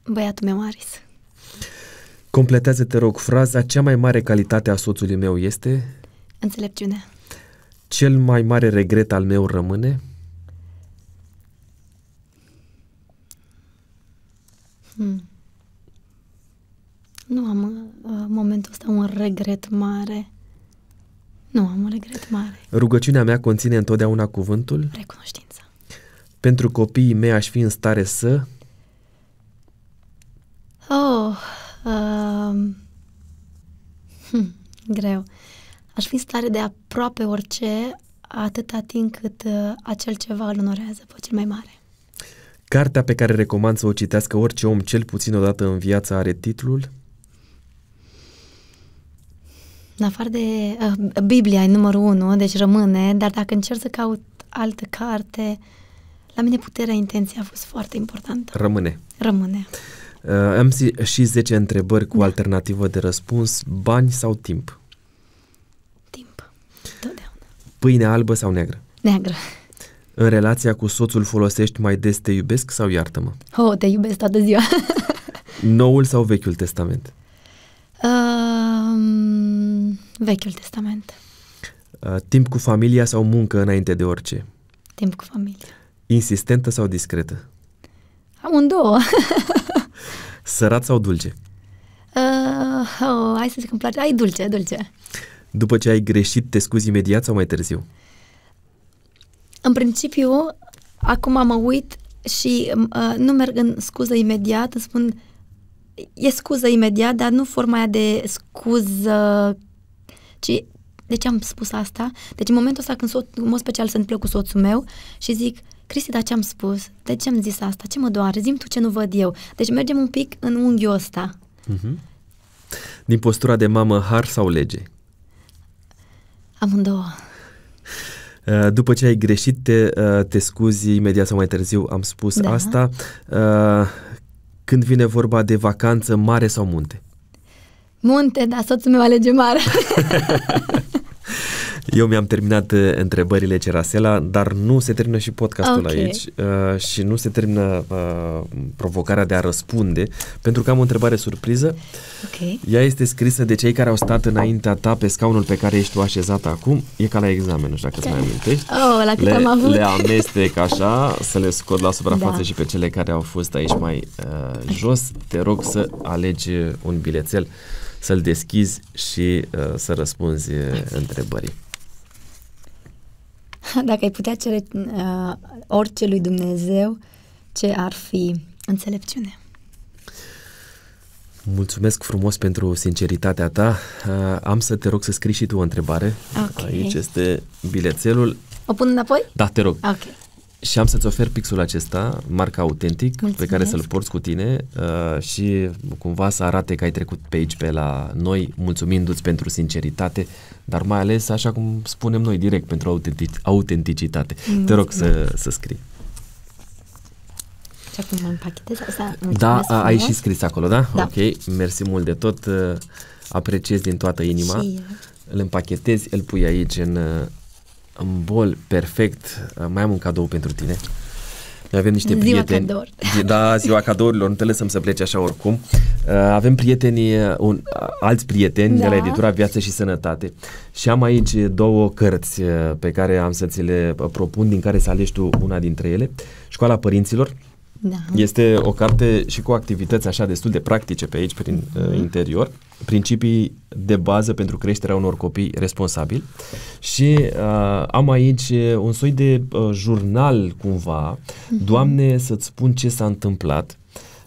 Băiatul meu, Aris. Completează, te rog, fraza, cea mai mare calitate a soțului meu este? Înțelepciunea. Cel mai mare regret al meu rămâne? Hmm. Nu am în uh, momentul ăsta un regret mare. Nu am un regret mare. Rugăciunea mea conține întotdeauna cuvântul? Recunoștință. Pentru copiii mei aș fi în stare să? Oh, Uh, hm, greu. Aș fi în stare de aproape orice atâta timp cât uh, acel ceva îl onorează pe cel mai mare. Cartea pe care recomand să o citească orice om cel puțin o dată în viață are titlul? În afară de uh, Biblia e numărul unu, deci rămâne, dar dacă încerc să caut altă carte, la mine puterea intenției a fost foarte importantă. Rămâne. Rămâne. Uh, am și 10 întrebări cu da. alternativă de răspuns, bani sau timp? Timp, totdeauna. Pâine albă sau neagră? Neagră. În relația cu soțul folosești mai des te iubesc sau iartă-mă? Oh, te iubesc toată ziua. Noul sau Vechiul Testament? uh, vechiul Testament. Uh, timp cu familia sau muncă înainte de orice? Timp cu familia. Insistentă sau discretă? Amândouă. Sărat sau dulce? Uh, oh, hai să zic, îmi place. Ai dulce, dulce. După ce ai greșit, te scuzi imediat sau mai târziu? În principiu, acum mă uit și uh, nu merg în scuză imediat, îmi spun e scuză imediat, dar nu forma aia de scuză, ci de ce am spus asta? Deci în momentul ăsta când, soț, în mod special, se întâmplă cu soțul meu și zic, Cristi, dar ce-am spus? De ce am zis asta? Ce mă doare? Zim tu ce nu văd eu. Deci mergem un pic în unghiul ăsta. Uh-huh. Din postura de mamă, har sau lege? Amândouă. Uh, după ce ai greșit, te, uh, te scuzi imediat sau mai târziu, am spus da. asta. Uh, când vine vorba de vacanță, mare sau munte? Munte, dar soțul meu alege mare. Eu mi-am terminat uh, întrebările Cerasela, dar nu se termină și podcastul okay. aici uh, și nu se termină uh, provocarea de a răspunde, pentru că am o întrebare surpriză. Okay. Ea este scrisă de cei care au stat înaintea ta pe scaunul pe care ești tu așezată acum. E ca la examen, nu știu dacă îți mai amintești. Oh, la cât le, am avut. Le amestec așa, să le scot la suprafață da. și pe cele care au fost aici mai uh, jos. Te rog să alegi un bilețel să-l deschizi și uh, să răspunzi uh, întrebării. Dacă ai putea cere uh, orice lui Dumnezeu, ce ar fi înțelepciune? Mulțumesc frumos pentru sinceritatea ta. Uh, am să te rog să scrii și tu o întrebare. Okay. Aici este bilețelul. O pun înapoi? Da, te rog. Okay. Și am să-ți ofer pixul acesta, marca autentic, Mulțumesc. pe care să-l porți cu tine uh, și cumva să arate că ai trecut pe aici, pe la noi, mulțumindu-ți pentru sinceritate, dar mai ales, așa cum spunem noi, direct, pentru autentic- autenticitate. Mulțumesc. Te rog să, să scrii. Și acum mă împachetez asta. Da, a, ai și scris acolo, da? da? Ok, mersi mult de tot. Uh, Apreciez din toată inima. Și... Îl împachetezi, îl pui aici în uh, în bol, perfect, uh, mai am un cadou pentru tine. Noi avem niște ziua prieteni. Cador. Da, ziua cadourilor, nu te lăsăm să pleci așa oricum. Uh, avem prieteni, uh, un, alți prieteni da. de la da. editura Viață și Sănătate și am aici două cărți pe care am să ți le propun, din care să alegi tu una dintre ele. Școala Părinților, da. Este o carte și cu activități așa destul de practice pe aici, prin uh, mhm. interior, principii de bază pentru creșterea unor copii responsabili și uh, am aici uh, un soi de uh, jurnal cumva. Uh-huh. Doamne, să-ți spun ce s-a întâmplat.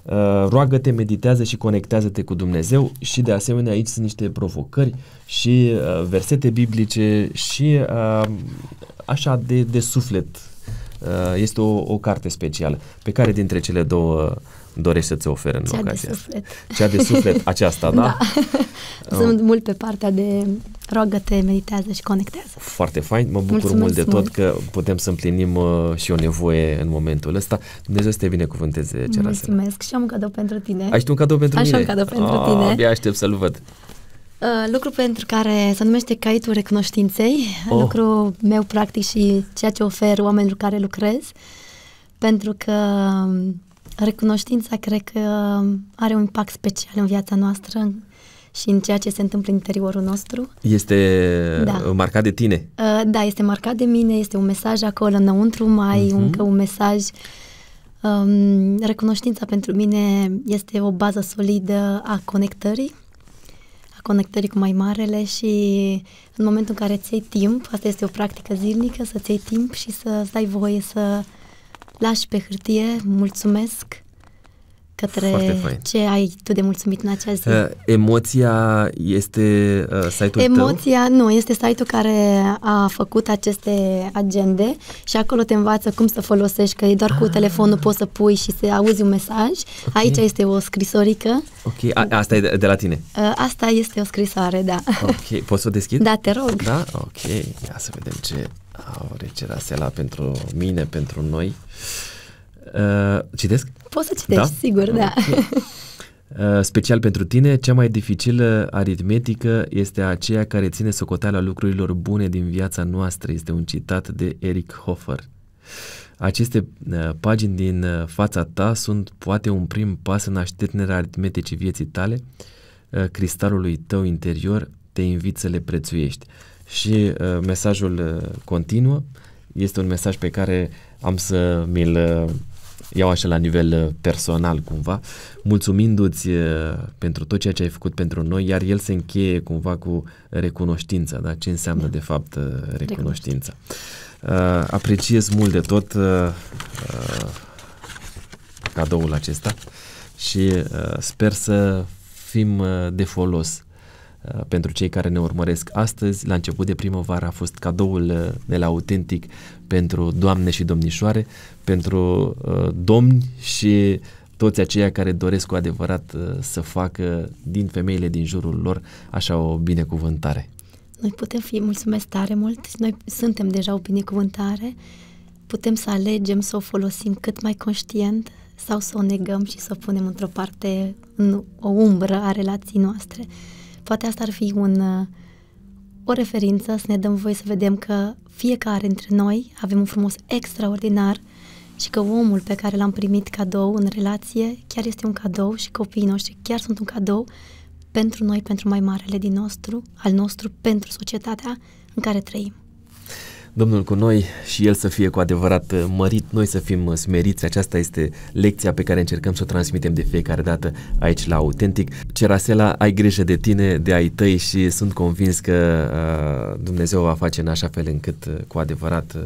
Uh, roagă-te, meditează și conectează-te cu Dumnezeu și de asemenea aici sunt niște provocări și uh, versete biblice și uh, așa de, de suflet Uh, este o, o carte specială. Pe care dintre cele două dorești să ți oferi în Cea locația de suflet. Asta? Cea de suflet, aceasta, da? da. Uh. Sunt mult pe partea de roagă te meditează și conectează. Foarte fain, mă bucur Mulțumesc mult de tot mult. că putem să împlinim uh, și o nevoie în momentul ăsta. Dumnezeu să te binecuvânteze, Cerasele. Mulțumesc și am un cadou pentru tine. Ai un cadou pentru Așa mine? Așa un cadou pentru oh, tine. Abia aștept să-l văd. Uh, lucru pentru care se numește Caitul Recunoștinței, oh. lucru meu practic și ceea ce ofer oamenilor care lucrez, pentru că um, recunoștința cred că um, are un impact special în viața noastră și în ceea ce se întâmplă în interiorul nostru. Este da. Uh, marcat de tine? Uh, da, este marcat de mine, este un mesaj acolo înăuntru, mai uh-huh. încă un mesaj Um, recunoștința pentru mine este o bază solidă a conectării a conectării cu mai marele și în momentul în care îți iei timp, asta este o practică zilnică, să-ți iei timp și să-ți dai voie să lași pe hârtie mulțumesc către ce ai tu de mulțumit în acea zi? Uh, emoția este uh, site-ul Emoția, tău? nu, este site-ul care a făcut aceste agende și acolo te învață cum să folosești, că doar ah. cu telefonul poți să pui și să auzi un mesaj. Okay. Aici este o scrisorică. Ok, a, asta e de, de la tine? Uh, asta este o scrisoare, da. Ok, poți să o deschid? Da, te rog. Da? Ok, ia să vedem ce au recerasela pentru mine, pentru noi. Uh, Uh, citesc? Poți să citești, da? sigur, da. Uh, special pentru tine, cea mai dificilă aritmetică este aceea care ține socoteala lucrurilor bune din viața noastră. Este un citat de Eric Hoffer. Aceste uh, pagini din uh, fața ta sunt poate un prim pas în așternerea aritmeticii vieții tale, uh, cristalului tău interior, te invit să le prețuiești. Și uh, mesajul uh, continuă, este un mesaj pe care am să mi-l uh, iau așa la nivel uh, personal cumva, mulțumindu-ți uh, pentru tot ceea ce ai făcut pentru noi, iar el se încheie cumva cu recunoștința, da? Ce înseamnă da. de fapt uh, recunoștința. Uh, apreciez mult de tot uh, cadoul acesta și uh, sper să fim de folos pentru cei care ne urmăresc astăzi. La început de primăvară a fost cadoul de la Autentic pentru doamne și domnișoare, pentru uh, domni și toți aceia care doresc cu adevărat uh, să facă din femeile din jurul lor așa o binecuvântare. Noi putem fi, mulțumesc tare mult, noi suntem deja o binecuvântare, putem să alegem să o folosim cât mai conștient sau să o negăm și să o punem într-o parte, în o umbră a relației noastre. Poate asta ar fi un uh, o referință, să ne dăm voie să vedem că fiecare dintre noi avem un frumos extraordinar și că omul pe care l-am primit cadou în relație chiar este un cadou și copiii noștri chiar sunt un cadou pentru noi, pentru mai marele din nostru, al nostru, pentru societatea în care trăim. Domnul cu noi și El să fie cu adevărat uh, mărit, noi să fim uh, smeriți. Aceasta este lecția pe care încercăm să o transmitem de fiecare dată aici la Autentic. Cerasela, ai grijă de tine, de ai tăi și sunt convins că uh, Dumnezeu va face în așa fel încât uh, cu adevărat uh,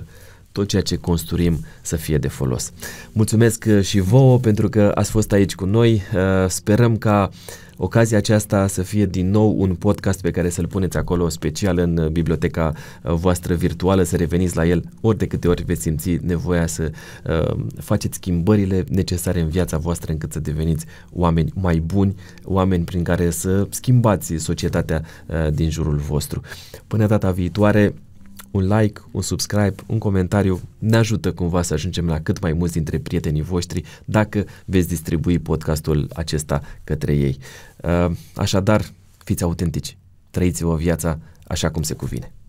tot ceea ce construim să fie de folos. Mulțumesc uh, și vouă pentru că ați fost aici cu noi. Uh, sperăm ca ocazia aceasta să fie din nou un podcast pe care să-l puneți acolo special în uh, biblioteca voastră virtuală, să reveniți la el ori de câte ori veți simți nevoia să faceți schimbările necesare în viața voastră încât să deveniți oameni mai buni, oameni prin care să schimbați societatea din jurul vostru. Până data viitoare, un like, un subscribe, un comentariu ne ajută cumva să ajungem la cât mai mulți dintre prietenii voștri dacă veți distribui podcastul acesta către ei. Uh, așadar, fiți autentici, trăiți-vă viața așa cum se cuvine.